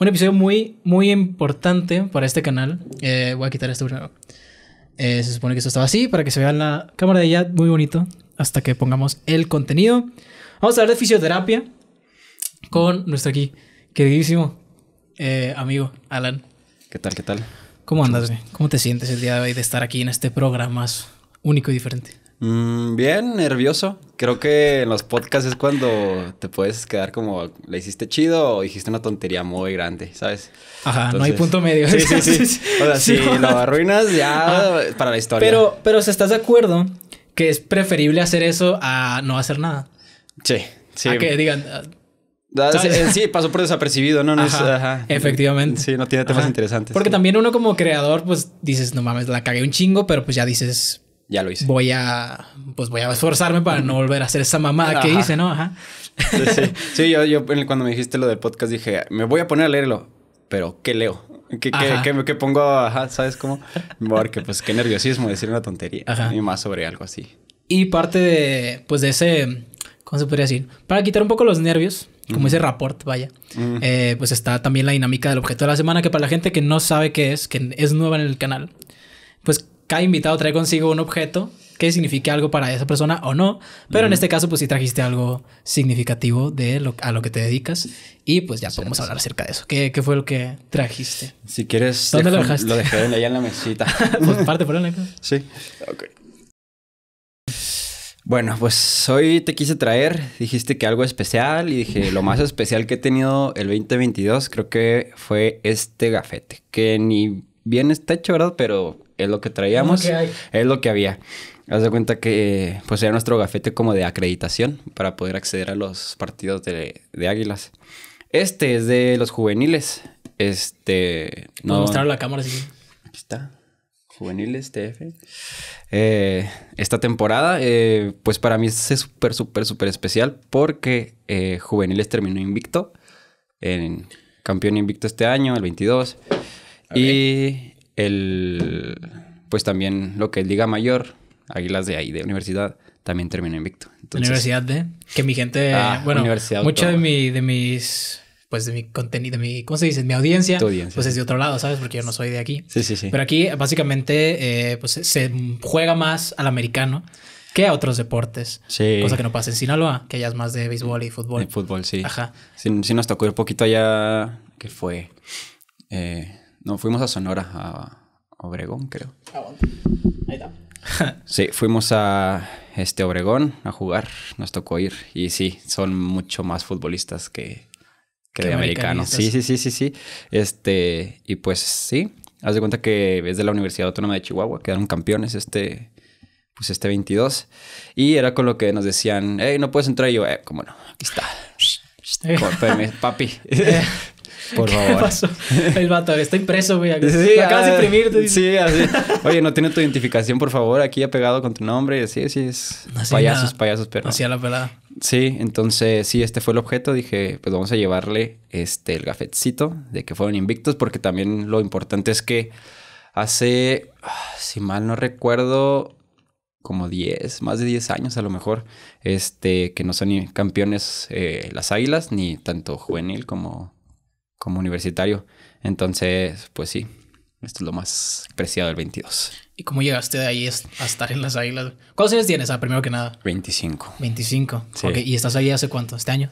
un episodio muy, muy importante para este canal. Eh, voy a quitar esto primero. Eh, se supone que esto estaba así para que se vea la cámara de ya muy bonito hasta que pongamos el contenido. Vamos a hablar de fisioterapia con nuestro aquí queridísimo eh, amigo Alan. ¿Qué tal? ¿Qué tal? ¿Cómo andas? ¿Cómo te sientes el día de hoy de estar aquí en este programa único y diferente? Mm, bien, nervioso. Creo que en los podcasts es cuando te puedes quedar como, Le hiciste chido o dijiste una tontería muy grande? ¿Sabes? Ajá, no hay punto medio. Sí, sí, O sea, si lo arruinas ya para la historia. Pero, pero si estás de acuerdo que es preferible hacer eso a no hacer nada. Sí, sí. A que digan... Ah, eh, sí, pasó por desapercibido, ¿no? ajá. Efectivamente. Sí, no tiene temas interesantes. Porque también uno como creador, pues dices, no mames, la cagué un chingo, pero pues ya dices, ya lo hice. Voy a, pues voy a esforzarme para no volver a hacer esa mamada que hice, ¿no? Ajá. Sí, yo, cuando me dijiste lo del podcast dije, me voy a poner a leerlo, pero ¿qué leo? ¿Qué, qué, pongo? Ajá, ¿sabes cómo? Porque pues qué nerviosismo decir una tontería. Y más sobre algo así. Y parte de, pues de ese, ¿cómo se podría decir? Para quitar un poco los nervios, como ese report, vaya. Eh, pues está también la dinámica del objeto de la semana, que para la gente que no sabe qué es, que es nueva en el canal, pues cada invitado trae consigo un objeto que signifique algo para esa persona o no. Pero en este caso, pues sí trajiste algo significativo de a lo que te dedicas. Y pues ya podemos hablar acerca de eso. ¿Qué, ¿Qué, fue lo que trajiste? Si quieres, ¿dónde lo dejaste? Lo dejé allá en la mesita. pues parte, por acá. Sí. Ok. Bueno, pues hoy te quise traer, dijiste que algo especial y dije, lo más especial que he tenido el 2022 creo que fue este gafete, que ni bien está hecho, ¿verdad? Pero es lo que traíamos, es lo que había. Haz de cuenta que pues era nuestro gafete como de acreditación para poder acceder a los partidos de, de Águilas. Este es de los juveniles. Este. No mostraron la cámara, sí. Aquí está. Juveniles TF. Eh, esta temporada, eh, pues para mí es súper, súper, súper especial porque eh, Juveniles terminó invicto. En campeón invicto este año, el 22. Y el, pues también lo que él Liga Mayor, Águilas de ahí, de universidad, también termina invicto. Entonces, universidad de, que mi gente, ah, bueno, mucho de, mi, de mis pues de mi contenido, de mi, ¿cómo se dice? Mi audiencia, pues es de otro lado, ¿sabes? Porque yo no soy de aquí. Sí, sí, sí. Pero aquí básicamente eh, pues se juega más al americano que a otros deportes. Sí. Cosa que no pasa en Sinaloa, que allá es más de béisbol y fútbol. Y fútbol, sí. Ajá. si nos tocó un poquito allá, que fue... Eh, no, fuimos a Sonora, a Obregón, creo. Ah, bueno. Ahí está. sí, fuimos a este Obregón a jugar, nos tocó ir. Y sí, son mucho más futbolistas que, de americanos. Sí, sí, sí, sí, sí. Este, y pues sí, haz de cuenta que es de la Universidad Autónoma de Chihuahua, quedaron campeones este, pues este 22. Y era con lo que nos decían, hey, no puedes entrar. Y yo, eh, cómo no, aquí está. papi. Eh. Por favor. El vato, está impreso, güey. Sí, acabas de ah, imprimir. Sí, así. Oye, no tiene tu identificación, por favor, aquí ha pegado con tu nombre. Sí, sí, es payasos, payasos, pero. Hacía la pelada. Sí, entonces sí, este fue el objeto. Dije, pues vamos a llevarle este el gafetcito de que fueron invictos, porque también lo importante es que hace, ah, si mal no recuerdo, como 10, más de 10 años a lo mejor, este, que no son ni campeones eh, las Águilas, ni tanto juvenil como como universitario. Entonces, pues sí, esto es lo más preciado del 22. ¿Y cómo llegaste de ahí a estar en las águilas? ¿Cuántos años tienes, ah, primero que nada? 25. 25. Sí. ¿Y estás ahí hace cuánto? ¿Este año?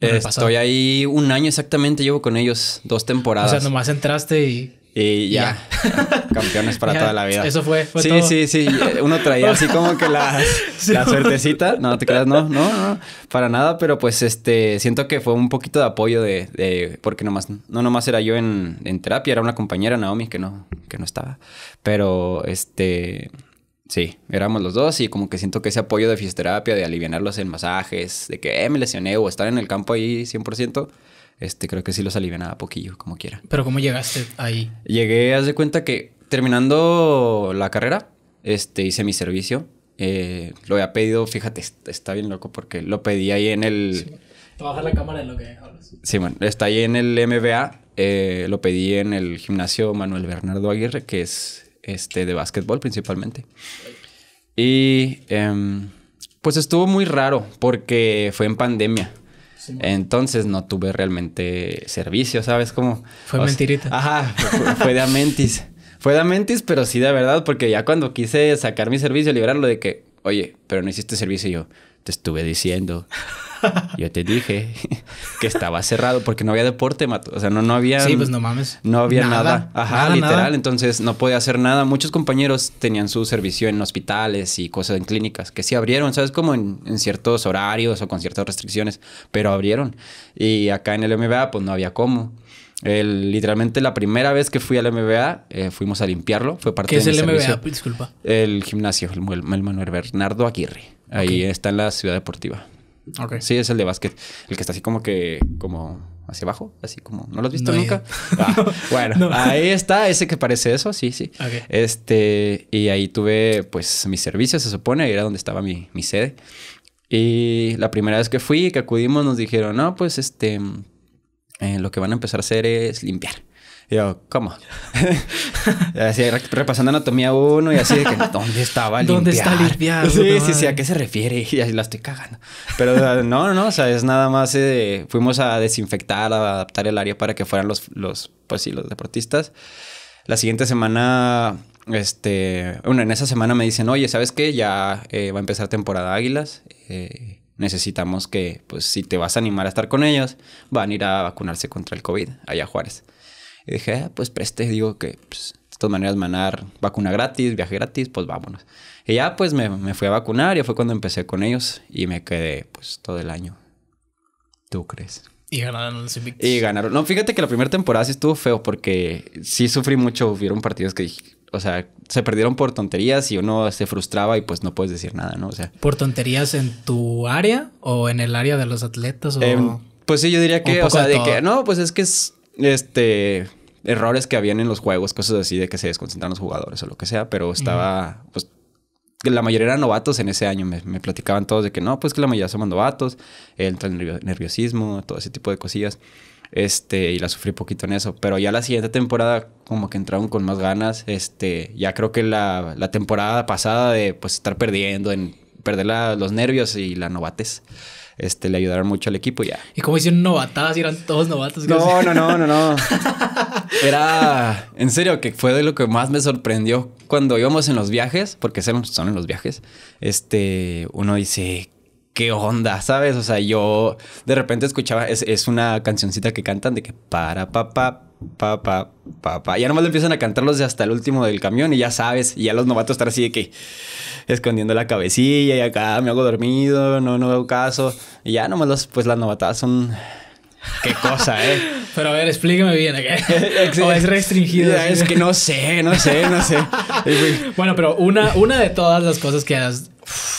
estoy ahí un año exactamente, llevo con ellos dos temporadas. O sea, nomás entraste y... Y ya, campeones para toda la vida. Eso fue. fue sí, todo. sí, sí. Uno traía así como que la, la suertecita. No, te creas, no, no, no, para nada. Pero pues este, siento que fue un poquito de apoyo de, de porque nomás, no nomás era yo en, terapia, era una compañera, Naomi, que no, que no estaba. Pero este, sí, éramos los dos y como que siento que ese apoyo de fisioterapia, de aliviarlos en masajes, de que eh, me lesioné o estar en el campo ahí 100%. Este, creo que sí los alivianaba nada, poquillo, como quiera. Pero ¿cómo llegaste ahí? Llegué, haz de cuenta que terminando la carrera, este, hice mi servicio. Eh, lo había pedido, fíjate, está bien loco porque lo pedí ahí en el... trabajar la cámara en lo que hablas? Sí, bueno, está ahí en el MBA. Eh, lo pedí en el gimnasio Manuel Bernardo Aguirre, que es este de básquetbol principalmente. Y em, pues estuvo muy raro porque fue en pandemia. Entonces no tuve realmente servicio, ¿sabes cómo? Fue mentirita. Ajá, fue, de amentis. fue de amentis, pero sí de verdad, porque ya cuando quise sacar mi servicio, liberarlo de que, oye, pero no hiciste servicio, y yo te estuve diciendo. Yo te dije que estaba cerrado porque no había deporte, O sea, no, no había. Sí, pues no mames. No había nada. Ajá, literal. Entonces no podía hacer nada. Muchos compañeros tenían su servicio en hospitales y cosas en clínicas que sí abrieron, ¿sabes? Como en, ciertos horarios o con ciertas restricciones, pero abrieron. Y acá en el MBA, pues no había cómo. El, literalmente la primera vez que fui al MBA, eh, fuimos a limpiarlo. Fue parte ¿Qué es el MBA? Disculpa. El gimnasio, el, Manuel Bernardo Aguirre. Ahí está en la ciudad deportiva. Sí, es el de básquet. El que está así como que, como hacia abajo, así como, ¿no lo has visto nunca? Ah, bueno, ahí está, ese que parece eso, sí, sí. Este, y ahí tuve pues mi servicio, se supone, ahí era donde estaba mi, sede. Y la primera vez que fui, que acudimos, nos dijeron, no, pues este, eh, lo que van a empezar a hacer es limpiar. Y yo, ¿cómo? repasando anatomía 1 y así ¿dónde estaba limpiar? ¿Dónde está limpiar? Sí, sí, sí, ¿a qué se refiere? Y así la estoy cagando. Pero no, no, o sea, es nada más, eh, fuimos a desinfectar, a adaptar el área para que fueran los, los pues sí, los deportistas. La siguiente semana, este, bueno, en esa semana me dicen, oye, ¿sabes qué? Ya eh, va a empezar temporada Águilas. Eh, necesitamos que, pues, si te vas a animar a estar con ellos, van a ir a vacunarse contra el COVID allá a Juárez. Y dije, ah, pues preste, digo que pues, de todas maneras manar vacuna gratis, viaje gratis, pues vámonos. Y ya pues me, me fui a vacunar y fue cuando empecé con ellos y me quedé pues todo el año. ¿Tú crees? Y ganaron los invictos. Y ganaron. No, fíjate que la primera temporada sí estuvo feo porque sí sufrí mucho. Hubieron partidos que dije, o sea, se perdieron por tonterías y uno se frustraba y pues no puedes decir nada, ¿no? O sea. ¿Por tonterías en tu área o en el área de los atletas? O... pues sí, yo diría que, o sea, de, de que no, pues es que es este errores que habían en los juegos, cosas así de que se desconcentran los jugadores o lo que sea, pero estaba, pues, la mayoría eran novatos en ese año, me, platicaban todos de que no, pues que la mayoría somos novatos, entra el nerviosismo, todo ese tipo de cosillas. Este, y la sufrí poquito en eso, pero ya la siguiente temporada como que entraron con más ganas, este, ya creo que la, la temporada pasada de pues estar perdiendo, en perder los nervios y la novatez, este, le ayudaron mucho al equipo ya. ¿Y cómo hicieron novatadas? ¿Y eran todos novatos? No, no, no, no, no. Era, en serio, que fue de lo que más me sorprendió cuando íbamos en los viajes, porque son en los viajes, este, uno dice, ¿qué onda? ¿Sabes? O sea, yo de repente escuchaba, es, una cancioncita que cantan de que para, pa, pa, pa, pa, pa, Ya nomás le empiezan a cantar los de hasta el último del camión y ya sabes, y ya los novatos están así de que escondiendo la cabecilla y acá me hago dormido, no, no veo caso. Y ya nomás los, pues las novatadas son Qué cosa, ¿eh? Pero a ver, explíqueme bien. ¿eh? Eh, eh, ¿O es restringido? es que no sé, no sé, no sé. bueno, pero una, una de todas las cosas que has...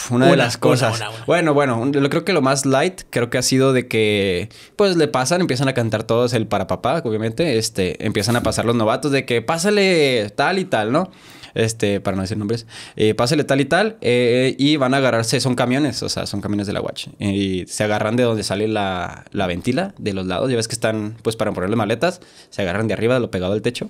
una, de las cosas. bueno, bueno, yo creo que lo más light creo que ha sido de que pues le pasan, empiezan a cantar todos el para papá, obviamente, este, empiezan a pasar los novatos de que pásale tal y tal, ¿no? este, para no decir nombres, eh, pásele tal y tal, eh, y van a agarrarse, son camiones, o sea, son camiones de la Watch, y se agarran de donde sale la, la ventila, de los lados, ya ves que están, pues, para ponerle maletas, se agarran de arriba, de lo pegado al techo,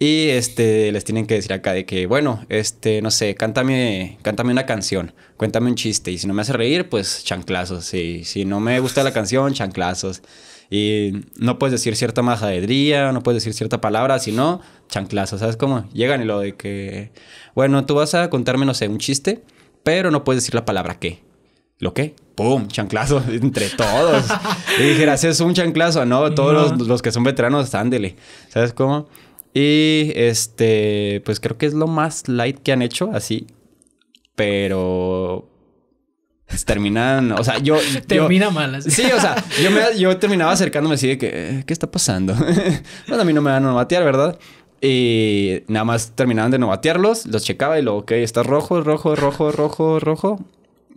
y este, les tienen que decir acá de que, bueno, este, no sé, cántame, cántame una canción, cuéntame un chiste. Y si no me hace reír, pues chanclazos. Y si no me gusta la canción, chanclazos. Y no puedes decir cierta majadería, no puedes decir cierta palabra, si no, chanclazo, ¿sabes cómo? Llegan y lo de que, bueno, tú vas a contarme, no sé, un chiste, pero no puedes decir la palabra qué. ¿Lo qué? ¡Pum! Chanclazo entre todos. y dijeras, es un chanclazo, ¿no? Todos Los, que son veteranos, ándele. ¿Sabes cómo? Y este, pues creo que es lo más light que han hecho, así. Pero pues terminan, o sea, yo... Termina mal. Sí, o sea, yo, terminaba acercándome así de que, eh, ¿qué está pasando? bueno, a mí no me van a matear, ¿verdad? Y nada más terminaban de novatearlos, los checaba y luego, ok, estás rojo, rojo, rojo, rojo, rojo,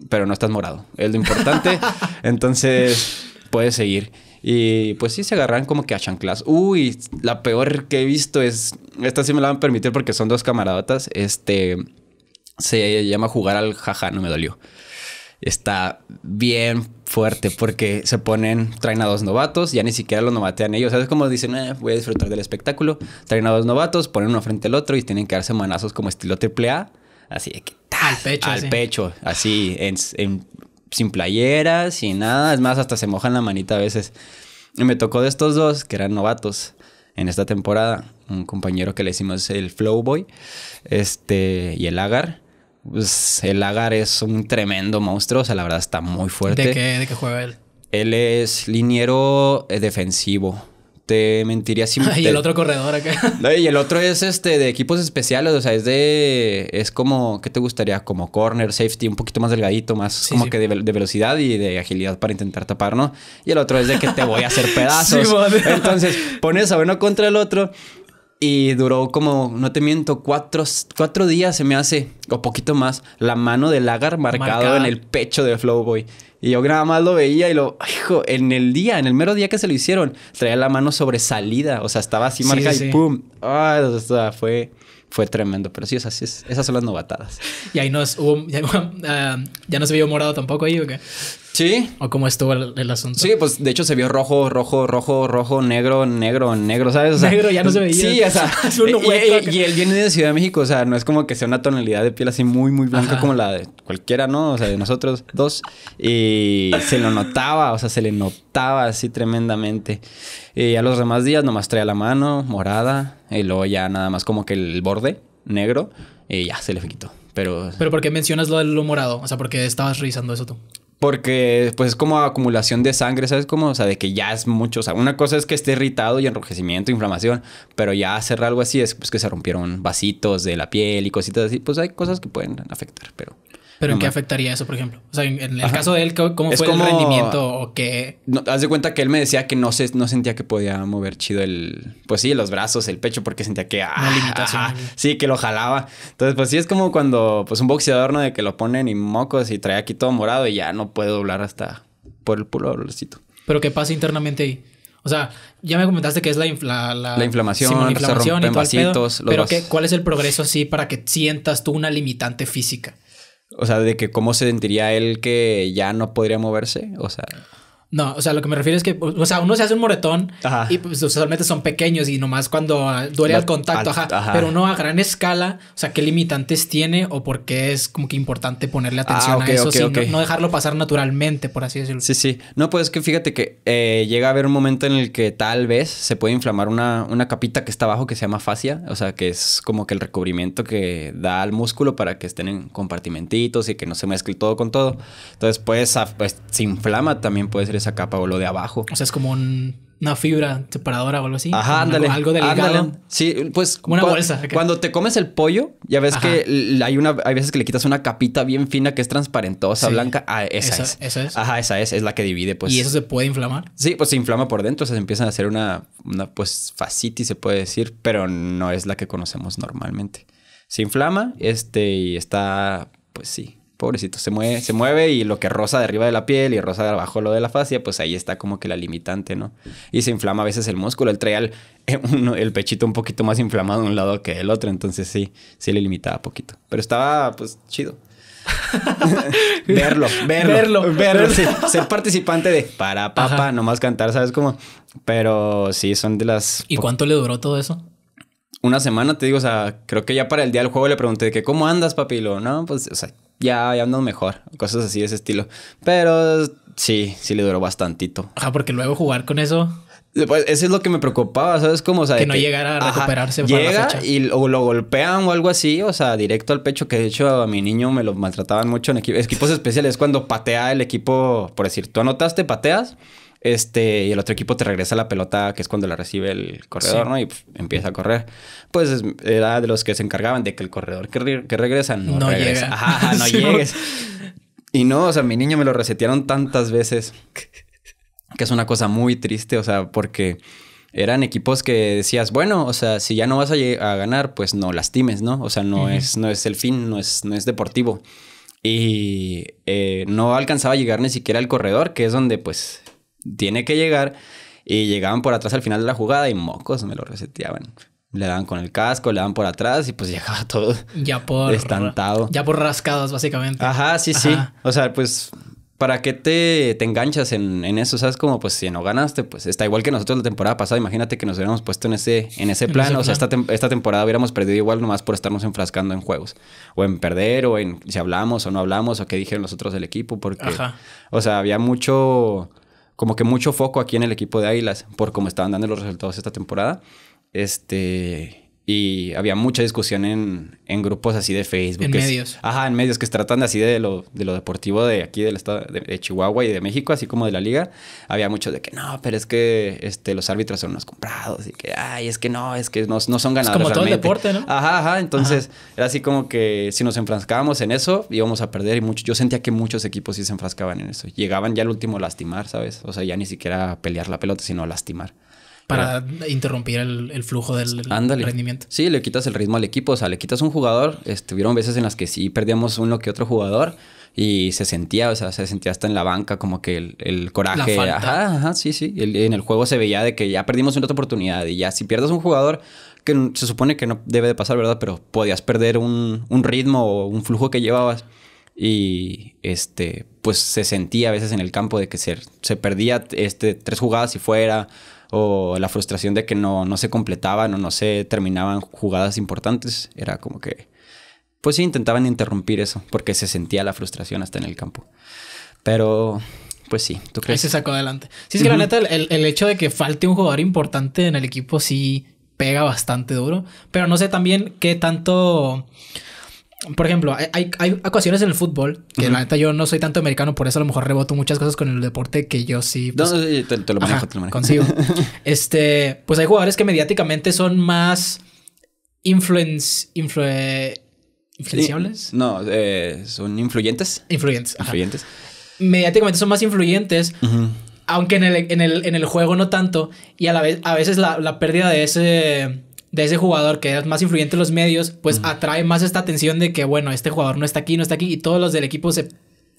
pero no estás morado. Es lo importante. Entonces, puedes seguir. Y pues sí, se agarran como que a chanclas. Uy, la peor que he visto es. Esta sí me la van a permitir porque son dos camaradas. Este. Se llama jugar al jaja, no me dolió está bien fuerte porque se ponen, traen a dos novatos, ya ni siquiera los novatean ellos. ¿Sabes como dicen? Ah, voy a disfrutar del espectáculo. Traen a dos novatos, ponen uno frente al otro y tienen que darse manazos como estilo TPA. Así que Al pecho. así. sin playeras, sin nada. Es más, hasta se mojan la manita a veces. Y me tocó de estos dos que eran novatos en esta temporada. Un compañero que le hicimos el Flowboy este, y el Agar pues, el Agar es un tremendo monstruo, o sea, la verdad está muy fuerte. ¿De qué, de qué juega él? Él es liniero eh, defensivo. Te mentiría si... y el otro corredor acá. y el otro es este de equipos especiales, o sea, es de... Es como, ¿qué te gustaría? Como corner, safety, un poquito más delgadito, más como que de, velocidad y de agilidad para intentar tapar, ¿no? Y el otro es de que te voy a hacer pedazos. Entonces, pones a uno contra el otro y duró como, no te miento, cuatro, cuatro, días se me hace, o poquito más, la mano de Lagar marcado en el pecho de Flowboy. Y yo nada más lo veía y lo, hijo, en el día, en el mero día que se lo hicieron, traía la mano sobresalida. O sea, estaba así marcada y pum. ¡Ah! fue, fue tremendo. Pero sí, esas, esas son las novatadas. Y ahí no es, ah, ya, no se vio morado tampoco ahí, ¿o qué? Sí. ¿O cómo estuvo el, asunto? Sí, pues de hecho se vio rojo, rojo, rojo, rojo, negro, negro, negro, ¿sabes? negro ya no se veía. Sí, o sea. y, él viene de Ciudad de México, o sea, no es como que sea una tonalidad de piel así muy, muy blanca como la de cualquiera, ¿no? O sea, de nosotros dos. Y se lo notaba, o sea, se le notaba así tremendamente. Y a los demás días nomás traía la mano morada y luego ya nada más como que el borde negro y ya se le quitó. Pero... Pero ¿por qué mencionas lo del lo morado? O sea, porque estabas revisando eso tú? Porque pues es como acumulación de sangre, ¿sabes como, O sea, de que ya es mucho. O sea, una cosa es que esté irritado y enrojecimiento, inflamación, pero ya hacer algo así es pues, que se rompieron vasitos de la piel y cositas así. Pues hay cosas que pueden afectar, pero... ¿Pero en qué afectaría eso, por ejemplo? O sea, en, el caso de él, ¿cómo fue el rendimiento o qué? haz de cuenta que él me decía que no, se, no sentía que podía mover chido el... Pues sí, los brazos, el pecho, porque sentía que... Ah, sí, que lo jalaba. Entonces, pues sí, es como cuando... Pues un boxeador, ¿no? De que lo ponen y mocos y trae aquí todo morado y ya no puede doblar hasta... Por el pulocito. ¿Pero qué pasa internamente ahí? O sea, ya me comentaste que es la, la, la, inflamación, la inflamación y todo Pero ¿cuál es el progreso así para que sientas tú una limitante física? O sea, de que cómo se sentiría él que ya no podría moverse. O sea. No, o sea, lo que me refiero es que, o sea, uno se hace un moretón y pues usualmente son pequeños y nomás cuando ah, duele el contacto, Pero no a gran escala, o sea, qué limitantes tiene o por qué es como que importante ponerle ah, atención a eso, No, dejarlo pasar naturalmente, por así decirlo. Sí, sí. No, pues es que fíjate que eh, llega a haber un momento en el que tal vez se puede inflamar una, capita que está abajo que se llama fascia, o sea, que es como que el recubrimiento que da al músculo para que estén en compartimentitos y que no se mezcle todo con todo. Entonces, pues, pues se inflama también puede ser esa capa o lo de abajo. O sea, es como una fibra separadora o algo así. Ajá, ándale. Algo, algo Sí, pues. Como una bolsa. Cuando te comes el pollo, ya ves que hay una, hay veces que le quitas una capita bien fina que es transparentosa, blanca. Ah, esa, es. Esa es. Ajá, esa es, es la que divide, pues. ¿Y eso se puede inflamar? Sí, pues se inflama por dentro, o sea, se empiezan a hacer una, una pues, fascitis, se puede decir, pero no es la que conocemos normalmente. Se inflama, este, y está, pues sí, pobrecito, se mueve, se mueve y lo que rosa de arriba de la piel y rosa de abajo lo de la fascia, pues ahí está como que la limitante, ¿no? Y se inflama a veces el músculo, el traía eh, el, pechito un poquito más inflamado de un lado que el otro, entonces sí, sí le limitaba poquito. Pero estaba pues chido. verlo, verlo, verlo, ser participante de para papá, nomás cantar, ¿sabes cómo? Pero sí, son de las... ¿Y cuánto le duró todo eso? Una semana, te digo, o sea, creo que ya para el día del juego le pregunté que, ¿cómo andas, papi? no, pues, o sea, ya, ya mejor, cosas así de ese estilo. Pero sí, sí le duró bastantito. Ajá, porque luego jugar con eso. Pues eso es lo que me preocupaba, ¿sabes? Como, o sea, que no llegara a recuperarse. y o lo golpean o algo así, o sea, directo al pecho, que de hecho a mi niño me lo maltrataban mucho en equipos especiales, cuando patea el equipo, por decir, tú anotaste, pateas este, y el otro equipo te regresa la pelota, que es cuando la recibe el corredor, ¿no? Y empieza a correr. Pues era de los que se encargaban de que el corredor que, regresa no, regresa. no llegues. Y no, o sea, mi niño me lo resetearon tantas veces que es una cosa muy triste, o sea, porque eran equipos que decías, bueno, o sea, si ya no vas a, ganar, pues no lastimes, ¿no? O sea, no, es, no es el fin, no es, no es deportivo. Y eh, no alcanzaba a llegar ni siquiera al corredor, que es donde pues tiene que llegar. Y llegaban por atrás al final de la jugada y mocos me lo reseteaban. Le daban con el casco, le daban por atrás y pues llegaba todo ya por, estantado. Ya por rascados básicamente. Ajá, sí, sí. O sea, pues, ¿para qué te, te enganchas en, en, eso? ¿Sabes? Como, pues, si no ganaste, pues, está igual que nosotros la temporada pasada. Imagínate que nos hubiéramos puesto en ese, en ese plan. o sea, Esta, esta, temporada hubiéramos perdido igual nomás por estarnos enfrascando en juegos. O en perder, o en si hablamos o no hablamos, o qué dijeron los otros del equipo. Porque, o sea, había mucho como que mucho foco aquí en el equipo de Águilas por cómo estaban dando los resultados esta temporada. Este, y había mucha discusión en, grupos así de Facebook. En medios. ajá, en medios que se tratan así de lo, de lo deportivo de aquí del estado de, Chihuahua y de México, así como de la liga. Había muchos de que no, pero es que este, los árbitros son unos comprados y que, ay, es que no, es que no, son ganadores. Es como todo el deporte, ¿no? Ajá, ajá. Entonces era así como que si nos enfrascábamos en eso, íbamos a perder. Y mucho, yo sentía que muchos equipos sí se enfrascaban en eso. Llegaban ya al último a lastimar, ¿sabes? O sea, ya ni siquiera a pelear la pelota, sino a lastimar para interrumpir el, flujo del rendimiento. Sí, le quitas el ritmo al equipo, o sea, le quitas un jugador. Estuvieron veces en las que sí perdíamos uno que otro jugador y se sentía, o sea, se sentía hasta en la banca como que el, coraje. Ajá, ajá, sí, sí. en el juego se veía de que ya perdimos una otra oportunidad y ya si pierdes un jugador que se supone que no debe de pasar, ¿verdad? Pero podías perder un, ritmo o un flujo que llevabas y este pues se sentía a veces en el campo de que se, se perdía este tres jugadas y fuera o la frustración de que no, no se completaban o no se terminaban jugadas importantes, era como que, pues sí, intentaban interrumpir eso, porque se sentía la frustración hasta en el campo. Pero pues sí, ¿tú crees? Ahí se sacó adelante. Sí, es que la neta, el, el, hecho de que falte un jugador importante en el equipo sí pega bastante duro. Pero no sé también qué tanto por ejemplo, hay, hay, ocasiones en el fútbol que la neta yo no soy tanto americano, por eso a lo mejor reboto muchas cosas con el deporte que yo sí. Pues, no, no, te, lo manejo, te lo manejo. Consigo. este, pues hay jugadores que mediáticamente son más influence, influenciables. No, eh, son influyentes. Influyentes. Influyentes. Mediáticamente son más influyentes. Aunque en el, juego no tanto. Y a la vez, a veces la pérdida de ese de ese jugador que es más influyente en los medios, pues atrae más esta atención de que, bueno, este jugador no está aquí, no está aquí, y todos los del equipo se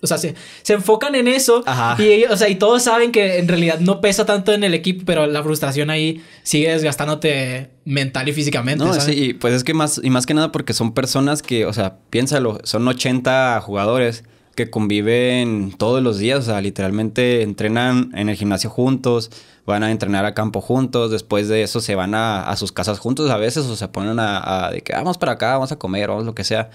o sea, se, enfocan en eso. Ajá. Y, o y todos saben que en realidad no pesa tanto en el equipo, pero la frustración ahí sigue desgastándote mental y físicamente. No, sí, pues es que más, y más que nada porque son personas que, o sea, piénsalo, son 80 jugadores que conviven todos los días, o sea, literalmente entrenan en el gimnasio juntos, van a entrenar a campo juntos, después de eso se van a, sus casas juntos a veces o se ponen a, a, de que vamos para acá, vamos a comer, vamos lo que sea.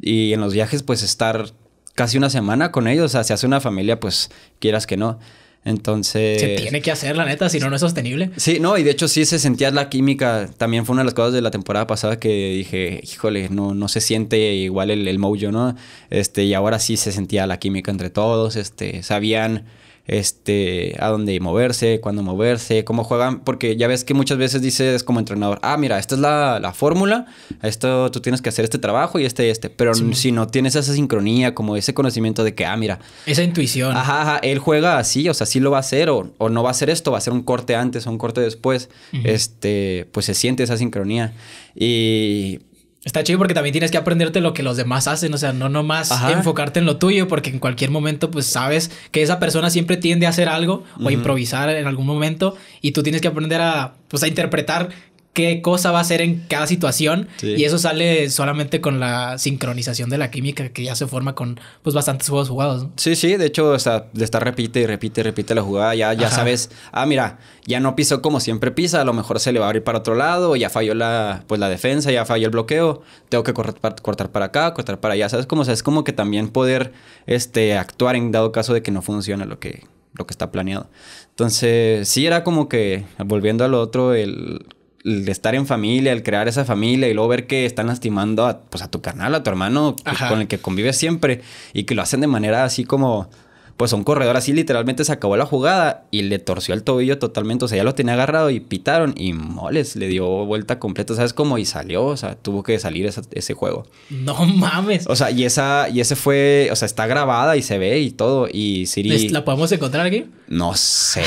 Y en los viajes pues estar casi una semana con ellos, o sea, se hace una familia pues quieras que no. Entonces. Se tiene que hacer, la neta, si no, no es sostenible. Sí, no, y de hecho sí se sentía la química. También fue una de las cosas de la temporada pasada que dije, híjole, no, no se siente igual el, el mojo, ¿no? Este, y ahora sí se sentía la química entre todos. Este, sabían este, a dónde moverse, cuándo moverse, cómo juegan, porque ya ves que muchas veces dices como entrenador, ah, mira, esta es la, la fórmula, esto tú tienes que hacer este trabajo y este y este, pero si no tienes esa sincronía, como ese conocimiento de que, ah, mira. Esa intuición. Ajá, ajá, él juega así, o sea, sí lo va a hacer o, o no va a hacer esto, va a hacer un corte antes o un corte después, este, pues se siente esa sincronía. Y Está chido porque también tienes que aprenderte lo que los demás hacen, o sea, no nomás enfocarte en lo tuyo, porque en cualquier momento pues sabes que esa persona siempre tiende a hacer algo o a improvisar en algún momento y tú tienes que aprender a, pues, a interpretar qué cosa va a hacer en cada situación. Y eso sale solamente con la sincronización de la química que ya se forma con pues bastantes juegos jugados. Sí, sí, de hecho, o sea, está repite y repite y repite la jugada, ya, ya sabes, ah, mira, ya no pisó como siempre pisa, a lo mejor se le va a abrir para otro lado, ya falló la, pues, la defensa, ya falló el bloqueo, tengo que cortar para, cortar para acá, cortar para allá, ¿sabes? cómo? es como que también poder este, actuar en dado caso de que no funcione lo que, lo que está planeado. Entonces, sí era como que, volviendo al otro, el el estar en familia, el crear esa familia y luego ver que están lastimando a, pues, a tu carnal, a tu hermano con el que convives siempre y que lo hacen de manera así como, pues un corredor así literalmente se acabó la jugada y le torció el tobillo totalmente, o sea, ya lo tenía agarrado y pitaron y moles, le dio vuelta completa, ¿sabes cómo? Y salió, o sea, tuvo que salir ese juego. No mames. O sea, y esa y ese fue, o sea, está grabada y se ve y todo y Siri ¿La podemos encontrar aquí? No sé.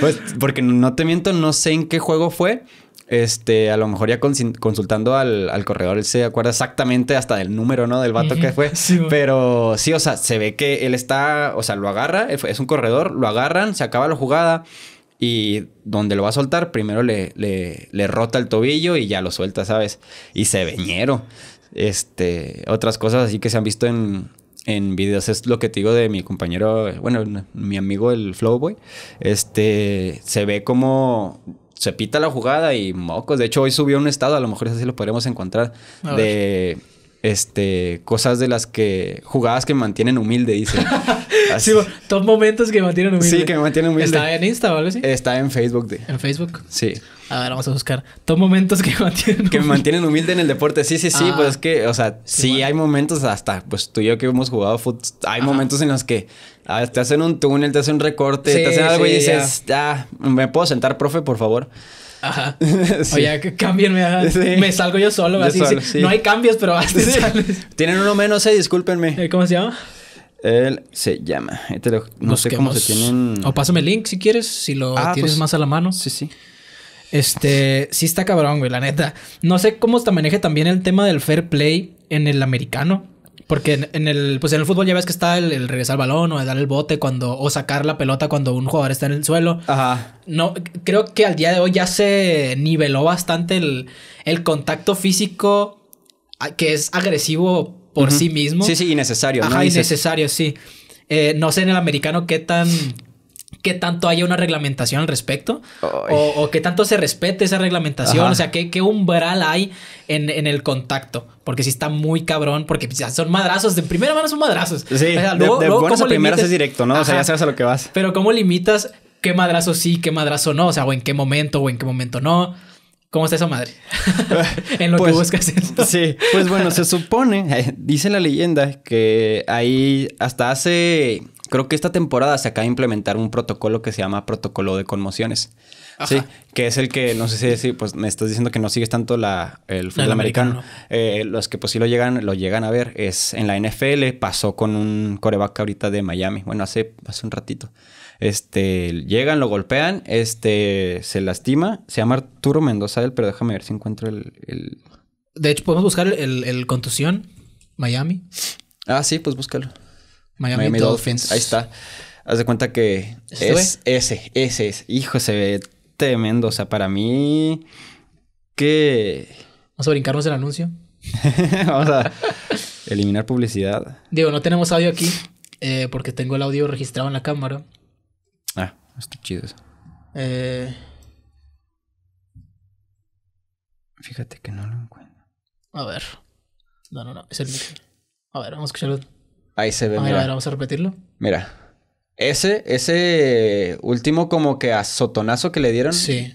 pues porque no te miento, no sé en qué juego fue. Este, a lo mejor ya consultando al, corredor, él se acuerda exactamente hasta del número, ¿no? Del vato que fue. Pero sí, o sea, se ve que él está, o sea, lo agarra, es un corredor, lo agarran, se acaba la jugada y donde lo va a soltar, primero le, le rota el tobillo y ya lo suelta, ¿sabes? Y se veñero. Este, otras cosas así que se han visto en, en videos es lo que te digo de mi compañero, bueno, mi amigo el Flowboy, este, se ve como se pita la jugada y mocos. De hecho, hoy subió un estado, a lo mejor así lo podremos encontrar, de este, cosas de las que, jugadas que me mantienen humilde, dice. Así. sí, momentos que me mantienen humilde. Sí, que me mantienen humilde. ¿Está en Insta o algo Está en Facebook. ¿En Facebook? Sí. A ver, vamos a buscar. Top momentos que me mantienen humilde. Que me mantienen humilde en el deporte. Sí, sí, sí. Ah. pues es que, o sea, sí, hay momentos hasta, pues tú y yo que hemos jugado fútbol, hay momentos en los que ah, te hacen un túnel, te hacen un recorte, te hacen algo y dices, ya. ah, me puedo sentar, profe, por favor. Ajá. Oye, cámbienme. Me salgo yo solo. así, No hay cambios, pero Tienen uno menos, eh, discúlpenme. Eh, ¿Cómo se llama? Él se llama. no sé cómo se tienen. O pásame el link si quieres, si lo ah, tienes pues, más a la mano. Sí, sí. Este, sí está cabrón, güey, la neta. No sé cómo se maneje también el tema del fair play en el americano. Porque en, el, pues en el fútbol ya ves que está el, regresar el balón o el dar el bote cuando, o sacar la pelota cuando un jugador está en el suelo. Ajá. No, creo que al día de hoy ya se niveló bastante el, contacto físico que es agresivo por sí mismo. Sí, sí, innecesario. Ajá, innecesario, sí. Eh, no sé en el americano qué tan qué tanto haya una reglamentación al respecto o, qué tanto se respete esa reglamentación, o sea, qué, umbral hay en, el contacto, porque si está muy cabrón, porque son madrazos, de primera mano son madrazos. Sí, de, buenas a primeras es directo, ¿no? O sea, ya sabes a lo que vas. Pero ¿cómo limitas qué madrazo sí, qué madrazo no? O sea, o en qué momento o en qué momento no. ¿Cómo está esa madre? en lo que pues, buscas. sí, pues bueno, se supone, dice la leyenda, que ahí hasta hace creo que esta temporada se acaba de implementar un protocolo que se llama protocolo de conmociones. Ajá. Sí, que es el que, no sé si, pues me estás diciendo que no sigues tanto la, el fútbol americano. Eh, los que pues sí lo llegan, lo llegan a ver. Es en la NFL, pasó con un coreback ahorita de Miami. Bueno, hace, hace un ratito. Este, llegan, lo golpean, este, se lastima. Se llama Arturo Mendoza, él, pero déjame ver si encuentro el... De hecho, podemos buscar el, el contusión Miami. Ah, sí, pues búscalo. Miami, Dolphins. Ahí está. Haz de cuenta que ¿Este es ese, ese es. Hijo, se ve tremendo. O sea, para mí. Que. Vamos a brincarnos el anuncio. Vamos a eliminar publicidad. Digo, no tenemos audio aquí. Eh, porque tengo el audio registrado en la cámara. Ah, está chido eso. Eh. Fíjate que no lo encuentro. A ver. No, no, no. Es el micro. A ver, vamos a escucharlo. Ahí se ve. A ver, vamos a repetirlo. Mira. Ese, ese último como que azotonazo que le dieron. Sí.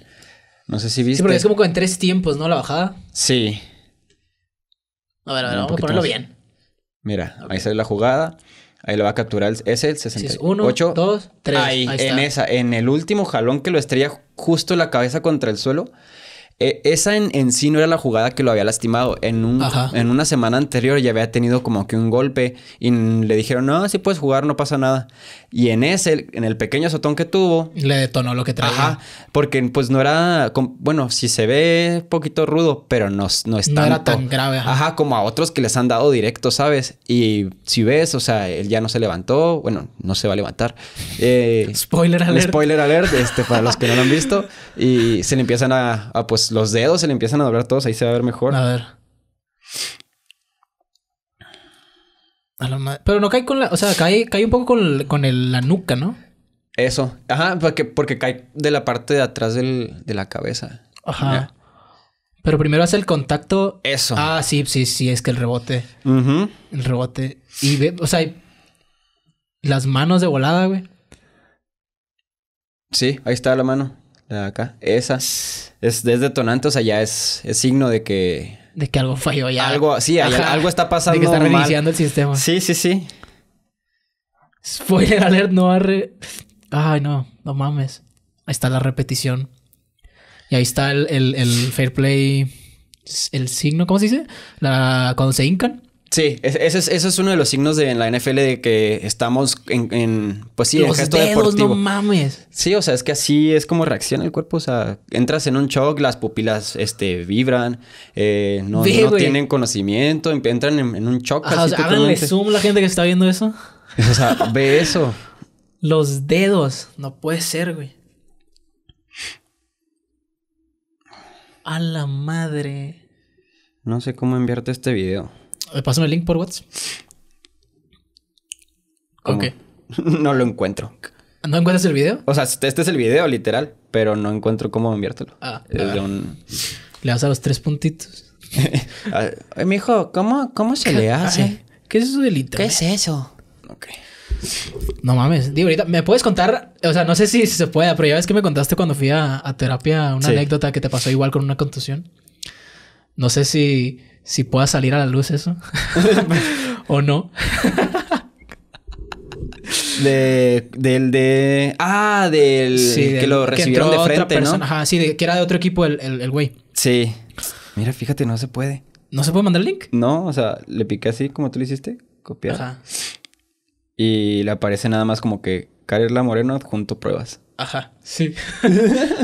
No sé si viste. Sí, pero es como en tres tiempos, ¿no? La bajada. Sí. A ver, a ver, vamos a ponerlo bien. Mira, ahí sale la jugada. Ahí lo va a capturar ese, el 68. Uno, 2, 3. Ahí, ahí en esa, en el último jalón que lo estrella justo la cabeza contra el suelo. E, esa en, en, sí no era la jugada que lo había lastimado. En, en una semana anterior ya había tenido como que un golpe y le dijeron, no, si puedes jugar, no pasa nada. Y en ese, en el pequeño azotón que tuvo... Le detonó lo que traía. Ajá, porque pues no era... Bueno, si se ve un poquito rudo, pero no, no es tan grave. Ajá. como a otros que les han dado directo, ¿sabes? Y si ves, o sea, él ya no se levantó. Bueno, no se va a levantar. Eh, spoiler alert. Spoiler alert, este, para los que no lo han visto. Y se le empiezan a, a pues los, dedos se le empiezan a doblar todos, ahí se va a ver mejor. A ver. A la Pero no cae con la. O sea, cae, cae un poco con, con la nuca, ¿no? Eso. Ajá, porque, porque cae de la parte de atrás del, de la cabeza. Ajá. Pero primero hace el contacto. Eso. Ah, sí, sí, sí, es que el rebote. El rebote. Y ve, o sea, las manos de volada, güey. Sí, ahí está la mano acá, esa, es, desde detonante, o sea, ya es, es signo de que... De que algo falló ya. Algo, algo está pasando está reiniciando el sistema. Sí, sí, sí. Spoiler alert, no arre... Ay, no, no mames. Ahí está la repetición. Y ahí está el, fair play... El signo, ¿cómo se dice? La, cuando se hincan. Sí, ese es, uno de los signos de en la NFL de que estamos en, pues sí, los en gesto dedos, no mames. Sí, o sea, es que así es como reacciona el cuerpo, o sea, entras en un shock, las pupilas este vibran, eh, no, tienen conocimiento, em, entran en, un shock. o sea, zoom la gente que está viendo eso. O sea, ve eso. Los dedos, no puede ser, güey. A la madre. No sé cómo enviarte este video. Eh, pásame el link por WhatsApp. ¿Cómo? no lo encuentro. ¿No encuentras el video? O sea, este es el video, literal, pero no encuentro cómo enviártelo. Ah, ah. Le das a los tres puntitos. Mi hijo, ¿cómo, ¿cómo se le hace? ¿Qué es eso del ¿Qué es eso? Ok. No mames. Digo, ahorita, ¿me puedes contar? O sea, no sé si, se puede. pero ya ves que me contaste cuando fui a, terapia una anécdota que te pasó igual con una contusión. No sé si si pueda salir a la luz eso o no. De, del de. Ah, del. que lo recibieron de frente, ¿no? Ajá, sí, que era de otro equipo el, güey. Sí. Mira, fíjate, no se puede. ¿No se puede mandar el link? No, o sea, le piqué así como tú lo hiciste, copiar. Ajá. Y le aparece nada más como que Carla Moreno adjunto pruebas. Ajá, sí.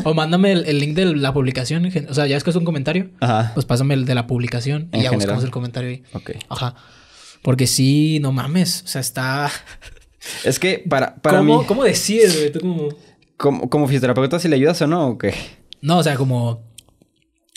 o mándame el, link de la publicación. O sea, ya es que es un comentario. Ajá. Pues pásame el de la publicación y ya buscamos el comentario ahí. Ok. Ajá. Porque sí, no mames. O sea, está. Es que para, para ¿Cómo, mí... ¿Cómo decides, güey? ¿Tú como... Como, fisioterapeuta si le ayudas o no o qué? No, o sea, como...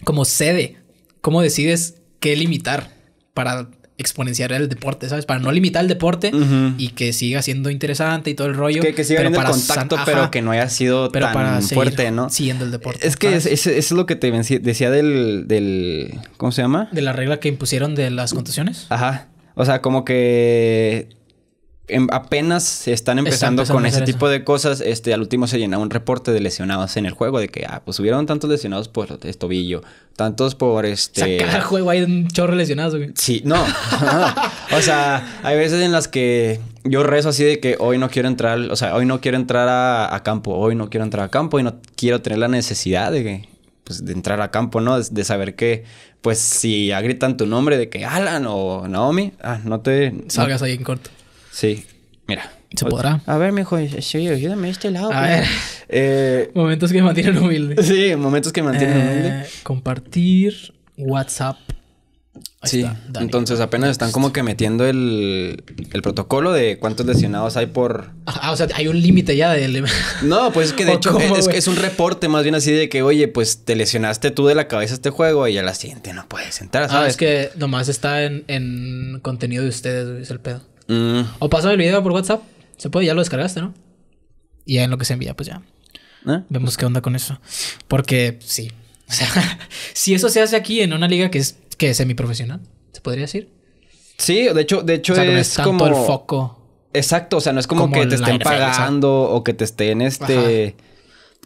Como sede. ¿Cómo decides qué limitar para exponenciar el deporte, ¿sabes? Para no limitar el deporte y que siga siendo interesante y todo el rollo. Que, siga habiendo contacto, pero que no haya sido tan fuerte, ¿no? Siguiendo el deporte. Es que es, es, lo que te decía del, del. ¿Cómo se llama? De la regla que impusieron de las contusiones. Ajá. O sea, como que Em, apenas se están empezando, con ese tipo de cosas. Este, al último se llenaba un reporte de lesionados en el juego, de que, ah, pues hubieron tantos lesionados por el este tobillo, tantos por este. O juego hay un chorro lesionado, güey. Sí, no. o sea, hay veces en las que yo rezo así de que hoy no quiero entrar, o sea, hoy no quiero entrar a, campo, hoy no quiero entrar a campo y no quiero tener la necesidad de que pues, de entrar a campo, ¿no? De, saber que, pues, si agritan gritan tu nombre de que Alan o Naomi, ah, no te... Salgas ahí en corto. Sí. Mira. ¿Se podrá? A ver, mijo, sí, ayúdame a este lado. A pues. ver. Eh, momentos que mantienen humilde. Sí, momentos que mantienen eh, humilde. Compartir WhatsApp. Ahí sí, entonces apenas están como que metiendo el, protocolo de cuántos lesionados hay por... Ah, o sea, hay un límite ya de No, pues que de hecho es, que es un reporte más bien así de que, oye, pues te lesionaste tú de la cabeza este juego y ya la siguiente no puedes entrar, ah, ¿sabes? Ah, es que nomás está en, en contenido de ustedes, es el pedo. Mm. O pásame el video por WhatsApp. Se puede, ya lo descargaste, ¿no? Y en lo que se envía, pues ya. ¿Eh? Vemos qué onda con eso. Porque sí. O sea, si eso se hace aquí en una liga que es, que es semiprofesional, se podría decir. Sí, de hecho, de hecho es, como el foco. Exacto, o sea, no es como, que te estén pagando o, que te estén este.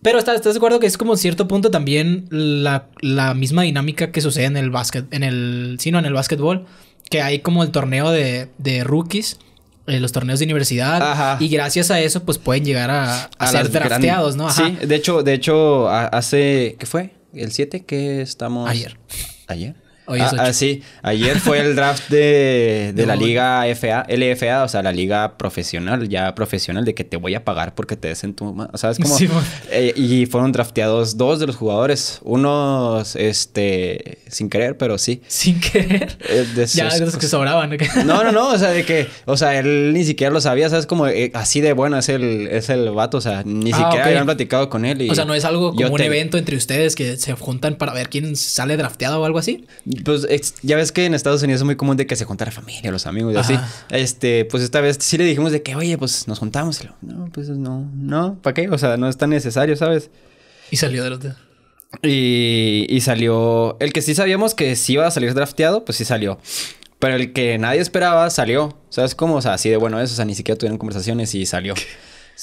Pero estás, estás de acuerdo que es como cierto punto también la, misma dinámica que sucede en el básquet, en el, sino en el básquetbol que hay como el torneo de, de rookies eh, los torneos de universidad y gracias a eso pues pueden llegar a, a, ser drafteados, ¿no? Sí, de hecho, de hecho hace ¿qué fue? ¿El 7 que estamos ayer? Ayer. Ah, ah sí. Ayer fue el draft de, de la liga FA, LFA, o sea, la liga profesional, ya profesional, de que te voy a pagar porque te des en tu... O sea, es como... Eh, y fueron drafteados dos de los jugadores. Unos, este, sin querer, pero sí. Sin querer. Eh, ya, los que sobraban. no, no, no, o sea, de que, o sea, él ni siquiera lo sabía, ¿sabes? Como eh, así de bueno es el, es el vato, o sea, ni ah, siquiera habían platicado con él. o sea, no es algo como un evento entre ustedes que se juntan para ver quién sale drafteado o algo así pues ya ves que en Estados Unidos es muy común de que se la familia, los amigos y así. Este, pues esta vez sí le dijimos de que, oye, pues nos juntamos. No, pues no, no, ¿para qué? O sea, no es tan necesario, ¿sabes? Y salió de los Y, y salió. El que sí sabíamos que sí iba a salir drafteado, pues sí salió. Pero el que nadie esperaba salió. ¿Sabes cómo? O sea, así de bueno eso. O sea, ni siquiera tuvieron conversaciones y salió.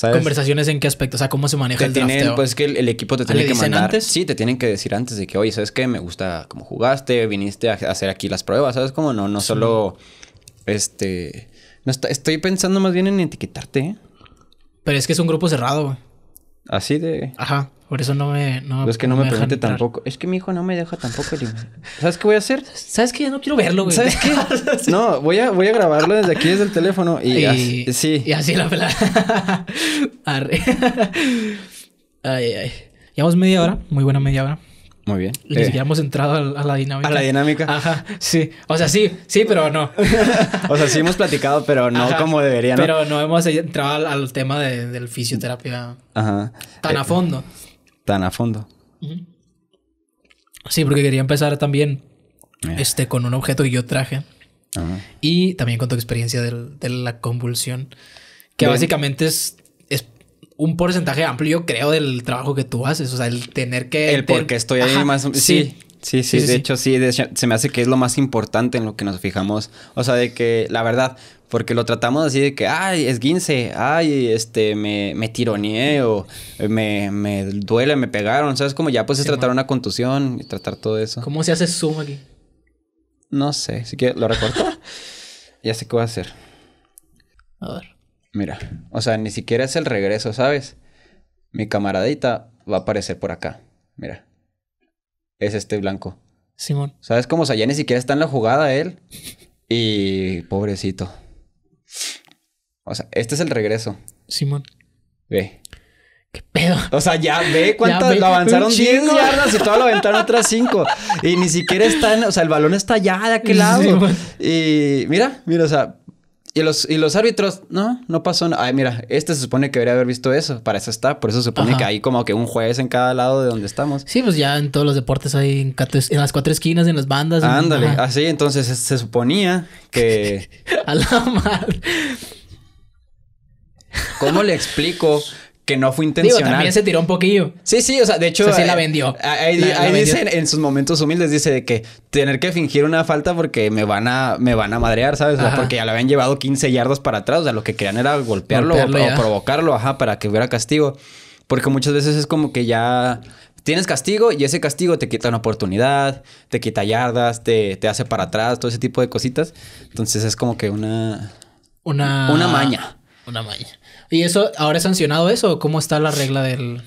Conversaciones en qué aspecto, o sea, cómo se maneja el drafteo? Pues que el, equipo te ah, tiene que mandar. Antes? Sí, te tienen que decir antes de que, oye, ¿sabes qué? Me gusta cómo jugaste, viniste a hacer aquí las pruebas, ¿sabes? Como no, no solo. Este. No estoy pensando más bien en etiquetarte. ¿eh? Pero es que es un grupo cerrado, Así de. Ajá. Por eso no me. No, es que no, me, permite tampoco. Es que mi hijo no me deja tampoco. ¿Sabes qué voy a hacer? ¿Sabes qué? Ya no quiero verlo, güey. ¿Sabes qué? No, voy a, voy a grabarlo desde aquí, desde el teléfono. Y, así. Y así la pelada. ay, ay. Llevamos media hora, muy buena media hora. Muy bien. Y habíamos ya hemos entrado a, la dinámica. A la dinámica. Ajá, sí. O sea, sí, sí, pero no. o sea, sí hemos platicado, pero no como debería, Pero no hemos entrado al, tema de, del fisioterapia tan eh, a fondo. Tan a fondo. Sí, porque quería empezar también este, con un objeto que yo traje. Y también con tu experiencia de la convulsión. Que básicamente es un porcentaje amplio, creo, del trabajo que tú haces. O sea, el tener que. El porque estoy ahí más. Sí. sí. Sí, de hecho sí, se me hace que es lo más importante en lo que nos fijamos. O sea, de que la verdad, porque lo tratamos así de que, ay, es guince ay, este, me, me tironeé o me, duele, me pegaron. o sea es Como ya pues es tratar una contusión y tratar todo eso. ¿Cómo se hace zoom aquí? No sé, si que lo recorto. ya sé qué voy a hacer. A ver. Mira, o sea, ni siquiera es el regreso, ¿sabes? Mi camaradita va a aparecer por acá. Mira. Es este blanco. Simón. ¿Sabes cómo? O sea, ya ni siquiera está en la jugada él. Y pobrecito. O sea, este es el regreso. Simón. Ve. ¿Qué pedo? O sea, ya ve cuántas. lo avanzaron 10 yardas y todo lo aventaron otras 5. Y ni siquiera está en. O sea, el balón está allá de aquel lado. y mira, mira, o sea, y los, y los árbitros, no, no pasó nada. Ay, mira, este se supone que debería haber visto eso. Para eso está. Por eso se supone que hay como que un juez en cada lado de donde estamos. Sí, pues ya en todos los deportes hay en, las cuatro esquinas, en las bandas. Ándale, así. Entonces se, suponía que. A la madre. ¿Cómo le explico que no fue intencional. Digo, también se tiró un poquillo. Sí, sí, o sea, de hecho... sí la eh, vendió. Ahí, dicen, en sus momentos humildes, dice de que tener que fingir una falta porque me van a, me van a madrear, ¿sabes? porque ya la habían llevado 15 yardas para atrás, o sea, lo que querían era golpearlo, o, provocarlo, ajá, para que hubiera castigo. Porque muchas veces es como que ya tienes castigo y ese castigo te quita una oportunidad, te quita yardas, te, te hace para atrás, todo ese tipo de cositas. Entonces es como que una... Una... Una maña. Una maña. ¿Y eso ahora es sancionado eso o cómo está la regla del...?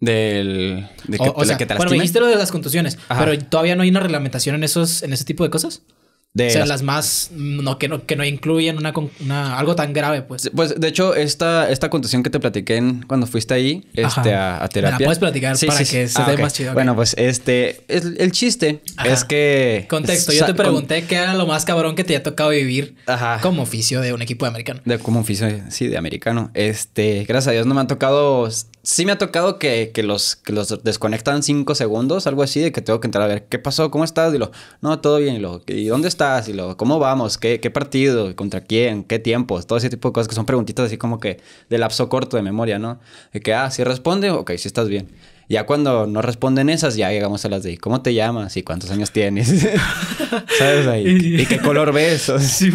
Del... De que, que te bueno, dijiste lo de las contusiones, pero ¿todavía no hay una reglamentación en, esos, en ese tipo de cosas? De o sea, las... más no, que, no, que no incluyen una, una, algo tan grave, pues. Pues, de hecho, esta, esta contusión que te platiqué cuando fuiste ahí este, a, terapia... la puedes platicar para que se te ah, dé más chido. Bueno, pues, este... El, chiste es que... Contexto. Yo te pregunté qué era lo más cabrón que te haya tocado vivir como oficio de un equipo de americano. De, como oficio, sí, de americano. Este... Gracias a Dios no me han tocado sí me ha tocado que, los, que los desconectan cinco segundos, algo así, de que tengo que entrar a ver qué pasó, cómo estás, y lo, no, todo bien, y lo, ¿y dónde estás? Y lo, ¿cómo vamos? ¿Qué, partido? ¿Contra quién? ¿Qué tiempos? Todo ese tipo de cosas que son preguntitas así como que de lapso corto de memoria, ¿no? De que, ah, si ¿sí responde, ok, si sí estás bien. Ya cuando no responden esas, ya llegamos a las de ¿cómo te llamas? ¿Y cuántos años tienes? ¿Sabes? Ahí? Y, qué color ves? sí,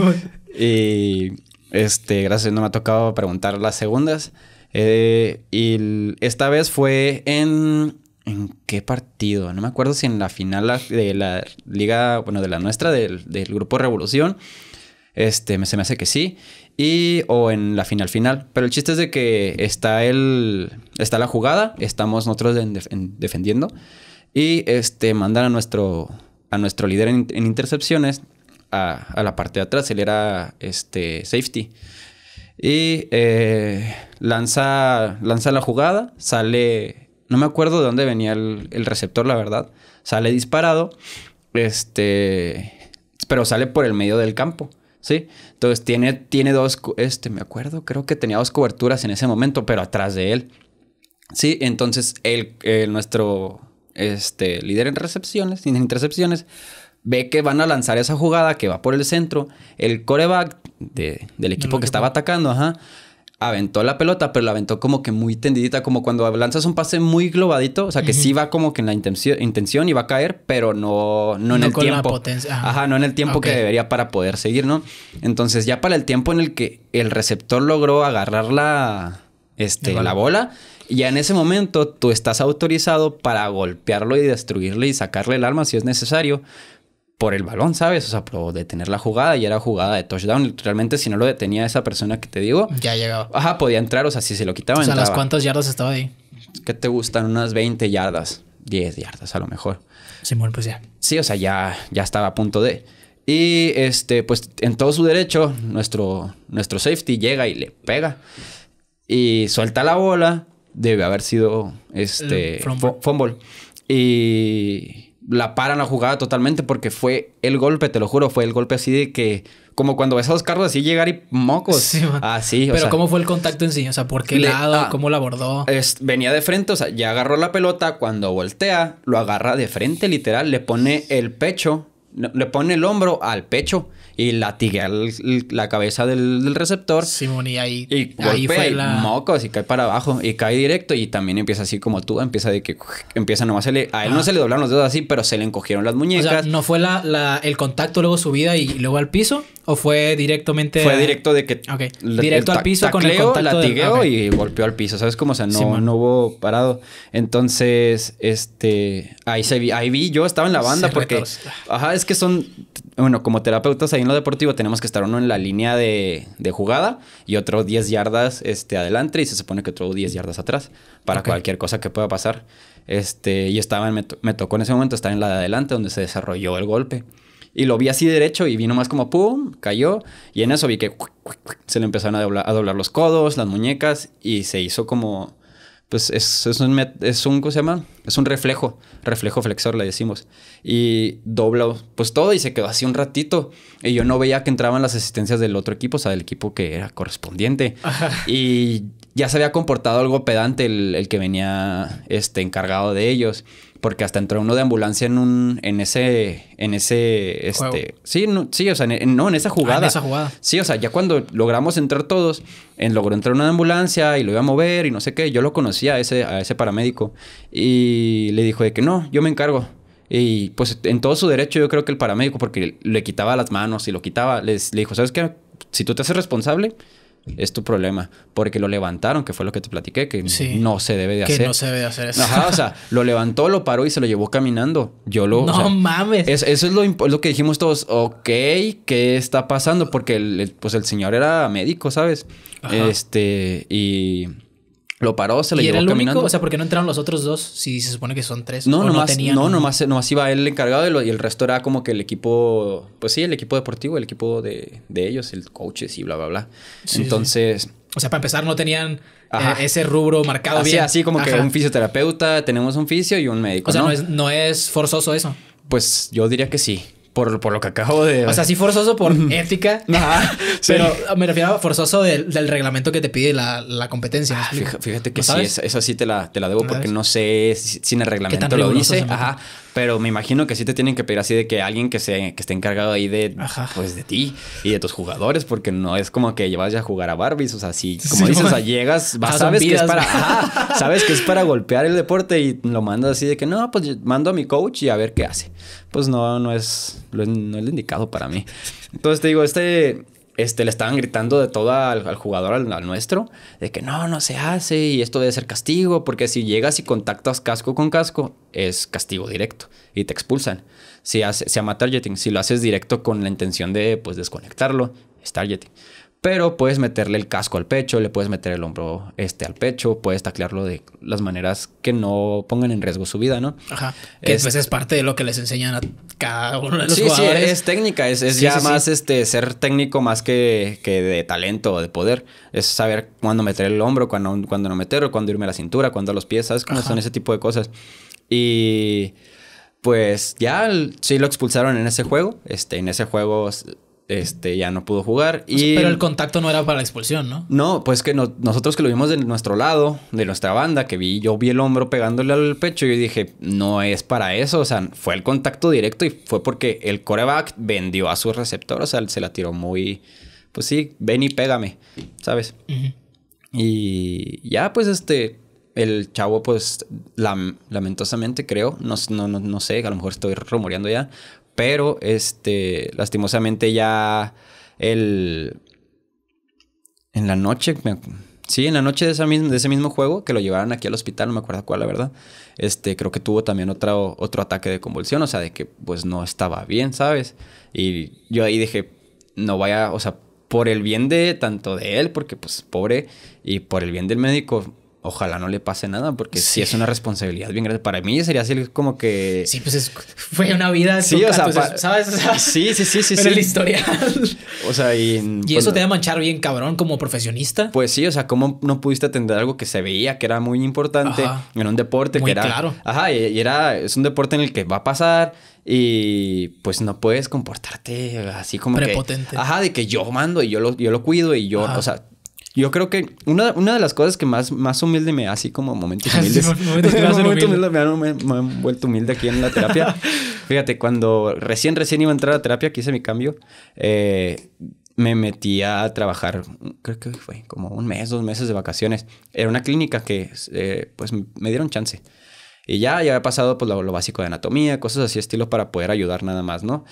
Y este, gracias, no me ha tocado preguntar las segundas. Eh, y esta vez fue en. ¿En qué partido? No me acuerdo si en la final de la liga, bueno, de la nuestra, del, grupo Revolución. Este, se me hace que sí. Y, o en la final final. Pero el chiste es de que está el, está la jugada, estamos nosotros defendiendo. Y este, mandan a nuestro, a nuestro líder en, intercepciones a, la parte de atrás. Él era este, safety. Y eh, lanza, lanza la jugada, sale, no me acuerdo de dónde venía el, receptor, la verdad, sale disparado, este, pero sale por el medio del campo. ¿Sí? Entonces tiene, tiene dos, este, me acuerdo, creo que tenía dos coberturas en ese momento, pero atrás de él. Sí, entonces el, nuestro este, líder en recepciones, en intercepciones, ve que van a lanzar esa jugada que va por el centro. El coreback del equipo que estaba atacando, ajá, aventó la pelota, pero la aventó como que muy tendidita, como cuando lanzas un pase muy globadito, o sea, que sí va como que en la intención, intención y va a caer, pero no, no, en el tiempo. potencia. Ajá. no en el tiempo que debería para poder seguir, ¿no? Entonces, ya para el tiempo en el que el receptor logró agarrar la, este, la bola, ya en ese momento tú estás autorizado para golpearlo y destruirle y sacarle el arma si es necesario por el balón, ¿sabes? O sea, por detener la jugada y era jugada de touchdown. Literalmente, si no lo detenía esa persona que te digo, ya llegaba. Ajá, podía entrar, o sea, si se lo quitaban. O sea, ¿las cuántas yardas estaba ahí? ¿Qué te gustan? Unas 20 yardas, 10 yardas a lo mejor. Simón, pues ya. Sí, o sea, ya, ya estaba a punto de. Y este, pues en todo su derecho, nuestro, nuestro safety llega y le pega y suelta la bola. Debe haber sido este fumble. fumble. Y la paran la jugada totalmente porque fue el golpe, te lo juro, fue el golpe así de que como cuando ves a los carros así llegar y mocos. Sí, así, ah, Pero sea, ¿cómo fue el contacto en sí? O sea, ¿por qué lado? Ah, ¿Cómo la abordó? venía de frente, o sea, ya agarró la pelota, cuando voltea, lo agarra de frente, literal, le pone el pecho, le pone el hombro al pecho y latiguea la cabeza del, receptor. Simón, y ahí, y ahí fue y mocos y cae para abajo y cae directo y también empieza así como tú, empieza de que empieza nomás a, a él no se le doblaron los dedos así, pero se le encogieron las muñecas. O sea, ¿no fue el contacto luego subida y luego al piso? ¿O fue directamente...? Fue directo de que... Ok. Directo al piso con el contacto y golpeó al piso, ¿sabes cómo? O sea, no, hubo parado. Entonces, este... Ahí se vi, ahí vi, yo estaba en la banda porque... Ajá, es que son... Bueno, como terapeutas ahí deportivo tenemos que estar uno en la línea de, jugada y otro 10 yardas este, adelante y se supone que otro 10 yardas atrás para cualquier cosa que pueda pasar. Este, estaba, me, me, tocó en ese momento estar en la de adelante donde se desarrolló el golpe. Y lo vi así derecho y vino más como pum, cayó. Y en eso vi que se le empezaron a a doblar los codos, las muñecas y se hizo como pues es, es un, es un, ¿cómo se llama? Es un reflejo, reflejo flexor le decimos. Y dobla pues todo y se quedó así un ratito. Y yo no veía que entraban las asistencias del otro equipo, o sea, del equipo que era correspondiente. Y ya se había comportado algo pedante el, que venía este, encargado de ellos porque hasta entró uno de ambulancia en un en ese en ese este sí sí o sea no en esa jugada ah, en esa jugada sí o sea ya cuando logramos entrar todos en, logró entrar una de ambulancia y lo iba a mover y no sé qué yo lo conocía a ese a ese paramédico y le dijo de que no yo me encargo y pues en todo su derecho yo creo que el paramédico porque le quitaba las manos y lo quitaba les le dijo sabes qué si tú te haces responsable es tu problema. Porque lo levantaron, que fue lo que te platiqué, que no se debe de hacer. Que no se debe de hacer eso. Ajá, o sea, lo levantó, lo paró y se lo llevó caminando. Yo lo. No mames. eso es lo, lo, que dijimos todos. Ok, ¿qué está pasando? Porque el, pues el señor era médico, ¿sabes? Este, y lo paró, se lo ¿Y llevó era caminando. O sea, ¿por qué no entraron los otros dos? Si se supone que son tres. No, nomás, no, tenían no nomás, iba él encargado y, y, el resto era como que el equipo, pues sí, el equipo deportivo, el equipo de, ellos, el coaches y bla, bla, bla. Entonces... O sea, para empezar no tenían eh, ese rubro marcado así, bien. Así como que un fisioterapeuta, tenemos un fisio y un médico. O sea, es, no es forzoso eso. Pues yo diría que sí. Por, por, lo que acabo de. O sea, sí, forzoso por ética. pero me refiero a forzoso del, reglamento que te pide la, competencia. Ah, fíjate, que sí, esa, sí te la, te la debo porque no sé si, en el reglamento lo dice. Ajá. Pero me imagino que sí te tienen que pedir así de que alguien que, esté encargado ahí de, pues, de ti y de tus jugadores, porque no es como que llevas ya a jugar a Barbies. O sea, si, como dices, llegas, vas, sabes que es para, sabes que es para golpear el deporte y lo mandas así de que no, pues mando a mi coach y a ver qué hace. Pues no, no es, no es lo indicado para mí. Entonces te digo, este, este, le estaban gritando de todo al, jugador, al, nuestro, de que no, no se hace y esto debe ser castigo, porque si llegas y contactas casco con casco, es castigo directo y te expulsan. Si se llama targeting, si lo haces directo con la intención de pues, desconectarlo, es targeting pero puedes meterle el casco al pecho, le puedes meter el hombro este al pecho, puedes taclearlo de las maneras que no pongan en riesgo su vida, ¿no? Ajá. Que es, pues es parte de lo que les enseñan a cada uno de los jugadores. Sí, sí. es técnica, es, ya más este ser técnico más que, de talento o de poder. Es saber cuándo meter el hombro, cuándo, no meterlo, cuándo irme a la cintura, cuándo a los pies, ¿sabes? Cómo son ese tipo de cosas. Y pues ya sí lo expulsaron en ese juego. Este, en ese juego este, ya no pudo jugar. y... Pero el contacto no era para la expulsión, ¿no? No, pues que nosotros que lo vimos de nuestro lado, de nuestra banda, que vi, yo vi el hombro pegándole al pecho y yo dije, no es para eso. O sea, fue el contacto directo y fue porque el coreback vendió a su receptor. O sea, se la tiró muy. Pues sí, ven y pégame, ¿sabes? Y ya, pues este. El chavo, pues, lamentosamente creo, no, no, no sé, a lo mejor estoy rumoreando ya, pero, este, lastimosamente ya el... En la noche, Sí, en la noche de, de, ese mismo juego, que lo llevaron aquí al hospital, no me acuerdo cuál, la verdad. Este, creo que tuvo también otro ataque de convulsión, o sea, de que pues no estaba bien, ¿sabes? Y yo ahí dije, no vaya, o sea, por el bien de tanto de él, porque pues pobre, y por el bien del médico, ojalá no le pase nada, porque sí, es una responsabilidad bien grande. Para mí sería así como que. Sí, pues fue una vida. Sí, o sea, ¿sabes? O sea, sí, sí, sí, sí. Pero el historial. O sea, y. Y pues eso te va a manchar bien, cabrón, como profesionista. Pues sí, o sea, ¿cómo no pudiste atender algo que se veía que era muy importante en un deporte que era. Claro. Ajá, y, era. Es un deporte en el que va a pasar. Y pues no puedes comportarte así como Prepotente. que... Ajá, de que yo mando y yo lo, yo lo cuido y yo... O sea, yo creo que una, de las cosas que más, más humilde me así como momentos humildes. me, han, vuelto humilde aquí en la terapia. Fíjate, cuando recién, recién iba a entrar a la terapia, que hice mi cambio, eh, me metí a trabajar, creo que fue como un mes, dos meses de vacaciones. Era una clínica que eh, pues me dieron chance. Y ya, ya había pasado pues, lo, básico de anatomía, cosas así estilo para poder ayudar nada más, ¿no?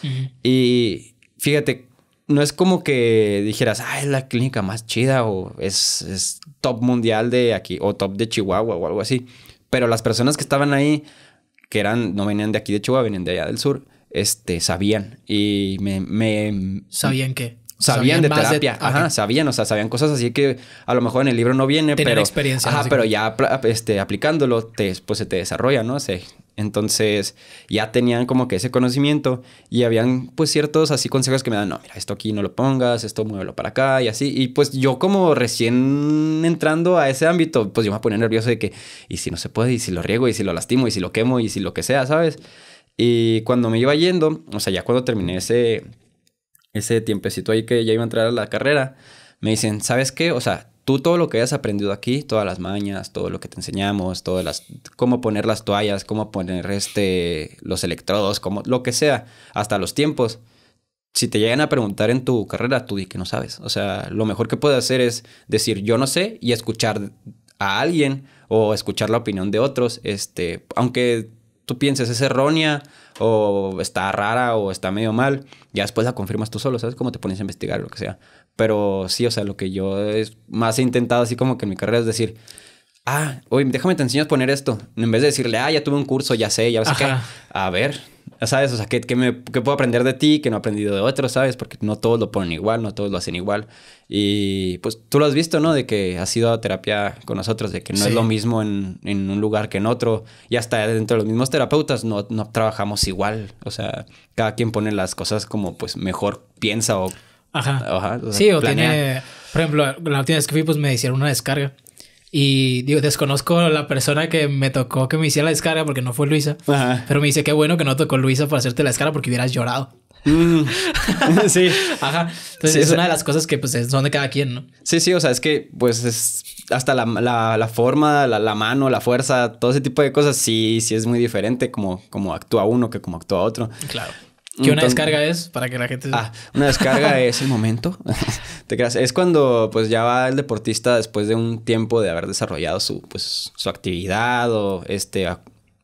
Y fíjate, no es como que dijeras, ah, es la clínica más chida o es, top mundial de aquí o top de Chihuahua o algo así. Pero las personas que estaban ahí, que eran, no venían de aquí de Chihuahua, venían de allá del sur, este, sabían y me... ¿Sabían qué? Sabían, de terapia, ajá, sabían, o sea, sabían cosas así que a lo mejor en el libro no viene, Tener pero... experiencia. Ajá, pero ya este, aplicándolo, te, pues se te desarrolla, ¿no? Se, entonces ya tenían como que ese conocimiento y habían pues ciertos así consejos que me dan, no, mira, esto aquí no lo pongas, esto muévelo para acá y así. Y pues yo como recién entrando a ese ámbito, pues yo me ponía nervioso de que, ¿y si no se puede? ¿Y si lo riego? ¿Y si lo lastimo? ¿Y si lo quemo? ¿Y si lo que sea? ¿Sabes? Y cuando me iba yendo, o sea, ya cuando terminé ese, ese tiempecito ahí que ya iba a entrar a la carrera, me dicen, ¿sabes qué? O sea, tú todo lo que hayas aprendido aquí, todas las mañas, todo lo que te enseñamos, todas las cómo poner las toallas, cómo poner este los electrodos, lo que sea, hasta los tiempos. Si te llegan a preguntar en tu carrera, tú di que no sabes. O sea, lo mejor que puedes hacer es decir yo no sé y escuchar a alguien o escuchar la opinión de otros, este, aunque tú pienses es errónea o está rara o está medio mal, ya después la confirmas tú solo, ¿sabes? Cómo te pones a investigar, lo que sea. Pero sí, o sea, lo que yo es, más he intentado así como que en mi carrera es decir, ah, oye, déjame te enseño a poner esto. En vez de decirle, ah, ya tuve un curso, ya sé, ya sé qué. A ver, ¿sabes? O sea, ¿qué, qué, me, puedo aprender de ti que no he aprendido de otros, sabes? Porque no todos lo ponen igual, no todos lo hacen igual. Y pues tú lo has visto, ¿no? De que ha sido terapia con nosotros, de que no es lo mismo en, un lugar que en otro. Y hasta dentro de los mismos terapeutas no, no trabajamos igual. O sea, cada quien pone las cosas como pues mejor piensa o Ajá. sí, o tiene. Por ejemplo, la última vez que fui, pues me hicieron una descarga. Y digo, desconozco la persona que me tocó que me hiciera la descarga porque no fue Luisa. Pero me dice, qué bueno que no tocó Luisa para hacerte la descarga porque hubieras llorado. Mm. sí. Ajá. Entonces es una de las cosas que pues son de cada quien, ¿no? Sí, sí, o sea, es que pues es hasta la, la, forma, la, la, mano, la fuerza, todo ese tipo de cosas, sí, sí es muy diferente como, como actúa uno que como actúa otro. Claro. ¿Qué una descarga es para que la gente... Ah, una descarga es el momento. Te creas. Es cuando pues ya va el deportista después de un tiempo de haber desarrollado su, pues, su actividad o este,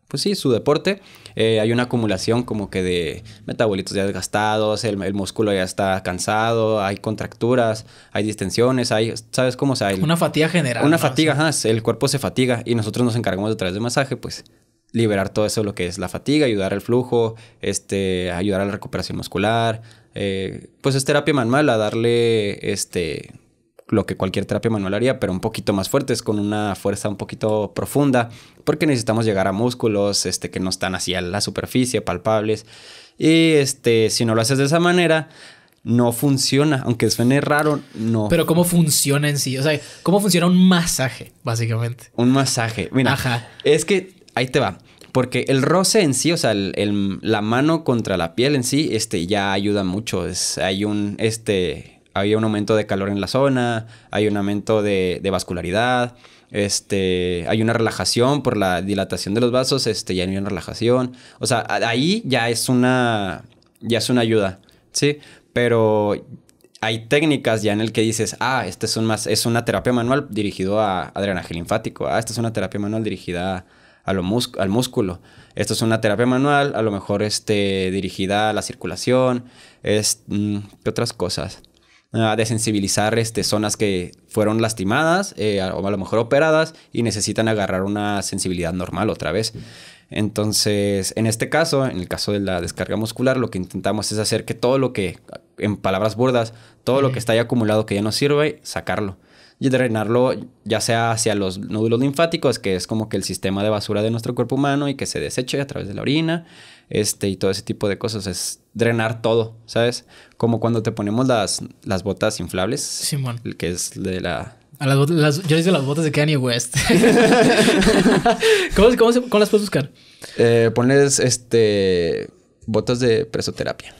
pues sí, su deporte. Eh, hay una acumulación como que de metabolitos ya desgastados, el, músculo ya está cansado, hay contracturas, hay distensiones, hay, ¿sabes cómo? se... una fatiga general. Una fatiga, ajá, el cuerpo se fatiga y nosotros nos encargamos de través de masaje, pues liberar todo eso, lo que es la fatiga, ayudar al flujo, este, ayudar a la recuperación muscular. Eh, pues es terapia manual, a darle este, lo que cualquier terapia manual haría, pero un poquito más fuerte... Es con una fuerza un poquito profunda, porque necesitamos llegar a músculos este, que no están hacia la superficie, palpables. Y este, si no lo haces de esa manera, no funciona. Aunque suene raro, no. Pero ¿cómo funciona en sí? O sea, ¿cómo funciona un masaje, básicamente? Un masaje. Mira, Ajá. es que ahí te va. Porque el roce en sí, o sea, el, la mano contra la piel en sí, este, ya ayuda mucho. Es, hay un, este, había un aumento de calor en la zona, hay un aumento de, vascularidad, este, hay una relajación por la dilatación de los vasos, este, ya hay una relajación. O sea, ahí ya es una, ya es una ayuda, ¿sí? Pero hay técnicas ya en el que dices, ah, esta es, un más, es una terapia manual dirigido a, a drenaje linfático, ah, esta es una terapia manual dirigida a al músculo. Esto es una terapia manual, a lo mejor este, dirigida a la circulación, es, mm, ¿qué otras cosas? Ah, de sensibilizar este, zonas que fueron lastimadas eh, o a lo mejor operadas y necesitan agarrar una sensibilidad normal otra vez. Entonces, en este caso, en el caso de la descarga muscular, lo que intentamos es hacer que todo lo que, en palabras burdas, todo lo que está ahí acumulado que ya no sirve, sacarlo y drenarlo ya sea hacia los nódulos linfáticos, que es como que el sistema de basura de nuestro cuerpo humano y que se deseche a través de la orina, este y todo ese tipo de cosas, es drenar todo, ¿sabes? Como cuando te ponemos las, las botas inflables, Simón. que es de la... las, yo hice las botas de Kanye West. ¿Cómo, las puedes buscar? Eh, pones este botas de presoterapia.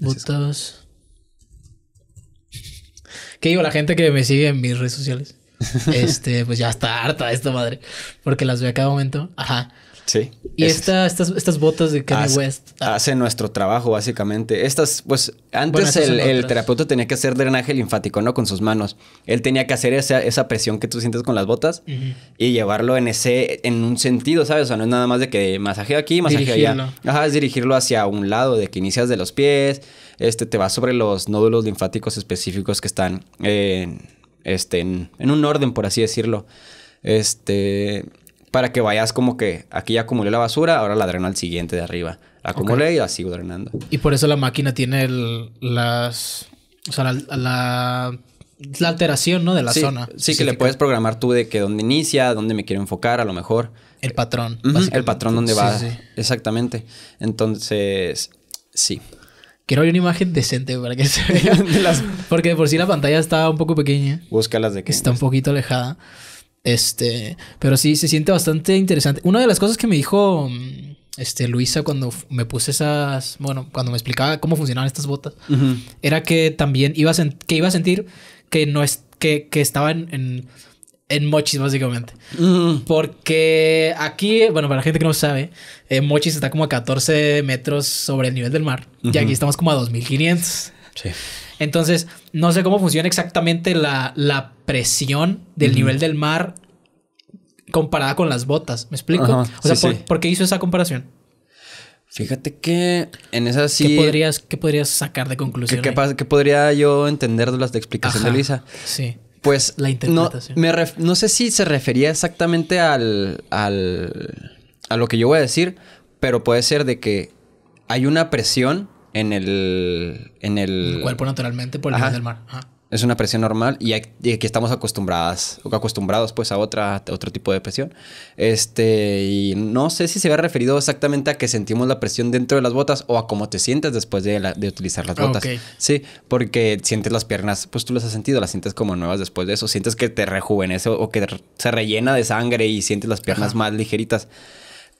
Botas ¿Qué digo? La gente que me sigue en mis redes sociales. Este, pues ya está harta de esta madre. Porque las veo a cada momento. Ajá. Sí. Y estas, estas botas de Kanye West. nuestro trabajo, básicamente. Estas, pues, antes el, terapeuta tenía que hacer drenaje linfático, ¿no? Con sus manos. Él tenía que hacer esa, presión que tú sientes con las botas y llevarlo en ese, en un sentido, ¿sabes? O sea, no es nada más de que masajeo aquí, masajeo allá. Ajá, es dirigirlo hacia un lado, de que inicias de los pies, este, te vas sobre los nódulos linfáticos específicos que están en, este, en, en un orden, por así decirlo. Este, para que vayas como que aquí ya acumulé la basura, ahora la dreno al siguiente de arriba. La acumulé y la sigo drenando. Y por eso la máquina tiene las... O sea, la, la alteración, ¿no? De la zona. Sí, que le puedes programar tú de que dónde inicia, dónde me quiero enfocar, a lo mejor. El patrón. el patrón donde va. Exactamente. Entonces, sí. Quiero ver una imagen decente para que se vea. las... Porque por si la pantalla está un poco pequeña. Búscalas de que. Está un poquito alejada. Este, pero sí, se siente bastante interesante. Una de las cosas que me dijo mm, este, Luisa cuando me puse esas, bueno, cuando me explicaba cómo funcionaban estas botas, era que también iba a, que iba a sentir que no es, que, que estaba en, en, mochis básicamente. Porque aquí, bueno, para la gente que no sabe, eh, mochis está como a 14 metros sobre el nivel del mar y aquí estamos como a 2500. Sí. Entonces, no sé cómo funciona exactamente la, presión del nivel del mar comparada con las botas. ¿Me explico? o sea, por, qué hizo esa comparación? Fíjate que en esa sí. ¿Qué podrías, sacar de conclusión? ¿Qué, podría yo entender de las de explicación Ajá, Sí. Pues. La interpretación. No, sé si se refería exactamente al, al. a lo que yo voy a decir, pero puede ser de que hay una presión en el... En el, cuerpo naturalmente por la nivel del mar. Es una presión normal y, aquí estamos acostumbradas, acostumbrados pues a, otra, otro tipo de presión. Este, y no sé si se había referido exactamente a que sentimos la presión dentro de las botas o a cómo te sientes después de, utilizar las ah, botas. Sí, porque sientes las piernas, pues tú las has sentido, las sientes como nuevas después de eso, sientes que te rejuvenece o que se rellena de sangre y sientes las piernas más ligeritas.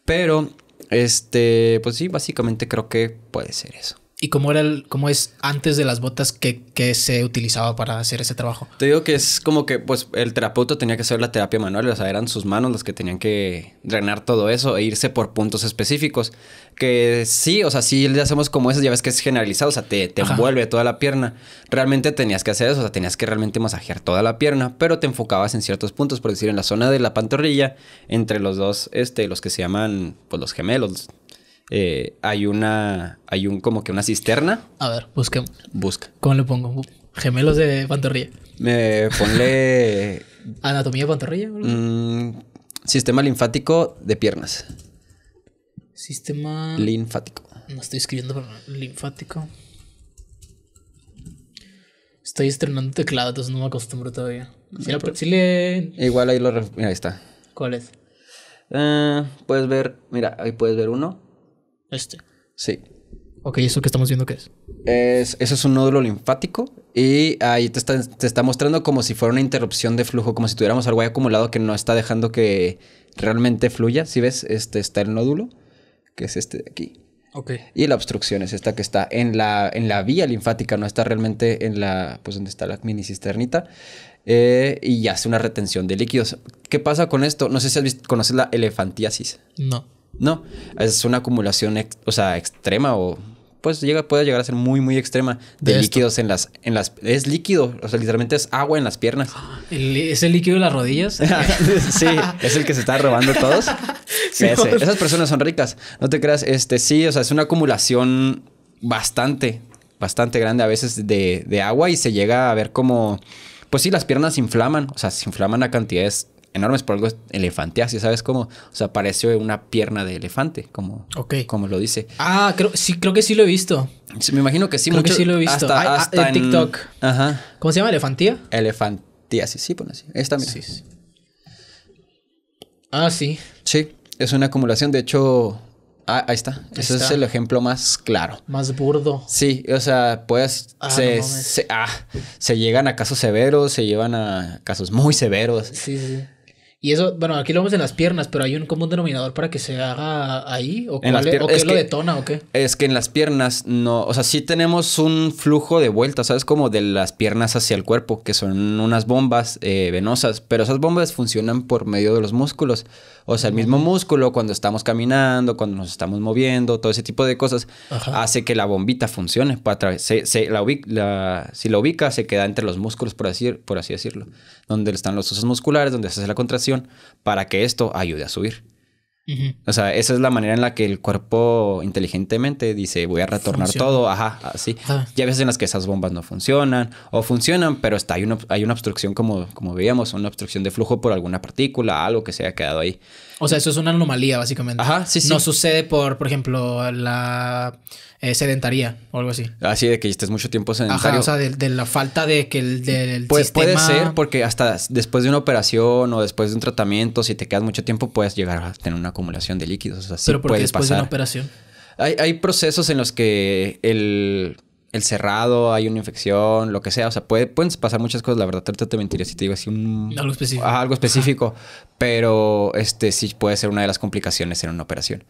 Pero, este, pues sí, básicamente creo que puede ser eso. ¿Y cómo, era el, cómo es antes de las botas que, se utilizaba para hacer ese trabajo? Te digo que es como que pues el terapeuta tenía que hacer la terapia manual, o sea, eran sus manos las que tenían que drenar todo eso e irse por puntos específicos. Que sí, o sea, sí le hacemos como eso, ya ves que es generalizado, o sea, te, te envuelve toda la pierna. Realmente tenías que hacer eso, o sea, tenías que realmente masajear toda la pierna, pero te enfocabas en ciertos puntos, por decir, en la zona de la pantorrilla, entre los dos, este, los que se llaman, pues los gemelos, eh, hay una, hay un como que una cisterna. A ver, busquemos. Busca. ¿Cómo le pongo? Gemelos de pantorrilla. Me ponle... Anatomía de pantorrilla. Mm, sistema linfático de piernas. Sistema... Linfático. No estoy escribiendo, para... linfático. Estoy estrenando teclado, no me acostumbro todavía. Mira por... le... Igual ahí lo... Mira, ahí está. ¿Cuál es? Ah, puedes ver, mira, ahí puedes ver uno. Este. Sí. Ok, ¿eso que estamos viendo qué es? es eso es un nódulo linfático y ahí te está, mostrando como si fuera una interrupción de flujo, como si tuviéramos algo ahí acumulado que no está dejando que realmente fluya. Si ves, este está el nódulo, que es este de aquí. Ok. Y la obstrucción es esta que está en la, en la vía linfática, no está realmente en la, pues donde está la mini cisternita. Eh, y hace una retención de líquidos. ¿Qué pasa con esto? No sé si has visto, conoces la elefantiasis. No. No, es una acumulación, o sea, extrema o pues llega, puede llegar a ser muy, muy extrema de, líquidos en las, en las... Es líquido, o sea, literalmente es agua en las piernas. ¿Es el líquido de las rodillas? sí, es el que se está robando todos. Esas personas son ricas, no te creas, este sí, o sea, es una acumulación bastante, bastante grande a veces de, de agua y se llega a ver como... Pues sí, las piernas se inflaman, o sea, se inflaman a cantidades enormes, por algo Elefantiasis, ¿sabes cómo? O sea, pareció una pierna de elefante, como, como lo dice. Ah, creo, sí, creo que sí lo he visto. me imagino que sí, creo que sí lo he visto. Hasta, ah, en TikTok. ajá. ¿Cómo se llama? ¿Elefantía? Elefantiasis, sí, pone así. Esta, mira. Ah, sí. Sí, es una acumulación. De hecho, Ah, ahí está. Ese es el ejemplo más claro. Más burdo. Sí, o sea, pues ah, se, se, ah, se, llegan a casos severos, se llevan a casos muy severos. Sí, sí. Y eso, bueno, aquí lo vemos en las piernas, pero hay un común denominador para que se haga ahí, o, cuál, es lo detona, o qué. Es que en las piernas no, o sea, sí tenemos un flujo de vuelta, ¿sabes? Como de las piernas hacia el cuerpo, que son unas bombas eh, venosas, pero esas bombas funcionan por medio de los músculos. O sea, el mismo músculo cuando estamos caminando, cuando nos estamos moviendo, todo ese tipo de cosas, hace que la bombita funcione. Para se, se, la si la ubica, se queda entre los músculos, por así, por así decirlo. Donde están los usos musculares, donde se hace la contracción para que esto ayude a subir. O sea, esa es la manera en la que el cuerpo inteligentemente dice, voy a retornar todo, ajá, así. ya Y veces en las que esas bombas no funcionan, o funcionan, pero está, hay una, hay una obstrucción como, como veíamos, una obstrucción de flujo por alguna partícula, algo que se haya quedado ahí. O sea, eso es una anomalía, básicamente. Ajá, sí, sí. No sucede por, por ejemplo, la eh, sedentaría o algo así. Así ah, de que estés mucho tiempo sedentario. Ajá, o sea, de, la falta de que el del pues, sistema... Puede ser porque hasta después de una operación o después de un tratamiento, si te quedas mucho tiempo, puedes llegar a tener una acumulación de líquidos. O sea, sí Pero porque después de una operación. hay procesos en los que el el cerrado, hay una infección, lo que sea. O sea, puede, pueden pasar muchas cosas. La verdad, ahorita te si te digo así un... Algo específico. Pero este sí puede ser una de las complicaciones en una operación.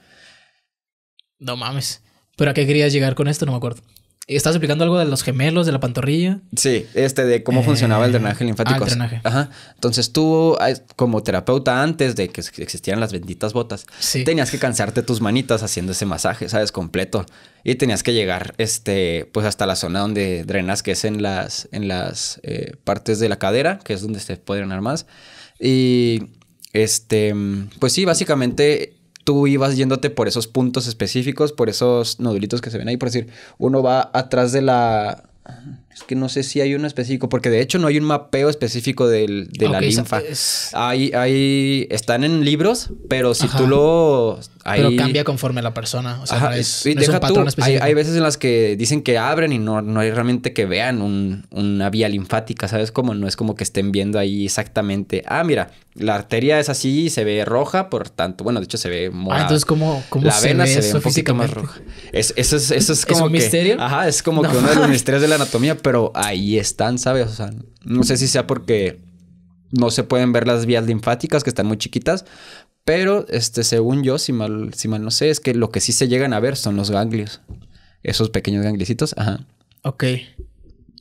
No mames. ¿Pero a qué querías llegar con esto? No me acuerdo. ¿Estás explicando algo de los gemelos, de la pantorrilla. Sí, este, de cómo funcionaba el eh, drenaje linfático. Ah, drenaje. Ajá. Entonces tú, ah, como terapeuta, antes de que existieran las benditas botas, tenías que cansarte tus manitas haciendo ese masaje, ¿sabes? Completo. Y tenías que llegar, este, pues hasta la zona donde drenas, que es en las, en las eh, partes de la cadera, que es donde se puede drenar más. Y, este, pues sí, básicamente tú ibas yéndote por esos puntos específicos, por esos nodulitos que se ven ahí, por decir, uno va atrás de la es que no sé si hay uno específico, porque de hecho no hay un mapeo específico de la linfa. Ahí... Hay, hay, están en libros, pero si tú lo... Pero cambia conforme la persona. O sea, es, un patrón específico. Hay, hay, veces en las que dicen que abren y no, no hay realmente que vean una vía linfática, ¿sabes? Como no es como que estén viendo ahí exactamente. Ah, mira, la arteria es así, y se ve roja, por tanto, bueno, de hecho se ve morada. Ah, entonces, ¿cómo, cómo la vena se ve, un poquito más roja? Es, eso, es, eso es como misterio? Ajá, es como que uno de los misterios de la anatomía pero ahí están, ¿sabes? O sea, no sé si sea porque no se pueden ver las vías linfáticas que están muy chiquitas, pero este, según yo, si mal, si mal no sé, es que lo que sí se llegan a ver son los ganglios. Esos pequeños ganglicitos, ajá. Ok.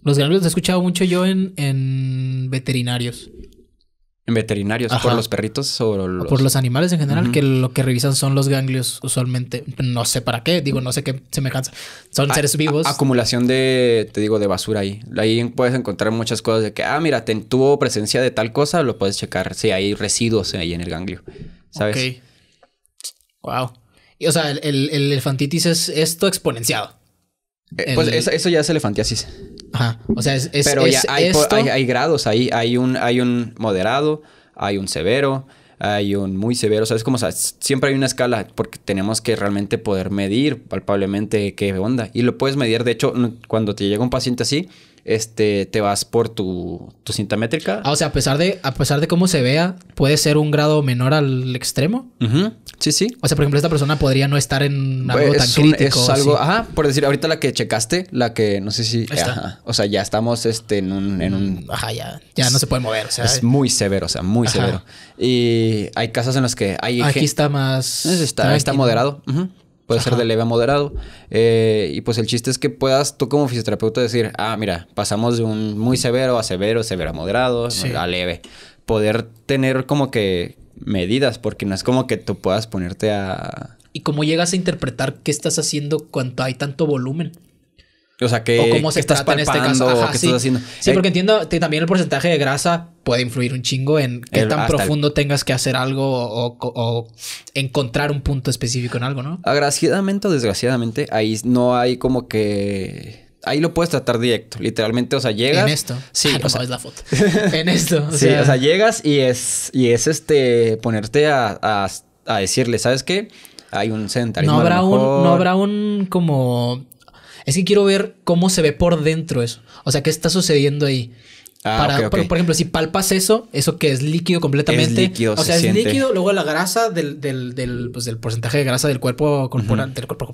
Los ganglios los he escuchado mucho yo en, en veterinarios. En veterinarios por los perritos o, los... por los animales en general, que lo que revisan son los ganglios usualmente, no sé para qué, digo, no sé qué se me cansa. Son seres vivos. acumulación de, te digo, de basura ahí. Ahí puedes encontrar muchas cosas de que, ah, mira, te tuvo presencia de tal cosa, lo puedes checar. Sí, hay residuos ahí en el ganglio, ¿sabes? Ok. Wow. Y, o sea, el, el, el elefantitis es esto exponenciado. Eh, pues eso, ya es elefantiasis. Ajá. O sea, es. es Pero ya hay, hay, hay, grados. Hay, hay, un, hay un moderado, hay un severo, hay un muy severo. sabes sea, como, siempre hay una escala porque tenemos que realmente poder medir palpablemente qué onda. Y lo puedes medir. De hecho, cuando te llega un paciente así, este, te vas por tu, tu cinta métrica. Ah, o sea, a pesar, de, a pesar de cómo se vea, puede ser un grado menor al extremo. Sí, sí. O sea, por ejemplo, esta persona podría no estar en algo pues, tan crítico. Es algo, ajá, por decir, ahorita la que checaste, la que no sé si. Ajá, o sea, ya estamos este, en un. En un mm, ajá, ya, ya no se puede mover. O sea, es muy severo, o sea, muy severo. Y hay casos en los que hay. Aquí está más. Está, está moderado. ajá puede ser de leve a moderado. Eh, y pues el chiste es que puedas tú como fisioterapeuta decir, ah, mira, pasamos de un muy severo a severo, severo a moderado, a leve. Poder tener como que medidas, porque no es como que tú puedas ponerte a... ¿Y cómo llegas a interpretar qué estás haciendo cuando hay tanto volumen? O sea, que, cómo se estás en este caso. sí. porque eh, entiendo que también el porcentaje de grasa puede influir un chingo en qué tan profundo tengas que hacer algo o, encontrar un punto específico en algo, ¿no? Agraciadamente o desgraciadamente, ahí no hay como que. Ahí lo puedes tratar directo, literalmente, o sea, llegas. En esto. Sí, ah, no sabes la foto. en esto. O sí, o sea, llegas y es, y es este, ponerte a, a, decirle, ¿sabes qué? Hay un centro no habrá un como es quiero ver cómo se ve por dentro eso. O sea, qué está sucediendo ahí. Ah, para, Por, ejemplo, si palpas eso, eso que es líquido completamente. Es líquido, o sea, es líquido, luego la grasa pues, del, porcentaje de grasa del cuerpo corporal, del cuerpo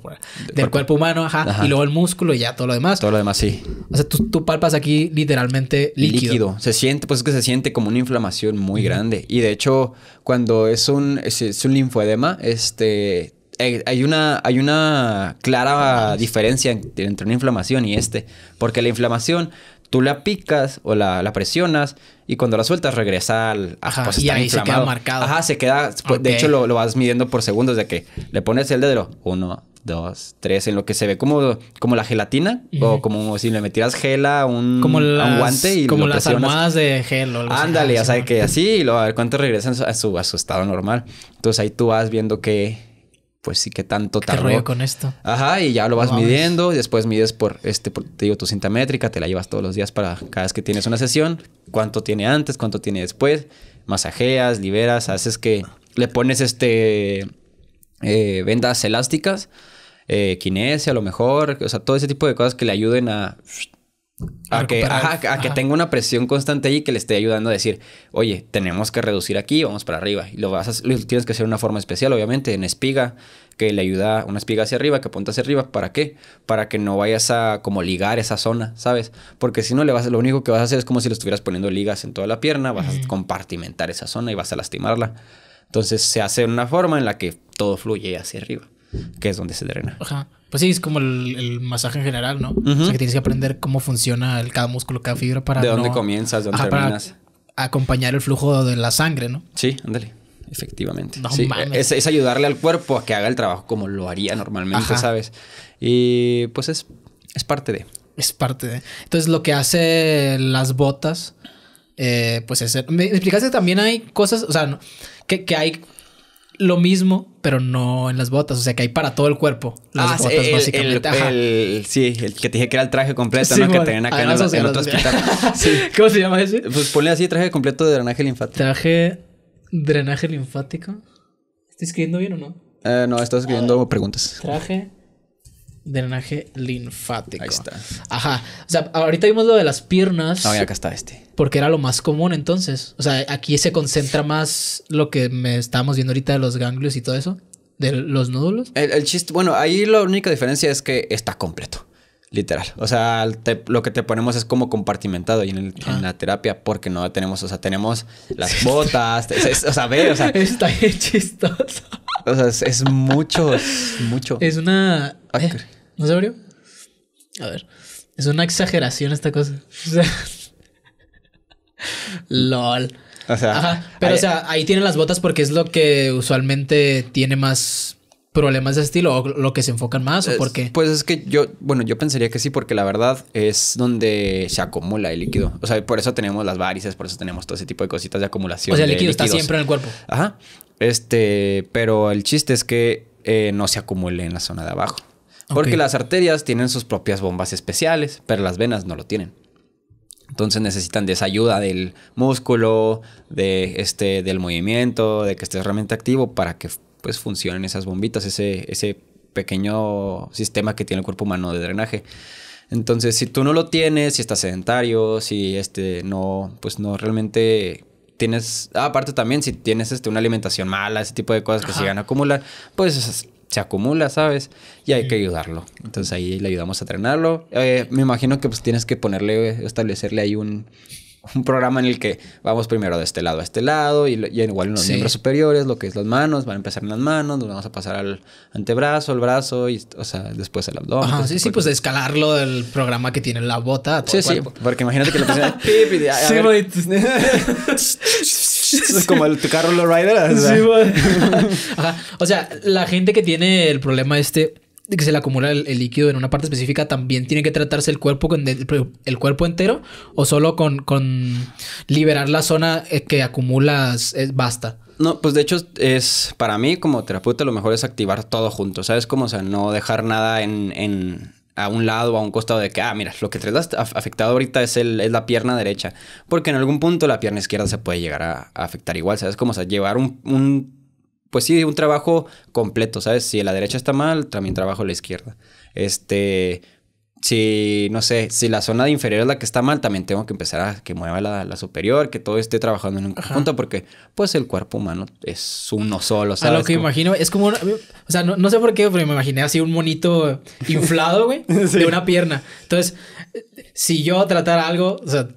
del cuerpo, humano, ajá, y luego el músculo y ya todo lo demás. Todo lo demás, sí. O sea, tú, palpas aquí literalmente líquido. Se siente, pues es que se siente como una inflamación muy grande. Y de hecho, cuando es un, es, es un linfoedema, este eh, hay, una, hay una clara diferencia entre una inflamación y este. Porque la inflamación, tú la picas o la, presionas y cuando la sueltas regresa al... Ajá, pues y ahí se queda marcado. Ajá, se queda... Pues, de hecho, lo, vas midiendo por segundos de que le pones el dedo. Uno, dos, tres, en lo que se ve como, como la gelatina o como si le metieras gela a un guante y como las almohadas de gel o Ándale, ah, o sea, que así y a ver cuánto regresan a su, a su estado normal. Entonces ahí tú vas viendo que pues sí que tanto tardó. ¿Qué rollo con esto? Ajá, y ya lo vas midiendo y después mides por, este, te digo, tu cinta métrica, te la llevas todos los días para cada vez que tienes una sesión, cuánto tiene antes, cuánto tiene después, masajeas, liberas, haces que le pones este eh, vendas elásticas, eh, kinesia a lo mejor, o sea, todo ese tipo de cosas que le ayuden a a, que, tenga una presión constante y que le esté ayudando a decir, oye, tenemos que reducir aquí, vamos para arriba. Y lo vas a, tienes que hacer de una forma especial, obviamente, en espiga, que le ayuda una espiga hacia arriba, que apunta hacia arriba. ¿Para qué? Para que no vayas a como ligar esa zona, ¿sabes? Porque si no le vas, lo único que vas a hacer es como si le estuvieras poniendo ligas en toda la pierna, vas a compartimentar esa zona y vas a lastimarla. Entonces se hace una forma en la que todo fluye hacia arriba que es donde se drena. Ajá. Pues sí, es como el, masaje en general, ¿no? O sea, que tienes que aprender cómo funciona el, cada músculo, cada fibra para. De dónde comienzas, de dónde Ajá, Para acompañar el flujo de la sangre, ¿no? Sí, ándale. Efectivamente. E- es, ayudarle al cuerpo a que haga el trabajo como lo haría normalmente, ¿sabes? Y pues es, es parte de. Es parte de. Entonces, lo que hace las botas, eh, pues es. Me explicaste que también hay cosas, o sea, que, que hay lo mismo pero no en las botas. O sea, que hay para todo el cuerpo. Las ah, botas, básicamente. El, el, sí, el que te dije que era el traje completo, ¿no? Que que tenían acá en, las en hospital. ¿Cómo se llama ese? Pues ponle así, traje completo de drenaje linfático. Traje drenaje linfático. ¿Estás escribiendo bien o no? Eh, no, estás escribiendo ah. preguntas. Traje drenaje linfático. Ahí está. Ajá. O sea, ahorita vimos lo de las piernas. Ah, acá está este. Porque era lo más común entonces. O sea, aquí se concentra más lo que me estábamos viendo ahorita de los ganglios y todo eso. De los nódulos. El, chiste, bueno, ahí la única diferencia es que está completo. Literal. O sea, lo que te ponemos es como compartimentado y en, ah. la terapia, porque no tenemos, o sea, tenemos las botas, o sea, ve, o sea. Está chistoso. O sea, es, mucho, es mucho. Es una. Ah, eh, ¿No se abrió? A ver. Es una exageración esta cosa. LOL. O sea. Ajá. Pero, o sea, ahí tienen las botas porque es lo que usualmente tiene más problemas de estilo o lo que se enfocan más o por qué? Pues es que yo, bueno, yo pensaría que sí, porque la verdad es donde se acumula el líquido. O sea, por eso tenemos las varices, por eso tenemos todo ese tipo de cositas de acumulación. O sea, el líquido está siempre en el cuerpo. Ajá. Este, pero el chiste es que eh, no se acumule en la zona de abajo. Porque las arterias tienen sus propias bombas especiales, pero las venas no lo tienen. Entonces necesitan de esa ayuda del músculo, de este, del movimiento, de que estés realmente activo para que pues funcionen esas bombitas, ese, ese pequeño sistema que tiene el cuerpo humano de drenaje. Entonces, si tú no lo tienes, si estás sedentario, si este no, pues no realmente tienes, aparte también si tienes este, una alimentación mala, ese tipo de cosas que sigan se a acumular, pues se acumula, ¿sabes? Y hay que ayudarlo. Entonces ahí le ayudamos a entrenarlo. Eh, me imagino que pues tienes que ponerle, establecerle ahí un, programa en el que vamos primero de este lado a este lado y, igual en los miembros superiores, lo que es las manos, van a empezar en las manos, nos vamos a pasar al antebrazo, el brazo y, o sea, después el abdomen. sí, sí, pues escalarlo del programa que tiene la bota. Sí, sí, porque imagínate que lo pusieran pip y de, Es como el, carro Rider. O sea. O sea, la gente que tiene el problema este de que se le acumula el, líquido en una parte específica, ¿también tiene que tratarse el cuerpo con el, cuerpo entero? ¿O solo con, con, liberar la zona eh, que acumulas eh, basta? No, pues de hecho es para mí como terapeuta lo mejor es activar todo junto, ¿sabes? Como, o sea, no dejar nada en a un lado o a un costado de que, ah, mira, lo que te has afectado ahorita es, el, es la pierna derecha, porque en algún punto la pierna izquierda se puede llegar a, afectar igual, ¿sabes? Como, o sea, llevar un, un pues sí, un trabajo completo, ¿sabes? Si la derecha está mal, también trabajo la izquierda. Este, si, no sé, si la zona de inferior es la que está mal, también tengo que empezar a que mueva la, la superior, que todo esté trabajando en un conjunto, porque pues el cuerpo humano es uno solo, ¿sabes? A lo que imagino, es como, o sea, no, sé por qué, pero me imaginé así un monito inflado, güey, de una pierna. Entonces, si yo tratara algo, o sea,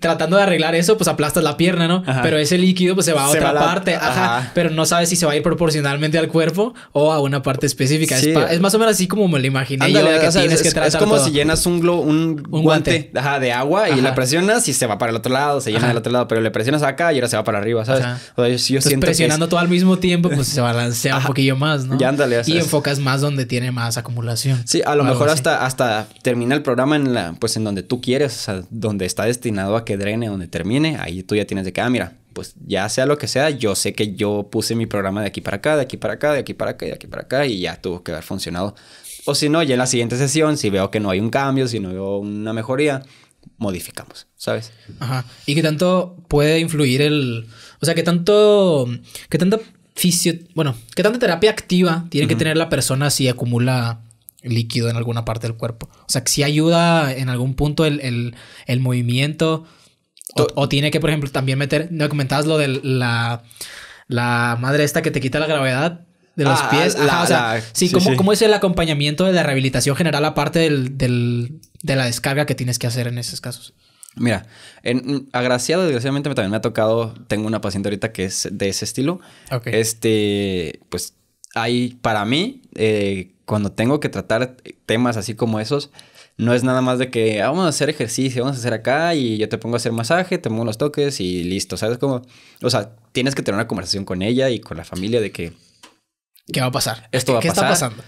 tratando de arreglar eso, pues aplastas la pierna, ¿no? Pero ese líquido pues se va a otra parte, ajá. Pero no sabes si se va a ir proporcionalmente al cuerpo o a una parte específica. Es, más o menos así como me lo imaginé es, que es como si llenas un, un, guante, de agua y la presionas y se va para el otro lado, se llena del otro lado, pero le presionas acá y ahora se va para arriba, ¿sabes? O presionando todo al mismo tiempo, pues se balancea un poquillo más, ¿no? Y ándale, Y enfocas más donde tiene más acumulación. Sí, a lo mejor hasta, hasta termina el programa en la, pues en donde tú quieres, o sea, donde está destinado que drene donde termine, ahí tú ya tienes de que, ah, mira, pues ya sea lo que sea, yo sé que yo puse mi programa de aquí para acá, de aquí para acá, de aquí para acá, de aquí para acá, y ya tuvo que haber funcionado. O si no, ya en la siguiente sesión, si veo que no hay un cambio, si no veo una mejoría, modificamos, ¿sabes? Ajá. ¿Y qué tanto puede influir el... O sea, qué tanto... ¿Qué tanta fisio... Bueno, qué tanta terapia activa tiene que tener la persona si acumula líquido en alguna parte del cuerpo. O sea, que si ayuda en algún punto el, el, movimiento. O, tiene que, por ejemplo, también meter. ...no comentabas lo de la, la madre esta que te quita la gravedad de los ah, pies. o sí, como ¿cómo, es el acompañamiento de la rehabilitación general aparte del, de la descarga que tienes que hacer en esos casos? Mira, en, agraciado, desgraciadamente también me ha tocado, tengo una paciente ahorita que es de ese estilo. Okay. Este, pues hay para mí eh, cuando tengo que tratar temas así como esos, no es nada más de que ah, vamos a hacer ejercicio, vamos a hacer acá y yo te pongo a hacer masaje, te pongo unos toques y listo, ¿sabes? cómo, o sea, tienes que tener una conversación con ella y con la familia de que ¿Qué va a pasar? Esto va a ¿Qué está pasando?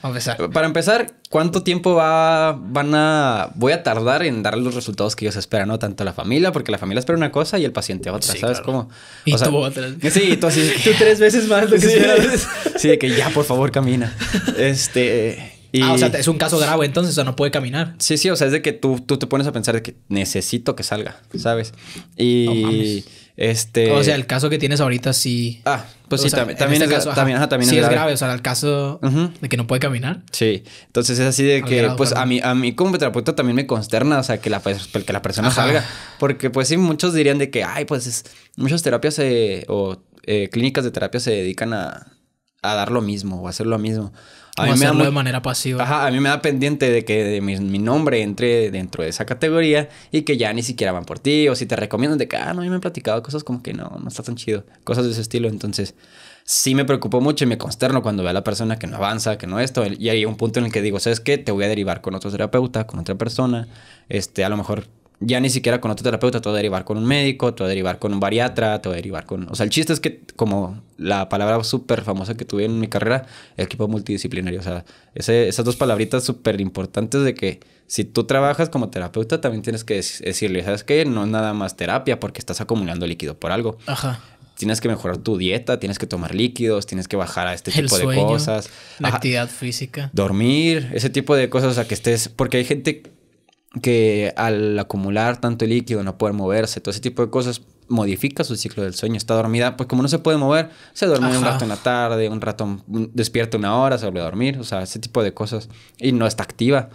Para empezar, ¿cuánto tiempo va, van a, voy a tardar en darle los resultados que ellos esperan? ¿no? Tanto la familia, porque la familia espera una cosa y el paciente otra, ¿sabes cómo? Y tú otra. Sí, tú así, tú tres veces más lo que sí, sí, de que ya, por favor, camina. Este... Ah, o sea, es un caso grave entonces, o no puede caminar. Sí, sí, o sea, es de que tú, te pones a pensar de que necesito que salga, ¿sabes? Y... Este... O sea, el caso que tienes ahorita sí. Ah, pues sí, también, es, también, es, grave. O sea, el caso de que no puede caminar. Sí. Entonces es así de que, pues a mí, a mí como terapeuta también me consterna, o sea, que la, que la persona salga. Porque pues sí, muchos dirían de que, ay, pues muchas terapias o eh, clínicas de terapia se dedican a, a dar lo mismo o a hacer lo mismo. A mí me da de manera pasiva. Ajá, a mí me da pendiente de que mi, nombre entre dentro de esa categoría y que ya ni siquiera van por ti o si te recomiendan de que, ah, no, yo me han platicado cosas como que no, no está tan chido, cosas de ese estilo. Entonces, sí me preocupo mucho y me consterno cuando veo a la persona que no avanza, que no esto. Y hay un punto en el que digo, ¿sabes qué? Te voy a derivar con otro terapeuta, con otra persona. Este, a lo mejor ya ni siquiera con otro terapeuta, te va a derivar con un médico, te voy a derivar con un bariatra, te voy a derivar con... O sea, el chiste es que, como la palabra súper famosa que tuve en mi carrera, equipo multidisciplinario. O sea, esas dos palabritas súper importantes de que si tú trabajas como terapeuta, también tienes que decirle, ¿sabes qué? No es nada más terapia porque estás acumulando líquido por algo. Ajá tienes que mejorar tu dieta, tienes que tomar líquidos, tienes que bajar a este tipo de cosas. La actividad física. Dormir, ese tipo de cosas, o sea, que estés, porque hay gente que al acumular tanto líquido, no poder moverse, todo ese tipo de cosas, modifica su ciclo del sueño. Está dormida, pues como no se puede mover, se duerme un rato en la tarde, un rato despierta una hora, se vuelve a dormir, o sea, ese tipo de cosas. Y no está activa.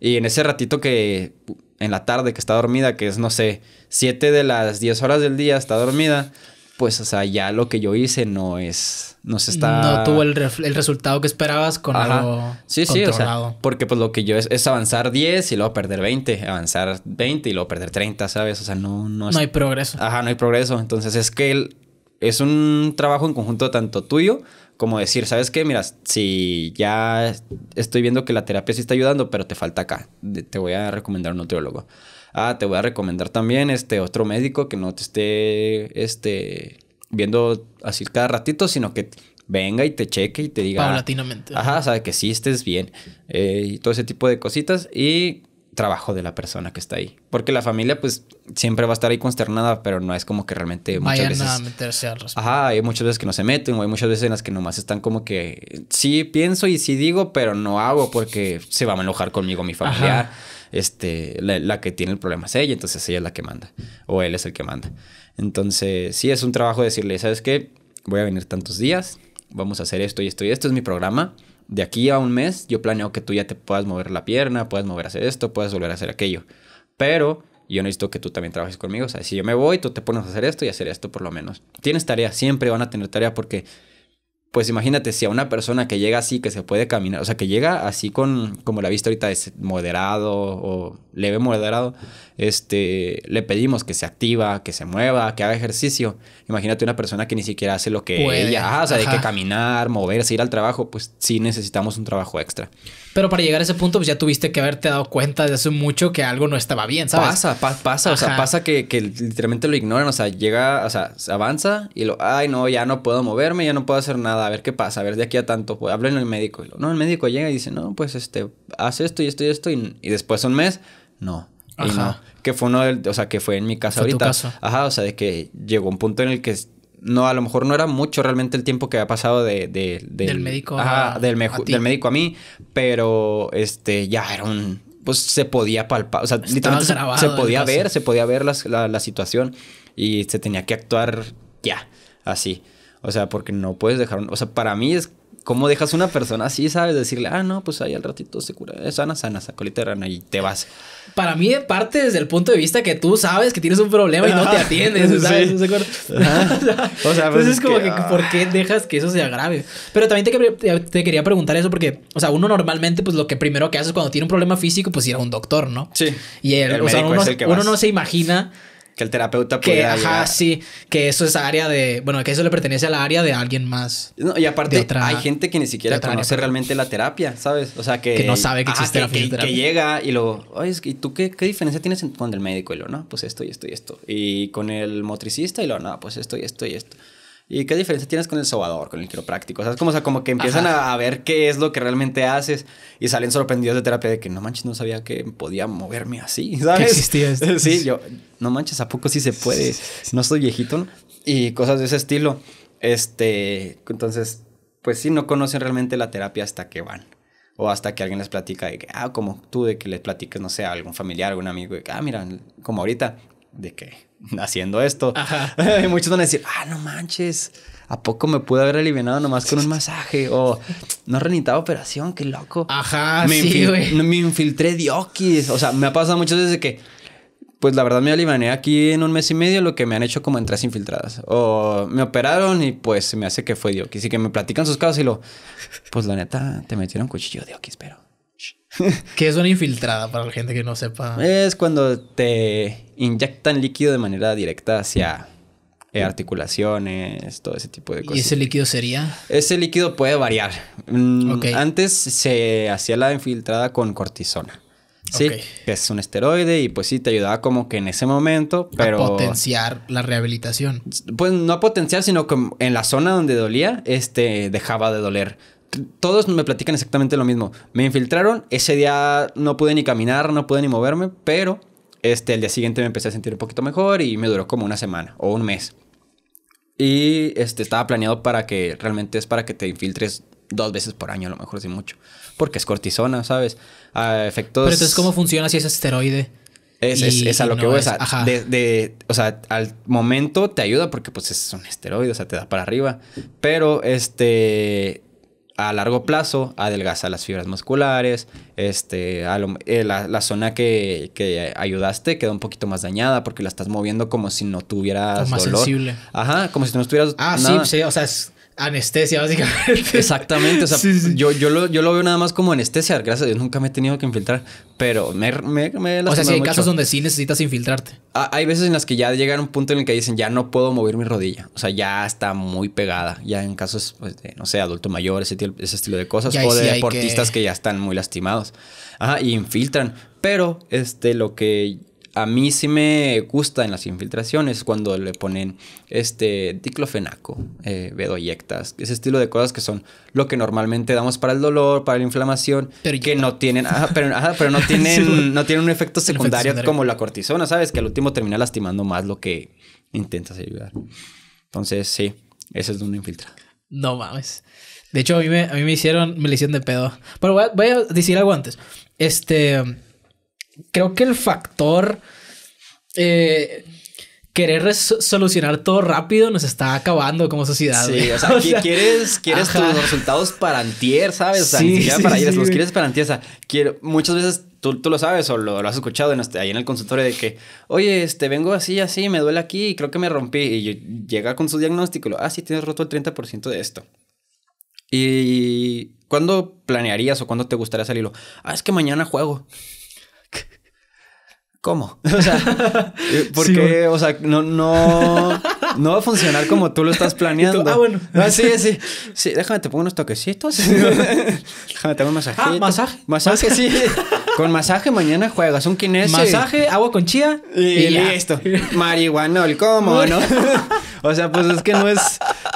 Y en ese ratito que en la tarde que está dormida, que es, no sé, 7 de las 10 horas del día está dormida, pues, o sea, ya lo que yo hice no es, no se está... No tuvo el, resultado que esperabas con algo Sí, sí, o sea, porque pues lo que yo es, avanzar 10 y luego perder 20, avanzar 20 y luego perder 30, ¿sabes? O sea, no... No, no hay progreso. Ajá, no hay progreso. Entonces es que es un trabajo en conjunto tanto tuyo como decir, ¿sabes qué? Mira, si ya estoy viendo que la terapia sí está ayudando, pero te falta acá, te voy a recomendar un nutriólogo ah, te voy a recomendar también este otro médico que no te esté este, viendo así cada ratito, sino que venga y te cheque y te diga. Paulatinamente. Ajá, sabe que si estés bien. Eh, y todo ese tipo de cositas. Y trabajo de la persona que está ahí. Porque la familia, pues, siempre va a estar ahí consternada, pero no es como que realmente muchas Vayan veces. a meterse al respecto. Ajá, hay muchas veces que no se meten, hay muchas veces en las que nomás están como que sí pienso y sí digo, pero no hago porque se va a enojar conmigo mi familiar este, la, que tiene el problema es ella, entonces ella es la que manda, o él es el que manda. Entonces, sí es un trabajo decirle, ¿sabes qué? Voy a venir tantos días, vamos a hacer esto y esto y esto es mi programa. De aquí a un mes yo planeo que tú ya te puedas mover la pierna, puedas mover hacer esto, puedas volver a hacer aquello. Pero yo necesito que tú también trabajes conmigo. O sea, si yo me voy, tú te pones a hacer esto y hacer esto por lo menos. Tienes tarea, siempre van a tener tarea porque pues imagínate si a una persona que llega así, que se puede caminar, o sea, que llega así con, como la vista ahorita es moderado o leve moderado, este, le pedimos que se activa, que se mueva, que haga ejercicio. Imagínate una persona que ni siquiera hace lo que ella hace, ah, o sea, de que caminar, moverse, ir al trabajo, pues sí necesitamos un trabajo extra. Pero para llegar a ese punto, pues ya tuviste que haberte dado cuenta De hace mucho que algo no estaba bien, ¿sabes? Pasa, pasa, o sea, pasa que, que literalmente lo ignoran, o sea, llega, o sea, avanza y lo, ay, no, ya no puedo moverme, ya no puedo hacer nada a ver qué pasa, a ver de aquí a tanto, pues en el médico. Y no, el médico llega y dice, no, pues este, haz esto y esto y esto, y, después un mes, no. Ajá. Que fue uno del, o sea, que fue en mi casa ahorita. Ajá, o sea, de que llegó un punto en el que no, a lo mejor no era mucho realmente el tiempo que había pasado de, del médico a, del, del médico a mí, pero este ya era un pues se podía palpar, o sea, literalmente se, podía ver, se podía ver la, la situación y se tenía que actuar ya, así. O sea, porque no puedes dejar, o sea, para mí es como dejas una persona así, ¿sabes? Decirle, ah, no, pues ahí al ratito se cura, eh, sana, sana, sacolita de y te vas. Para mí, de parte, desde el punto de vista que tú sabes que tienes un problema y no te atiendes, ¿sabes? o sea, pues Entonces es como que, ah. ¿por qué dejas que eso se agrave? Pero también te, quería preguntar eso porque, o sea, uno normalmente, pues lo que primero que hace es cuando tiene un problema físico, pues ir a un doctor, ¿no? Sí. Y el, el o sea, uno, uno no se imagina que el terapeuta que, pudiera. Ajá, sí, que eso es área de. Bueno, que eso le pertenece a la área de alguien más. No, y aparte, hay gente que ni siquiera conoce realmente la terapia, ¿sabes? O sea, que. Que no sabe que existe la terapia Que, llega y lo. Oye, ¿y tú qué, qué diferencia tienes con el médico? Y lo, no, pues esto y esto y esto. Y con el motricista y lo, no, pues esto y esto y esto. ¿Y qué diferencia tienes con el sobador, con el quiropráctico? O sea, es como, o sea, como que empiezan a, a, ver qué es lo que realmente haces y salen sorprendidos de terapia de que no manches, no sabía que podía moverme así, ¿sabes? Que existía esto. Sí, yo, no manches, ¿a poco sí se puede? No soy viejito y cosas de ese estilo. Este, entonces, pues sí, no conocen realmente la terapia hasta que van. O hasta que alguien les platica de que, ah, como tú, de que les platiques, no sé, a algún familiar, algún amigo, de que, ah, mira, como ahorita, de que haciendo esto. y muchos van a decir, ah, no manches, ¿a poco me pude haber aliviado nomás con un masaje? O no renitaba operación, qué loco. Ajá, me sí, güey. Me infiltré diokis. O sea, me ha pasado muchas veces que, pues la verdad me aliviané aquí en un mes y medio lo que me han hecho como en tres infiltradas. O me operaron y pues me hace que fue diokis. Y que me platican sus casos y lo, pues la neta, te metieron cuchillo diokis, pero ¿Qué es una infiltrada para la gente que no sepa? Es cuando te inyectan líquido de manera directa hacia eh, articulaciones, todo ese tipo de cosas. ¿Y ese líquido sería? Ese líquido puede variar. Mm, antes se hacía la infiltrada con cortisona. Sí, que es un esteroide y pues sí te ayudaba como que en ese momento, pero... A potenciar la rehabilitación. Pues no a potenciar, sino que en la zona donde dolía, este dejaba de doler todos me platican exactamente lo mismo. Me infiltraron, ese día no pude ni caminar, no pude ni moverme, pero este, el día siguiente me empecé a sentir un poquito mejor y me duró como una semana o un mes. Y este, estaba planeado para que realmente es para que te infiltres dos veces por año, a lo mejor, si mucho. Porque es cortisona, ¿sabes? A efectos. Pero entonces, ¿cómo funciona si es esteroide? Es, es, a lo que voy. a, De, o sea, al momento te ayuda porque pues es un esteroide, o sea, te da para arriba. Pero este a largo plazo adelgaza las fibras musculares, este, eh, la, zona que, ayudaste queda un poquito más dañada porque la estás moviendo como si no tuvieras más sensible. Ajá, como si no estuvieras... Ah, sí, pues, sí, o sea, anestesia, básicamente. Exactamente. O sea, Yo, yo, lo, yo lo veo nada más como anestesia. Gracias a Dios nunca me he tenido que infiltrar. Pero me, me, me O sea, hay casos donde sí necesitas infiltrarte. Ah, hay veces en las que ya llegan a un punto en el que dicen, ya no puedo mover mi rodilla. O sea, ya está muy pegada. Ya en casos, pues, no sé, adulto mayor, ese, ese estilo de cosas. o de deportistas que... que... ya están muy lastimados. Ajá, y infiltran. Pero, este, lo que a mí sí me gusta en las infiltraciones cuando le ponen este diclofenaco, eh, bedoyectas, ese estilo de cosas que son lo que normalmente damos para el dolor, para la inflamación, que no tienen, ajá, pero, pero, no tienen, no tienen un efecto secundario, como la cortisona, ¿sabes? Que al último termina lastimando más lo que intentas ayudar. Entonces, sí, ese es de un infiltrado. No mames. De hecho, a mí me, a mí me hicieron, me le hicieron de pedo. Pero voy a decir algo antes. Este creo que el factor eh, querer solucionar todo rápido nos está acabando como sociedad. Sí, o sea, quieres, quieres tus resultados para antier, ¿sabes? O sea, para los quieres para antier. O sea, quiero, muchas veces tú, lo sabes o lo, has escuchado este, ahí en el consultorio de que, oye, este, vengo así, así, me duele aquí y creo que me rompí. Y llega con su diagnóstico, y lo, ah, sí, tienes roto el 30% de esto. Y... ¿Cuándo planearías o cuándo te gustaría salirlo? Ah, es que mañana juego. ¿Cómo? O sea, eh, porque, o sea, no, no, no va a funcionar como tú lo estás planeando. ah, bueno. así, ah, sí, sí. Sí, déjame, te pongo unos toquecitos. déjame, te hago un masajito. Ah, masaje. Masaje, ¿Masaje? sí. con masaje mañana juegas un kinesio. Masaje, agua con chía. Y, y listo. Marihuanol, ¿cómo, no? o sea, pues es que no es,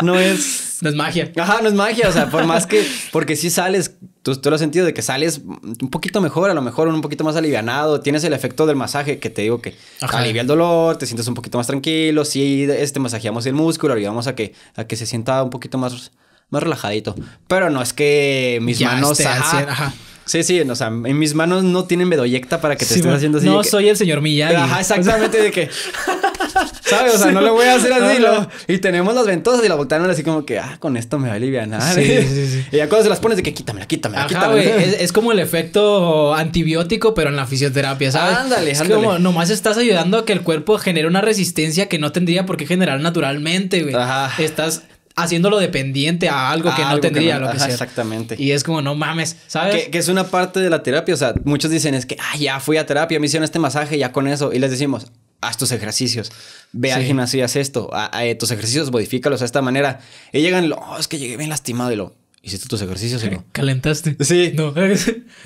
no es... No es magia. Ajá, no es magia. O sea, por más que, porque si sales tú, lo has sentido de que sales un poquito mejor, a lo mejor un poquito más alivianado, tienes el efecto del masaje que te digo que alivia el dolor, te sientes un poquito más tranquilo, sí, este masajeamos el músculo, ayudamos a que, a que se sienta un poquito más, más relajadito. Pero no es que mis manos... ajá, Sí, sí, o sea, en mis manos no tienen medoyecta para que te estén haciendo así. No, soy el señor Millán. Ajá, exactamente, de que... ¿Sabes? O sea, no le voy a hacer así. Y tenemos las ventosas y la voltearon así como que, ah, con esto me va a aliviar. Sí, sí, sí. Y ya cuando se las pones de que quítamela, quítamela, quítamela. es, como el efecto antibiótico, pero en la fisioterapia, ¿sabes? Ándale, es como nomás estás ayudando a que el cuerpo genere una resistencia que no tendría por qué generar naturalmente, güey. Ajá. Estás haciéndolo dependiente a algo que no tendría lo que sea. Exactamente. Y es como, no mames, ¿sabes? Que, es una parte de la terapia. O sea, muchos dicen es que, ah, ya fui a terapia, me hicieron este masaje, ya con eso. Y les decimos, haz tus ejercicios, ve al gimnasio y haz esto, a, ah, eh, tus ejercicios modifícalos a esta manera. Y llegan, oh, es que llegué bien lastimado y lo, ¿Hiciste tus ejercicios o no? ¿Calentaste? Sí. No.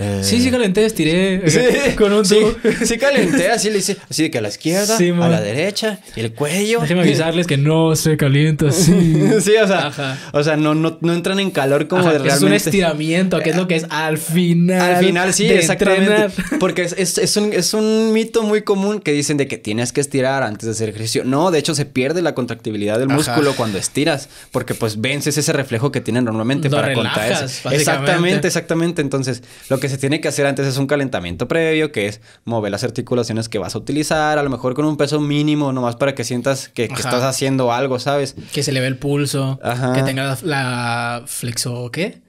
Eh. Sí, sí calenté, estiré eh, sí. con un tubo. Sí, calenté, así le hice. Así de que a la izquierda, a la derecha, y el cuello. Déjenme avisarles que no se calienta así. sí, o sea, o sea no, no, entran en calor como de realmente. Es un estiramiento, que es lo que es al final. Al final, sí, exactamente. Porque es, un, es un mito muy común que dicen de que tienes que estirar antes de hacer ejercicio. No, de hecho, se pierde la contractibilidad del músculo cuando estiras, porque pues vences ese reflejo que tienen normalmente. para Exactamente, exactamente. Entonces, lo que se tiene que hacer antes es un calentamiento previo, que es mover las articulaciones que vas a utilizar, a lo mejor con un peso mínimo, nomás para que sientas que, estás haciendo algo, ¿sabes? Que se le ve el pulso, que tenga la, flexo, ¿qué?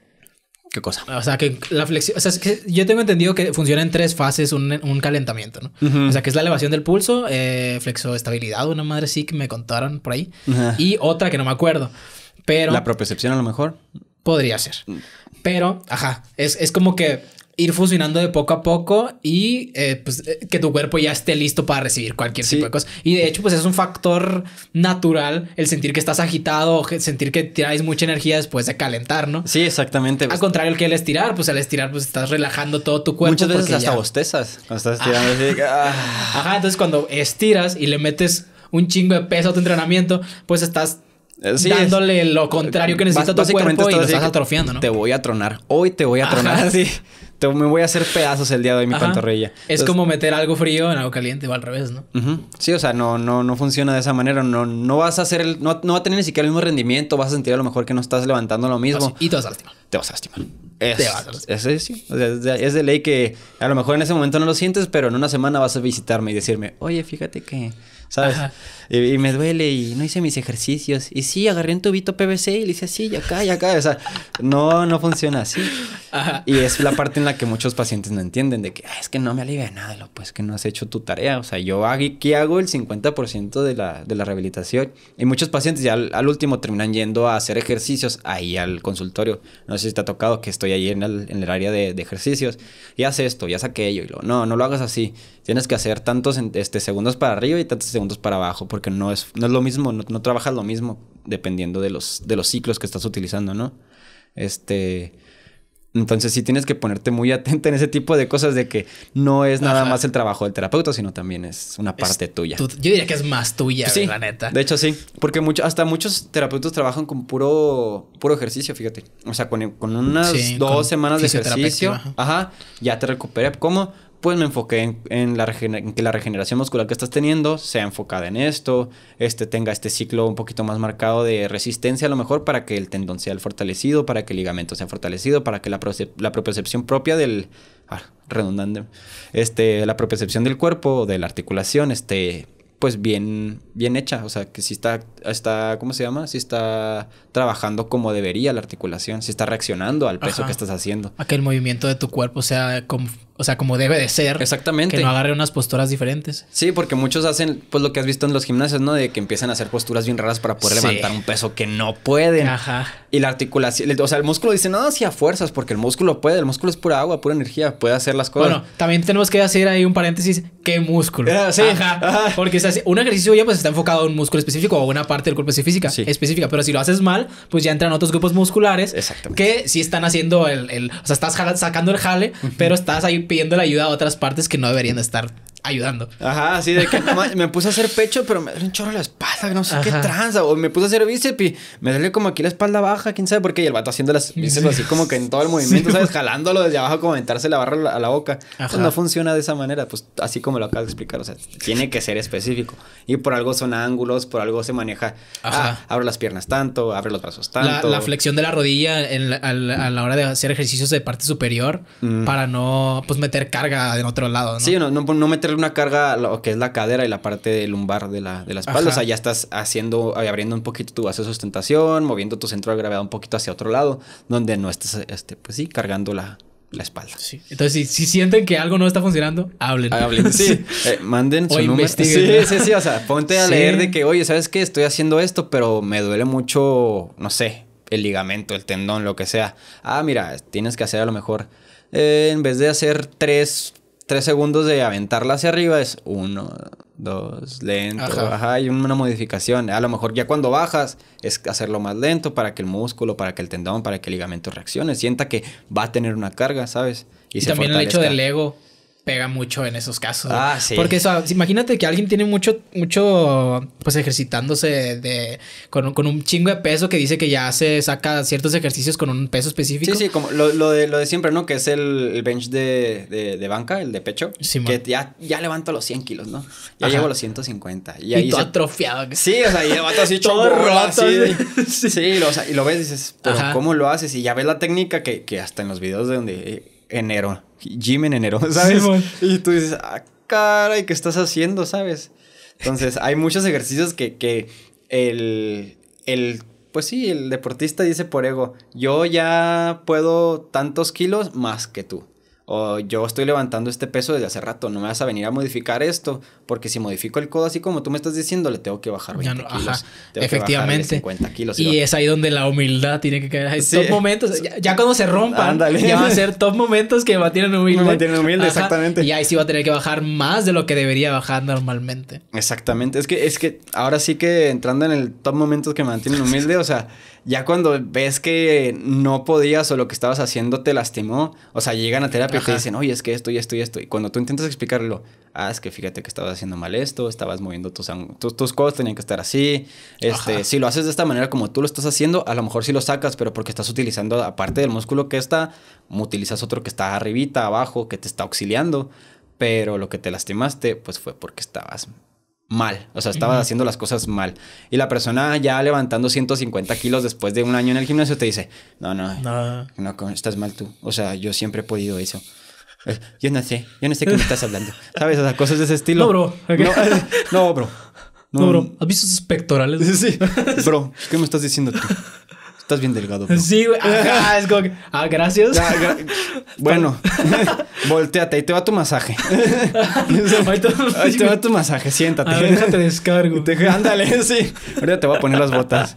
¿Qué cosa? O sea, que la flexión. O sea, es que yo tengo entendido que funciona en tres fases un, calentamiento, ¿no? O sea, que es la elevación del pulso, eh, estabilidad, una madre sí que me contaron por ahí. Y otra que no me acuerdo. Pero. La propiocepción, a lo mejor. Podría ser. Pero, ajá, es, como que ir fusionando de poco a poco y eh, pues, eh, que tu cuerpo ya esté listo para recibir cualquier tipo de cosas. Y de hecho, pues es un factor natural el sentir que estás agitado, sentir que tiráis mucha energía después de calentar, ¿no? Sí, exactamente. Al pues. contrario, que el estirar, pues al estirar, pues estás relajando todo tu cuerpo. Muchas veces hasta bostezas. Cuando estás ah. estirando Así, ah. Ajá, entonces cuando estiras y le metes un chingo de peso a tu entrenamiento, pues estás eh, sí, dándole lo contrario que necesita tu cuerpo y estás atrofiando, ¿no? Te voy a tronar. Hoy te voy a tronar. me voy a hacer pedazos el día de hoy mi pantorrilla. es como meter algo frío en algo caliente o al revés, ¿no? Sí, o sea, no, no, no funciona de esa manera. No, no vas a hacer no, va a tener ni siquiera el mismo rendimiento. Vas a sentir a lo mejor que no estás levantando lo mismo. Ah, y te vas a lastimar. Te vas a lastimar. Es, es de ley que a lo mejor en ese momento no lo sientes, pero en una semana vas a visitarme y decirme, oye, fíjate que ¿sabes? Y, me duele y no hice mis ejercicios. Y sí, agarré un tubito PVC y le hice así, ah, y acá, y acá. O sea, no, no funciona así. Y es la parte en la que muchos pacientes no entienden de que ah, es que no me alivia nada, lo pues que no has hecho tu tarea. O sea, yo aquí hago el 50% de la, rehabilitación. Y muchos pacientes ya al, último terminan yendo a hacer ejercicios ahí al consultorio. No sé si te ha tocado que estoy ahí en el, área de, ejercicios. Y haz esto, y haz aquello. Y lo, no, no lo hagas así. Tienes que hacer tantos este, segundos para arriba y tantos segundos para abajo, porque no es, no es lo mismo, no, trabajas lo mismo dependiendo de los, de los ciclos que estás utilizando, ¿no? Este. Entonces sí tienes que ponerte muy atenta en ese tipo de cosas de que no es nada más el trabajo del terapeuta, sino también es una parte tuya. yo diría que es más tuya, la neta. De hecho sí, porque mucho, hasta muchos terapeutas trabajan con puro, puro ejercicio, fíjate. O sea, con, con unas dos semanas de ejercicio, ya te recuperé. ¿Cómo? pues me enfoqué en, la que la regeneración muscular que estás teniendo sea enfocada en esto, este tenga este ciclo un poquito más marcado de resistencia a lo mejor para que el tendón sea fortalecido, para que el ligamento sea fortalecido, para que la, la propia del... Ah, redundante. Este, la propiocepción del cuerpo, de la articulación, esté pues bien, bien hecha, o sea, que si está, está, ¿cómo se llama? Si está trabajando como debería la articulación, si está reaccionando al peso que estás haciendo. A que el movimiento de tu cuerpo sea como, o sea, como debe de ser. Exactamente. Que no agarre unas posturas diferentes. Sí, porque muchos hacen, pues lo que has visto en los gimnasios, ¿no? De que empiezan a hacer posturas bien raras para poder levantar un peso que no pueden. Ajá. Y la articulación, o sea, el músculo dice, no, hacía fuerzas, porque el músculo puede, el músculo es pura agua, pura energía, puede hacer las cosas. Bueno, también tenemos que hacer ahí un paréntesis, ¿qué músculo? Ah, sí. Ajá. Ajá. Porque un ejercicio ya pues está enfocado a un músculo específico o a una parte del cuerpo específica, específica, pero si lo haces mal, pues ya entran otros grupos musculares que sí están haciendo el, o sea, estás sacando el jale, pero estás ahí pidiendo la ayuda a otras partes que no deberían estar ayudando. Ajá, así de que me puse a hacer pecho, pero me duele un chorro la espalda, no sé qué tranza. O me puse a hacer bíceps y me duele como aquí la espalda baja, quién sabe por qué. Y el vato haciendo las bíceps así como que en todo el movimiento, ¿sabes? Jalándolo desde abajo, como aventarse la barra a la boca. Pues, Ajá. no funciona de esa manera, pues así como lo acabas de explicar. O sea, tiene que ser específico. Y por algo son ángulos, por algo se maneja. Ah, Ajá. las piernas tanto, abre los brazos tanto. La, flexión de la rodilla a, la, hora de hacer ejercicios de parte superior mm. para no, pues, meter carga en otro lado, Sí, no, no, no meter una carga lo que es la cadera y la parte lumbar de la, de la espalda. O sea, ya estás haciendo, eh, abriendo un poquito tu base de sustentación, moviendo tu centro de gravedad un poquito hacia otro lado, donde no estás este, pues sí, cargando la, la espalda. Entonces, si, sienten que algo no está funcionando, hablen. sí. Eh, manden su Sí, sí, sí. O sea, ponte a leer de que, oye, ¿sabes qué? Estoy haciendo esto, pero me duele mucho, no sé, el ligamento, el tendón, lo que sea. Ah, mira, tienes que hacer a lo mejor, eh, en vez de hacer tres tres segundos de aventarla hacia arriba es uno, dos, lento, ajá. una modificación. A lo mejor ya cuando bajas es hacerlo más lento para que el músculo, para que el tendón, para que el ligamento reaccione, sienta que va a tener una carga, ¿sabes? Y, se también el hecho del ego pega mucho en esos casos. Ah, sí. Porque imagínate que alguien tiene mucho, mucho, pues ejercitándose de, con, un chingo de peso que dice que ya se saca ciertos ejercicios con un peso específico. Sí, sí, como lo, de, lo de siempre, ¿no? Que es el, bench de, banca, el de pecho. Sí, que ya, levanto los 100 kilos, ¿no? Ya llevo los 150. Y, ahí y atrofiado. Sí, o sea, y levanto así todo sí, sí lo, y lo ves y dices, pero ¿cómo lo haces? Y ya ves la técnica que, que hasta en los videos de donde eh, enero, gym en enero, ¿sabes? y tú dices, ah, caray, ¿qué estás haciendo, sabes? Entonces, hay muchos ejercicios que, que el, el, pues sí, el deportista dice por ego, yo ya puedo tantos kilos más que tú yo estoy levantando este peso desde hace rato, no me vas a venir a modificar esto, porque si modifico el codo así como tú me estás diciendo, le tengo que bajar 20 kilos. efectivamente. Y, es ahí donde la humildad tiene que caer. Top momentos, ya, cuando se rompan, ya van a ser top momentos que mantienen humilde. Me mantienen humilde, exactamente. Y ahí sí va a tener que bajar más de lo que debería bajar normalmente. Exactamente. Es que, es que ahora sí que entrando en el top momentos que mantienen humilde, o sea, ya cuando ves que no podías o lo que estabas haciendo te lastimó, o sea, llegan a terapia y te dicen, oye, es que esto y esto y esto. Y cuando tú intentas explicarlo, ah, es que fíjate que estabas haciendo mal esto, estabas moviendo tus, tus, tus tenían que estar así. Este, si lo haces de esta manera como tú lo estás haciendo, a lo mejor sí lo sacas, pero porque estás utilizando, aparte del músculo que está, utilizas otro que está arribita, abajo, que te está auxiliando. Pero lo que te lastimaste, pues fue porque estabas mal, o sea, estaba haciendo las cosas mal. Y la persona ya levantando 150 kilos después de un año en el gimnasio te dice, no, no, no, estás mal tú. O sea, yo siempre he podido eso. Eh, yo no sé, yo no sé qué me estás hablando. ¿Sabes? O sea, cosas de ese estilo. No, bro. No, eh, bro. No, bro. ¿Has visto sus pectorales? Sí. Bro, ¿qué me estás diciendo tú? Estás bien delgado. Sí, güey. es como ah, gracias. bueno, volteate y te va tu masaje. ahí, te va tu masaje, siéntate. déjate descargo. ándale, sí. Ahorita te voy a poner las botas.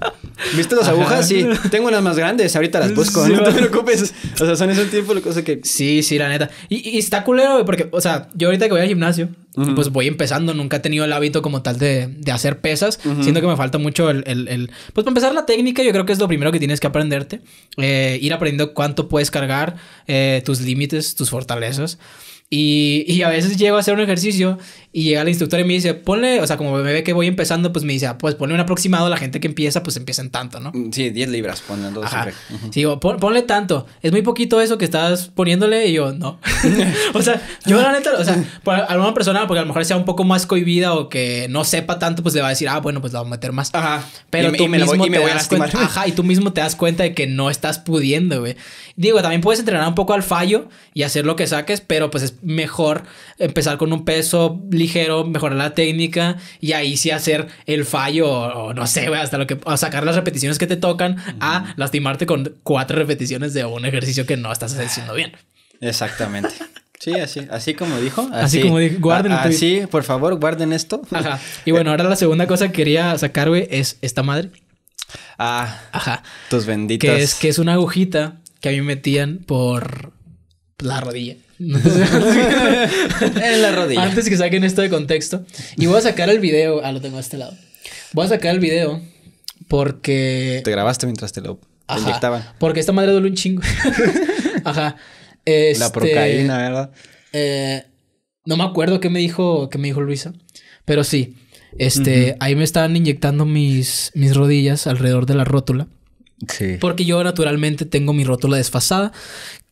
¿Viste las agujas? Sí. Tengo las más grandes, ahorita las busco. no te preocupes. O sea, son ese tipo de cosas que... Sí, sí, la neta. Y, y está culero, güey, porque, o sea, yo ahorita que voy al gimnasio pues voy empezando, nunca he tenido el hábito como tal de, de hacer pesas. Siento que me falta mucho el, el, Pues para empezar la técnica, yo creo que es lo primero que tienes que aprenderte. Eh, ir aprendiendo cuánto puedes cargar, eh, tus límites, tus fortalezas. Y, y, a veces llego a hacer un ejercicio y llega el instructor y me dice, ponle, o sea, como me ve que voy empezando, pues me dice, ah, pues ponle un aproximado, la gente que empieza, pues empieza en tanto, ¿no? Mm, sí, 10 libras, ponle todo Sí, digo, ponle tanto, es muy poquito eso que estás poniéndole y yo, no. o sea, yo la neta, o sea, alguna persona, porque a lo mejor sea un poco más cohibida o que no sepa tanto, pues le va a decir, ah, bueno, pues la voy a meter más. Ajá. Pero tú mismo te das cuenta, ajá, y tú mismo te das cuenta de que no estás pudiendo, güey. Digo, también puedes entrenar un poco al fallo y hacer lo que saques, pero pues es mejor empezar con un peso ligero, mejorar la técnica y ahí sí hacer el fallo o, no sé, hasta lo que sacar las repeticiones que te tocan a lastimarte con cuatro repeticiones de un ejercicio que no estás haciendo bien. Exactamente. Sí, así, así como dijo. Así, como dijo, guarden. sí así, por favor, guarden esto. Ajá. Y bueno, ahora la segunda cosa que quería sacar, güey, es esta madre. Ah. Ajá. Tus benditas. Que es, que es una agujita que a mí metían por la rodilla. en Antes que saquen esto de contexto. Y voy a sacar el video. Ah, lo tengo a este lado. Voy a sacar el video porque. Te grabaste mientras te lo inyectaban. Porque esta madre duele un chingo. Ajá. la este, procaína, ¿verdad? Eh, no me acuerdo qué me dijo, qué me dijo Luisa. Pero sí. Este, ahí me estaban inyectando mis, mis rodillas alrededor de la rótula. Porque yo naturalmente tengo mi rótula desfasada,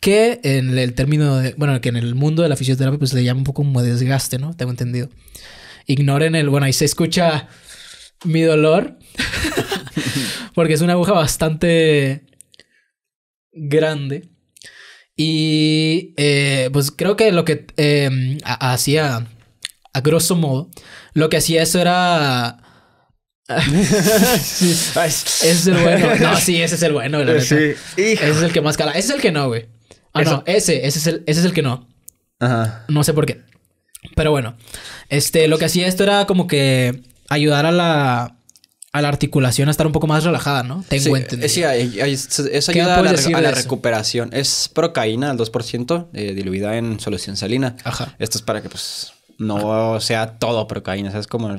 que en el término de, bueno, que en el mundo de la fisioterapia pues le llama un poco como desgaste, ¿no? Tengo entendido. Ignoren el, bueno, ahí se escucha mi dolor, porque es una aguja bastante grande. Y eh, pues creo que lo que eh, hacía, a grosso modo, lo que hacía eso era Ese es el bueno. No, sí, ese es el bueno, la Ese es el que más cala. Ese es el que no, güey. Ah, no, ese, ese es el, que no. Ajá. No sé por qué. Pero bueno. Este, lo que hacía esto era como que ayudar a la. A la articulación a estar un poco más relajada, ¿no? Tengo entendido. Sí, ayuda a la, recuperación. Es procaína al 2% de eh, diluida en solución salina. Esto es para que, pues, no sea todo procaína. O sea, es como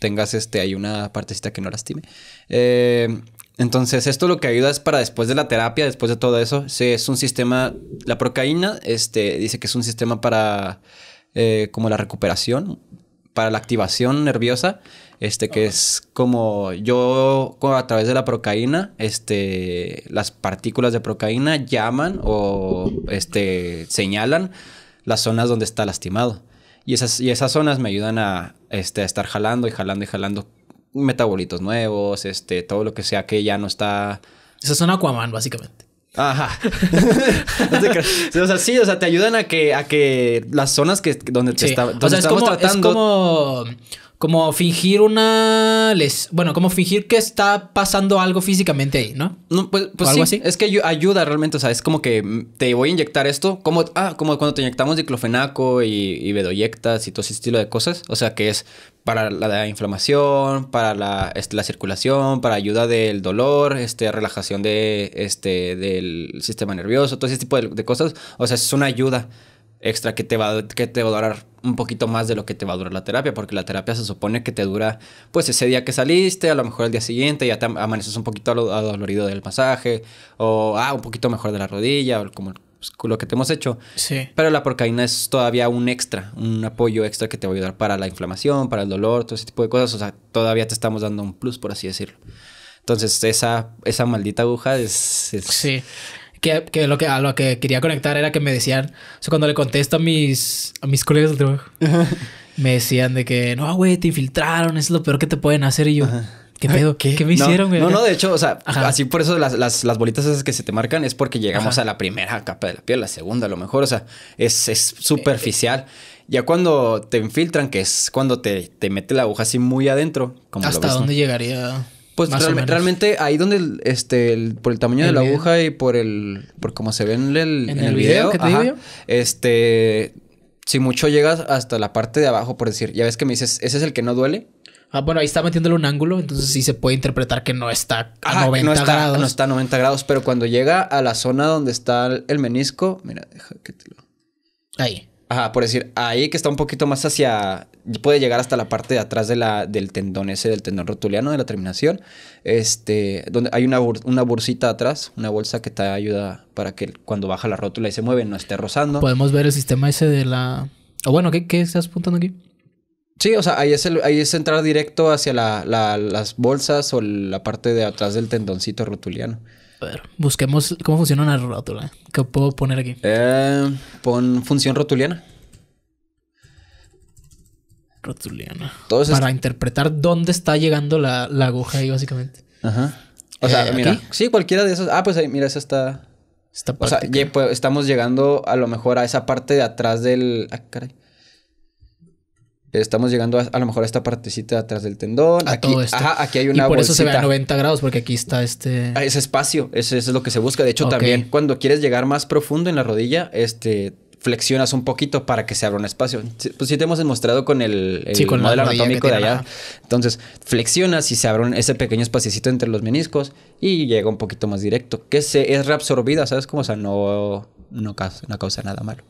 tengas este, hay una partecita que no lastime. Eh, entonces, esto lo que ayuda es para después de la terapia, después de todo eso. si es un sistema. La procaína este, dice que es un sistema para eh, como la recuperación, para la activación nerviosa. Este, que es como yo a través de la procaína, este, las partículas de procaína llaman o este, señalan las zonas donde está lastimado. Y esas, y esas zonas me ayudan a, este, a estar jalando y jalando y jalando metabolitos nuevos, este, todo lo que sea que ya no está. Esa zona Aquaman, básicamente. Ajá. o sea, sí, o sea, te ayudan a que, a que las zonas que donde te está, o sea, Es como como fingir una les bueno como fingir que está pasando algo físicamente ahí no no pues, pues sí. es que ayuda realmente o sea es como que te voy a inyectar esto como ah como cuando te inyectamos diclofenaco y, y bedoyectas y todo ese estilo de cosas o sea que es para la, inflamación para este, la, circulación para ayuda del dolor este relajación de este del sistema nervioso todo ese tipo de, de cosas o sea es una ayuda extra que te, va, que te va a durar un poquito más de lo que te va a durar la terapia, porque la terapia se supone que te dura, pues ese día que saliste, a lo mejor el día siguiente ya te amaneces un poquito adolorido del masaje, o ah, un poquito mejor de la rodilla, o como pues, lo que te hemos hecho. Sí. Pero la porcaína es todavía un extra, un apoyo extra que te va a ayudar para la inflamación, para el dolor, todo ese tipo de cosas. O sea, todavía te estamos dando un plus, por así decirlo. Entonces, esa, esa maldita aguja es, sí. Que, lo que a lo que quería conectar era que me decían, o sea, cuando le contesto a mis, a mis colegas del trabajo, me decían de que, no, güey, te infiltraron, es lo peor que te pueden hacer. Y yo, ¿Qué pedo? ¿Qué, me hicieron, güey? No, no, de hecho, o sea, así por eso las, bolitas esas que se te marcan es porque llegamos a la primera capa de la piel, la segunda a lo mejor, o sea, es, superficial. Eh, eh. Ya cuando te infiltran, que es cuando te, mete la aguja así muy adentro. Como ¿Hasta dónde llegaría? Pues realmente ahí donde este por el tamaño de la aguja y por el por cómo se ve en el, ¿En el video, que te este si mucho llegas hasta la parte de abajo por decir, ya ves que me dices, ese es el que no duele. Ah, bueno, ahí está metiéndole un ángulo, entonces sí se puede interpretar que no está a 90 no está, grados. No está a 90 grados, pero cuando llega a la zona donde está el menisco, mira, deja que te lo. Ahí. Ajá, por decir, ahí que está un poquito más hacia. Puede llegar hasta la parte de atrás de la, del tendón ese, del tendón rotuliano, de la terminación. Este, donde hay una, una bolsita atrás, una bolsa que te ayuda para que cuando baja la rótula y se mueve no esté rozando. Podemos ver el sistema ese de la. O bueno, ¿qué, ¿qué, estás apuntando aquí? Sí, o sea, ahí es, el, ahí es entrar directo hacia la, la, las bolsas o la parte de atrás del tendoncito rotuliano. A ver, busquemos cómo funciona una rótula. ¿Qué puedo poner aquí? Eh, pon función rotuliana. Rotuliana. Para interpretar dónde está llegando la, aguja ahí, básicamente. Ajá. O sea, eh, mira. Sí, cualquiera de esos. Ah, pues ahí, mira, esa está. Esta parte, o sea, pues, estamos llegando a lo mejor a esa parte de atrás del. Ah, caray. Estamos llegando a, lo mejor a esta partecita atrás del tendón. aquí, aquí hay una y por eso se ve a 90 grados, porque aquí está este... Ah, ese espacio, eso es lo que se busca. De hecho, también cuando quieres llegar más profundo en la rodilla, este flexionas un poquito para que se abra un espacio. Pues sí te hemos demostrado con el, modelo anatómico de allá. Entonces, flexionas y se abre ese pequeño espacito entre los meniscos y llega un poquito más directo, que se es reabsorbida, ¿sabes? Como, o no, no, causa, nada malo.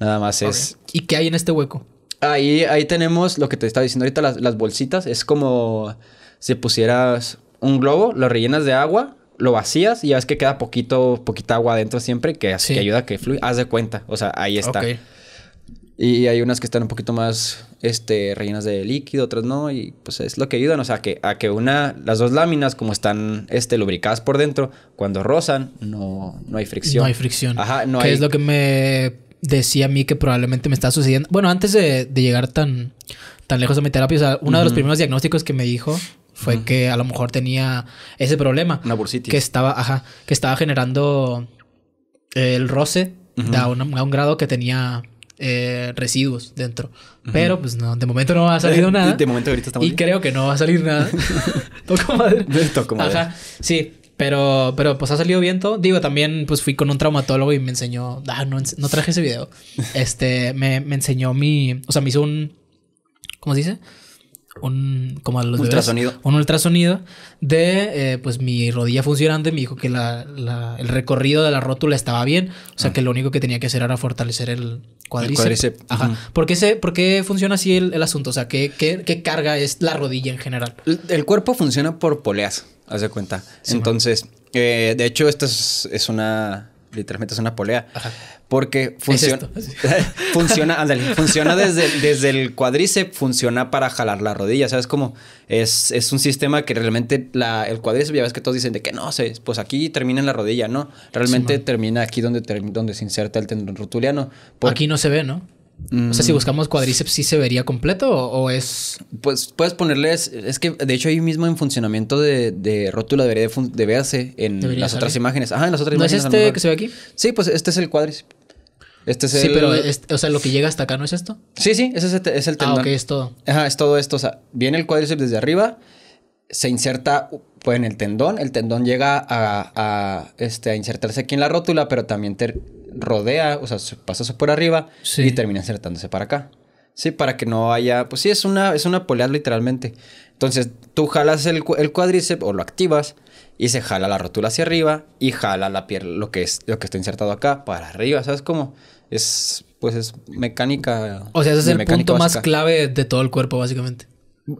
Nada más es... ¿Y qué hay en este hueco? Ahí, ahí tenemos lo que te estaba diciendo ahorita, las, bolsitas. Es como si pusieras un globo, lo rellenas de agua, lo vacías y ya ves que queda poquito, poquita agua adentro siempre que, ayuda a que fluya. Haz de cuenta. O sea, ahí está. Y hay unas que están un poquito más este, rellenas de líquido, otras no. Y pues es lo que ayudan. O sea, que, a que una, las dos láminas, como están este, lubricadas por dentro, cuando rozan, no, no hay fricción. No hay fricción. Ajá, no ¿Qué es lo que me decía a mí que probablemente me estaba sucediendo. Bueno, antes de, llegar tan, tan lejos de mi terapia, o sea, uno de los primeros diagnósticos que me dijo fue que a lo mejor tenía ese problema. Una bursitis. Que estaba, ajá, que estaba generando eh, el roce a, un, grado que tenía eh, residuos dentro. Pero, pues no, de momento no ha salido nada. de momento ahorita estamos Y creo que no va a salir nada. Toco madre. Toco madre. Ajá, sí. Pero, pero pues ha salido bien todo. Digo, también pues fui con un traumatólogo y me enseñó. Ah, no, traje ese video. Este, me, enseñó mi. O sea, me hizo un. ¿Cómo se dice? un como a los ultrasonido. un ultrasonido de eh, pues mi rodilla funcionante me dijo que el recorrido de la rótula estaba bien o sea ah. que lo único que tenía que hacer era fortalecer el cuádriceps, Ajá. ¿Por, qué funciona así el, asunto? O sea, ¿qué, carga es la rodilla en general? el cuerpo funciona por poleas. Haz de cuenta. Entonces, eh, de hecho, esto es, es, una. Literalmente es una polea. Porque funciona. funciona, funciona desde, desde el cuádriceps, funciona para jalar la rodilla. ¿Sabes cómo? Es, es un sistema que realmente la, el cuádriceps, ya ves que todos dicen de que no, sé, pues aquí termina en la rodilla, ¿no? Realmente termina aquí donde, donde se inserta el tendón rotuliano. aquí no se ve, ¿no? O sea, si mm. buscamos cuádriceps, ¿sí se vería completo o, es...? Pues puedes ponerles... Es que, de hecho, ahí mismo en funcionamiento de, de rótula debería de, de verse en las otras imágenes. Ajá, en las otras imágenes. ¿No es este que se ve aquí? Sí, pues este es el cuádriceps. Este es sí, pero, o sea, lo que llega hasta acá, ¿no es esto? Sí, sí, ese es este, el, ah, tendón. Ah, ok, es todo. Ajá, es todo esto. O sea, viene el cuádriceps desde arriba, se inserta pues, en el tendón. El tendón llega a, a, este, a insertarse aquí en la rótula, pero también ter rodea, o sea, eso por arriba y termina insertándose para acá. Sí, para que no haya, pues sí, es una, es una polea literalmente. Entonces tú jalas el, el cuádriceps o lo activas y se jala la rótula hacia arriba y jala la piel, lo que es lo que está insertado acá, para arriba, ¿sabes cómo? Es, pues es mecánica. O sea, ese es el punto más clave de todo el cuerpo, básicamente.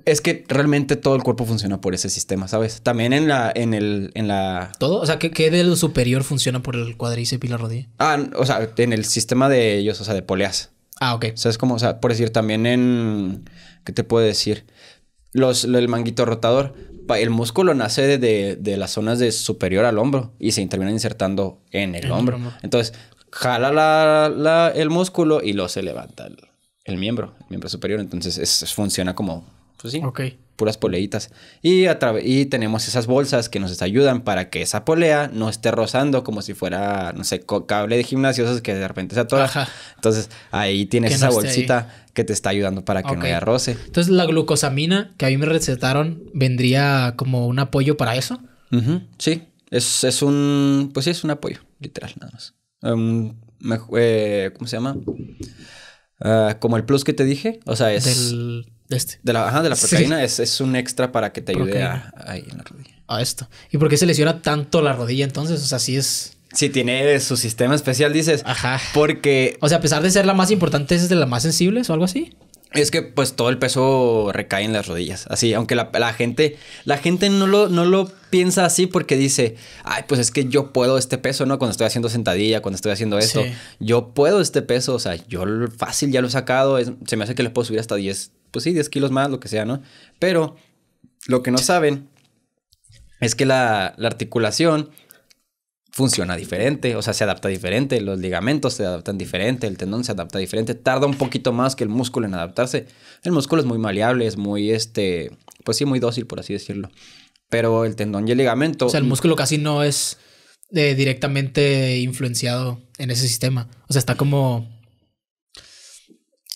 Es que realmente todo el cuerpo funciona por ese sistema, ¿sabes? También en la, en el, en la. ¿Todo? O sea, ¿qué, del superior funciona por el cuadriceps y la rodilla? Ah, o sea, en el sistema de ellos, o sea, de poleas. Ah, ok. O sea, es como, o sea, por decir, también en. ¿Qué te puedo decir? Los, el manguito rotador. El músculo nace de, las zonas de superior al hombro y se interviene insertando en el, hombro. Entonces, jala la, el músculo y lo se levanta el, miembro, el miembro superior. Entonces, es, funciona como pues sí. Ok. Puras poleitas. Y, y tenemos esas bolsas que nos ayudan para que esa polea no esté rozando como si fuera, no sé, cable de gimnasio que de repente se atora. Entonces ahí tienes esa bolsita que te está ayudando para que no haya roce. Entonces la glucosamina que a mí me recetaron vendría como un apoyo para eso. Sí. Es, es un, pues sí, es un apoyo, literal, nada más. Um, eh, ¿Cómo se llama? Ah, como el plus que te dije. O sea, es. Este. De la, ajá, de la es, un extra para que te ayude a, ahí en la rodilla. A esto. ¿Y por qué se lesiona tanto la rodilla entonces? O sea, sí es. Si tiene su sistema especial, dices. Ajá. Porque. O sea, a pesar de ser la más importante, es de las más sensibles o algo así. Es que pues todo el peso recae en las rodillas. Así, aunque la, gente. La gente no lo, no lo piensa así porque dice. Ay, pues es que yo puedo este peso, ¿no? Cuando estoy haciendo sentadilla, cuando estoy haciendo esto. Yo puedo este peso. O sea, yo fácil ya lo he sacado. se me hace que le puedo subir hasta 10, pues sí, 10 kilos más, lo que sea, ¿no? Pero lo que no saben es que la, articulación funciona diferente, o sea, se adapta diferente, los ligamentos se adaptan diferente, el tendón se adapta diferente, tarda un poquito más que el músculo en adaptarse. El músculo es muy maleable, es muy, este, pues sí, muy dócil, por así decirlo. Pero el tendón y el ligamento... O sea, el mm. músculo casi no es eh, directamente influenciado en ese sistema. O sea, está como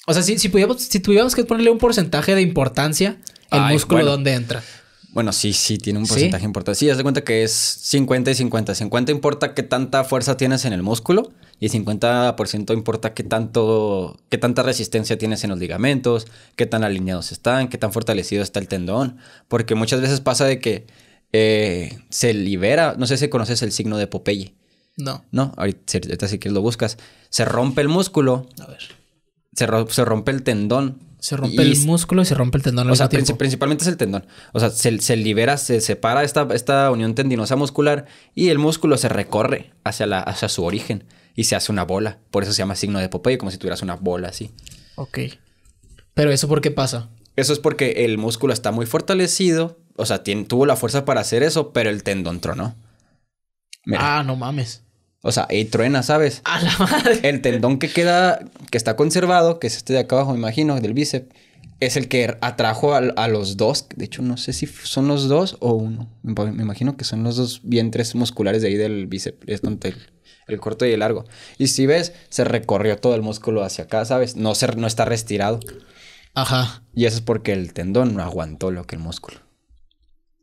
o sea, si, si, tuviéramos que ponerle un porcentaje de importancia, el músculo dónde entra. Bueno, sí, sí, tiene un porcentaje importante. Sí, haz de cuenta que es 50 y 50. 50 importa qué tanta fuerza tienes en el músculo y 50% importa qué tanto, qué tanta resistencia tienes en los ligamentos, qué tan alineados están, qué tan fortalecido está el tendón. Porque muchas veces pasa de que eh, se libera, no sé si conoces el signo de Popeye. No. No, ahorita, sí si quieres lo buscas. Se rompe el músculo. A ver se, rompe el tendón. Se rompe el músculo y se rompe el tendón. o sea, principalmente es el tendón. O sea, se, libera, se separa esta, esta, unión tendinosa muscular y el músculo se recorre hacia, la, hacia su origen y se hace una bola. Por eso se llama signo de Popeye, como si tuvieras una bola así. Ok. Pero eso por qué pasa? Eso es porque el músculo está muy fortalecido, o sea, tuvo la fuerza para hacer eso, pero el tendón tronó. Ah, no mames. O sea, y truena, ¿sabes? A la madre. El tendón que queda, que está conservado, que es este de acá abajo, me imagino, del bíceps, es el que atrajo a, los dos. De hecho, no sé si son los dos o uno. Me imagino que son los dos vientres musculares de ahí del bíceps. Es donde el, corto y el largo. Y si ves, se recorrió todo el músculo hacia acá, ¿sabes? No, se, no está restirado. Ajá. Y eso es porque el tendón no aguantó lo que el músculo.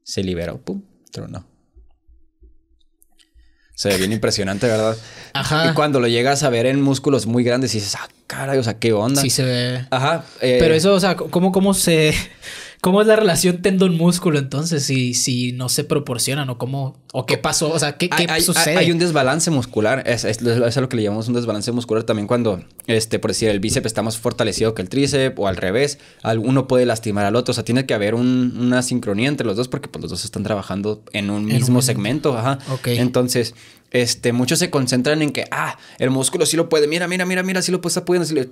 Se liberó, pum, tronó. Se ve bien impresionante, ¿verdad? Ajá. Y cuando lo llegas a ver en músculos muy grandes y dices, ah, caray, o sea, ¿qué onda? Sí se ve. Ajá. Eh, Pero eso, o sea, ¿cómo, cómo se...? ¿Cómo es la relación tendón-músculo entonces si, si no se proporcionan o cómo o qué pasó? O sea, ¿qué, qué hay, sucede? Hay, un desbalance muscular, es, es, a lo que le llamamos un desbalance muscular también cuando, este, por decir, el bíceps está más fortalecido que el tríceps o al revés, uno puede lastimar al otro, o sea, tiene que haber una sincronía entre los dos porque pues, los dos están trabajando en un mismo segmento, ajá. Entonces, este, muchos se concentran en que, ah, el músculo sí lo puede, mira, mira, mira, mira, sí lo puede, está pudiendo, sí le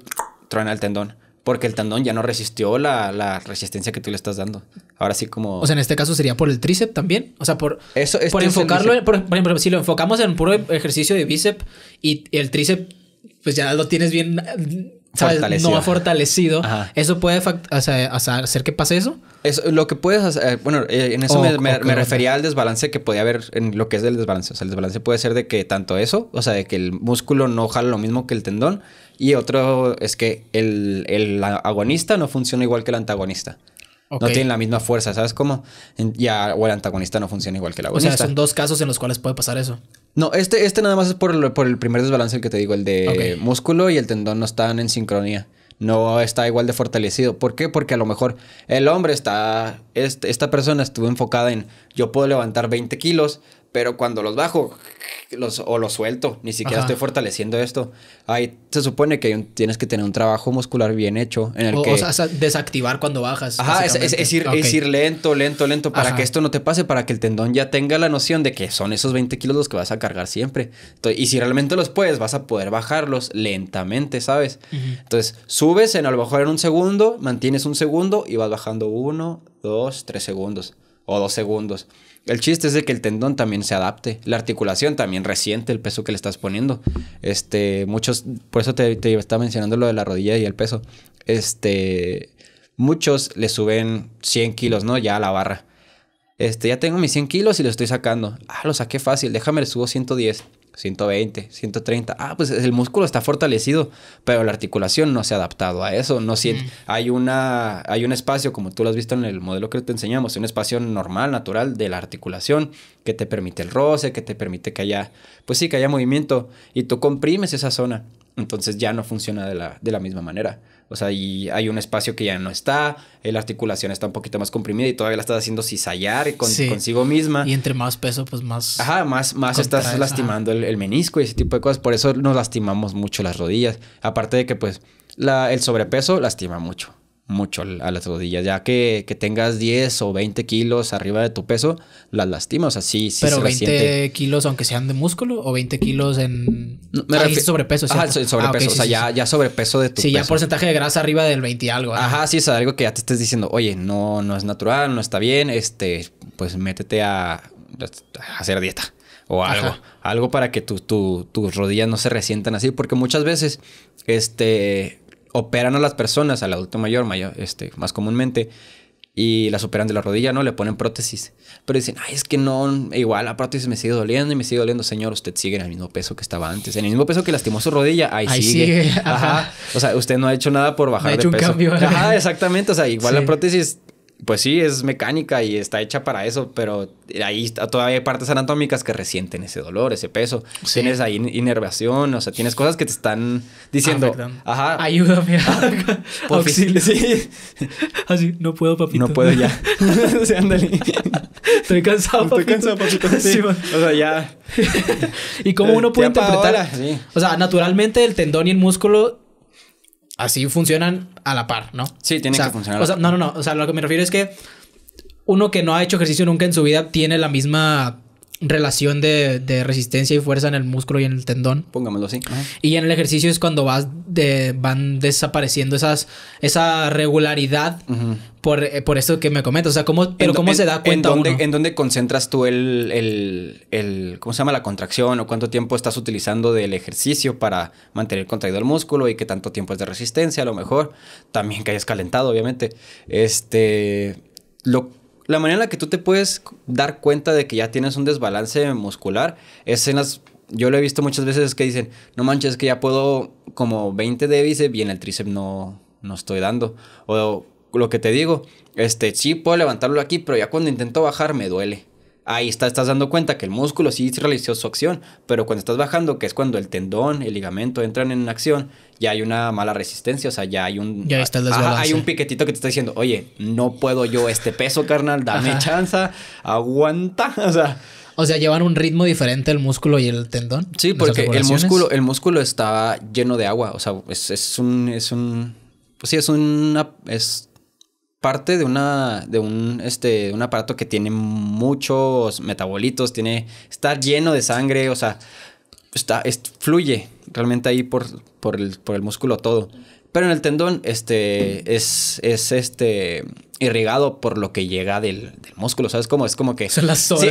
truena el tendón porque el tendón ya no resistió la, resistencia que tú le estás dando. Ahora sí como... O sea, en este caso sería por el tríceps también. O sea, por, Eso, este por enfocarlo, por, ejemplo, si lo enfocamos en puro ejercicio de bíceps y el tríceps, pues ya lo tienes bien no ha fortalecido. Eso puede hacer que pase eso. Es, lo que puedes hacer, eh, bueno, eh, en eso me, refería al desbalance que podía haber en lo que es el desbalance. O sea, el desbalance puede ser de que tanto eso, o sea, de que el músculo no jala lo mismo que el tendón, y otro es que el, agonista no funciona igual que el antagonista. No tienen la misma fuerza, ¿sabes cómo? Ya, o el antagonista no funciona igual que el agonista. O sea, son dos casos en los cuales puede pasar eso. No, este, este nada más es por el, por el primer desbalance el que te digo, el de músculo y el tendón no están en sincronía. No está igual de fortalecido. ¿Por qué? Porque a lo mejor el hombre está, este, esta persona estuvo enfocada en yo puedo levantar 20 kilos, pero cuando los bajo los, o los suelto, ni siquiera estoy fortaleciendo esto. Ahí se supone que tienes que tener un trabajo muscular bien hecho en el que... desactivar cuando bajas. Ajá, es, decir es, ir, lento, lento, lento, para que esto no te pase, para que el tendón ya tenga la noción de que son esos 20 kilos los que vas a cargar siempre. y si realmente los puedes, vas a poder bajarlos lentamente, ¿sabes? Entonces, subes en a lo mejor en un segundo, mantienes un segundo y vas bajando uno, dos, tres segundos o dos segundos. El chiste es de que el tendón también se adapte, la articulación también resiente el peso que le estás poniendo. Este, muchos, por eso te, estaba mencionando lo de la rodilla y el peso. Este, muchos le suben 100 kilos, ¿no? Ya a la barra. Este, ya tengo mis 100 kilos y lo estoy sacando. Ah, lo saqué fácil, déjame le subo 110. 120, 130. Ah, pues el músculo está fortalecido, pero la articulación no se ha adaptado a eso. No mm. hay, una, hay un espacio, como tú lo has visto en el modelo que te enseñamos, un espacio normal, natural de la articulación que te permite el roce, que te permite que haya, pues sí, que haya movimiento y tú comprimes esa zona. Entonces ya no funciona de la misma manera. O sea, y hay un espacio que ya no está, eh, la articulación está un poquito más comprimida y todavía la estás haciendo cizallar consigo misma. Y entre más peso, pues más. Ajá, más, más estás lastimando el, menisco y ese tipo de cosas. Por eso nos lastimamos mucho las rodillas. Aparte de que, pues, el sobrepeso lastima mucho mucho a las rodillas. Ya que, tengas 10 o 20 kilos arriba de tu peso, las lastimas o Sea, sí Pero se 20 kilos, aunque sean de músculo, o 20 kilos en. sobrepeso, Ajá, sobrepeso. Ah, o sea, ya, sobrepeso de tu peso. Sí, ya porcentaje de grasa arriba del 20 y algo. Ajá, sí, es algo que ya te estés diciendo, oye, no, no es natural, no está bien, este, pues métete a, hacer dieta o algo. Algo para que tu, tu, tus rodillas no se resientan así, porque muchas veces, este operan a las personas, al adulto mayor, mayor este, más comúnmente, y las operan de la rodilla, ¿no? Le ponen prótesis. Pero dicen, ay, es que no, igual la prótesis me sigue doliendo y me sigue doliendo, señor, usted sigue en el mismo peso que estaba antes, en el mismo peso que lastimó su rodilla, ahí, sigue. Ajá. O sea, usted no ha hecho nada por bajar hecho Un cambio. Ajá, exactamente. O sea, igual la prótesis pues sí, es mecánica y está hecha para eso, pero ahí todavía hay partes anatómicas que resienten ese dolor, ese peso. Tienes ahí inervación, o sea, tienes cosas que te están diciendo, ajá, ayúdame, auxilio, sí. Así, no puedo, papito. No puedo ya. o sea, ándale. Estoy cansado, Estoy cansado, papito. Sí. Sí, o sea, ya. ¿Y cómo uno puede interpretar? o sea, naturalmente el tendón y el músculo así funcionan a la par, ¿no? Sí, tienen que funcionar. O sea, no, no, no. O sea, lo que me refiero es que uno que no ha hecho ejercicio nunca en su vida tiene la misma relación de, resistencia y fuerza en el músculo y en el tendón. Pongámoslo así. Y en el ejercicio es cuando vas de, van desapareciendo esas, esa regularidad por, eh, por esto que me comentas. O sea, ¿cómo, pero ¿cómo se da cuenta en dónde, ¿En dónde concentras tú el, ¿cómo se llama? La contracción o cuánto tiempo estás utilizando del ejercicio para mantener contraído el músculo y qué tanto tiempo es de resistencia a lo mejor. También que hayas calentado, obviamente. Este, lo la manera en la que tú te puedes dar cuenta de que ya tienes un desbalance muscular es en las... Yo lo he visto muchas veces que dicen, no manches, que ya puedo como 20 de bíceps y en el tríceps no, no estoy dando. O lo que te digo, este, sí puedo levantarlo aquí, pero ya cuando intento bajar me duele ahí está, estás dando cuenta que el músculo sí realizó su acción, pero cuando estás bajando, que es cuando el tendón, el ligamento entran en acción, ya hay una mala resistencia, o sea, ya hay un ya hay un piquetito que te está diciendo, "Oye, no puedo yo este peso, carnal, dame chanza, chance, aguanta", o sea, o sea, llevan un ritmo diferente el músculo y el tendón. Sí, porque el músculo, el músculo está lleno de agua. O sea, es, un, es un. Pues sí, es un... Es parte de una de un este un aparato que tiene muchos metabolitos, tiene está lleno de sangre, o sea, está fluye realmente ahí por, por, el, músculo todo. Pero en el tendón este es es este irrigado por lo que llega del, músculo, ¿sabes cómo? Es como que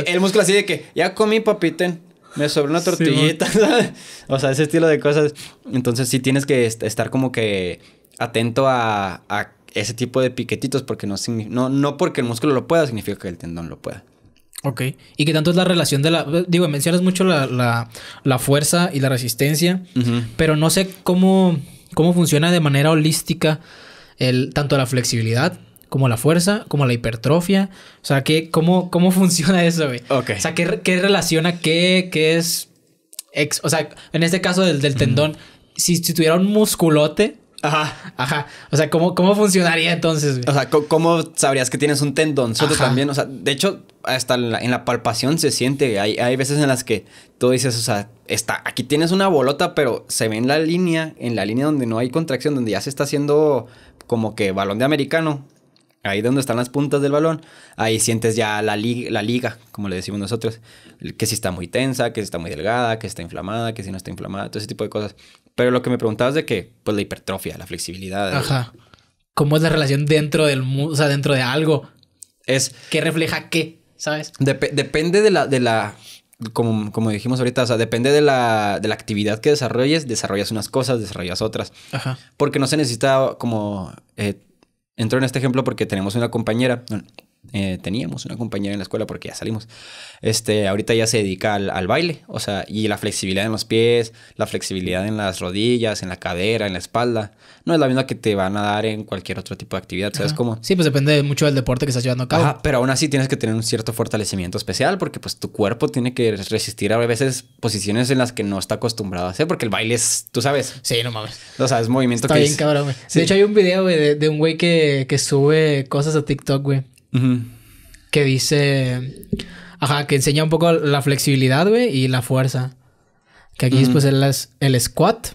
el músculo así de que ya comí papiten, me sobró una tortillita, o sea, ese estilo de cosas. Entonces sí tienes que estar como que atento a ese tipo de piquetitos porque no, no, no porque el músculo lo pueda, significa que el tendón lo pueda. Ok. ¿Y que tanto es la relación de la... Digo, mencionas mucho la, fuerza y la resistencia, pero no sé cómo, cómo funciona de manera holística el, tanto la flexibilidad como la fuerza, como la hipertrofia. O sea, cómo, ¿cómo funciona eso, güey? Ok. O sea, ¿qué, qué relaciona? ¿Qué, es...? Ex, o sea, en este caso del, del tendón, si, si tuviera un musculote Ajá. Ajá. O sea, ¿cómo, cómo funcionaría entonces? O sea, ¿cómo sabrías que tienes un tendón? también, o sea, de hecho, hasta en la, palpación se siente. Hay, hay, veces en las que tú dices, o sea, está, aquí tienes una bolota, pero se ve en la línea, en la línea donde no hay contracción, donde ya se está haciendo como que balón de americano. Ahí donde están las puntas del balón, ahí sientes ya la, liga, como le decimos nosotros, que si está muy tensa, que si está muy delgada, que está inflamada, que si no está inflamada, todo ese tipo de cosas. Pero lo que me preguntabas de que, pues la hipertrofia, la flexibilidad. Ajá. ¿Cómo es la relación dentro del, o sea, dentro de algo? Es... ¿Qué refleja qué? ¿Sabes? depende de la, de la, como, dijimos ahorita, o sea, depende de la, actividad que desarrolles, desarrollas unas cosas, desarrollas otras. Ajá. Porque no se necesita como eh, Entro en este ejemplo porque tenemos una compañera, eh, teníamos una compañera en la escuela porque ya salimos. Este, ahorita ya se dedica al, baile, o sea, y la flexibilidad en los pies, la flexibilidad en las rodillas, en la cadera, en la espalda, no es la misma que te van a dar en cualquier otro tipo de actividad, ¿sabes cómo? Sí, pues depende mucho del deporte que estás llevando a cabo. pero aún así tienes que tener un cierto fortalecimiento especial porque pues tu cuerpo tiene que resistir a veces posiciones en las que no está acostumbrado a hacer porque el baile es, tú sabes. Sí, no mames. O sea, es movimiento está bien, cabrón, güey. De hecho hay un video, güey, de, de un güey que, que sube cosas a TikTok, güey que dice. Ajá, que enseña un poco la flexibilidad, güey, y la fuerza. Que aquí es pues el, squat.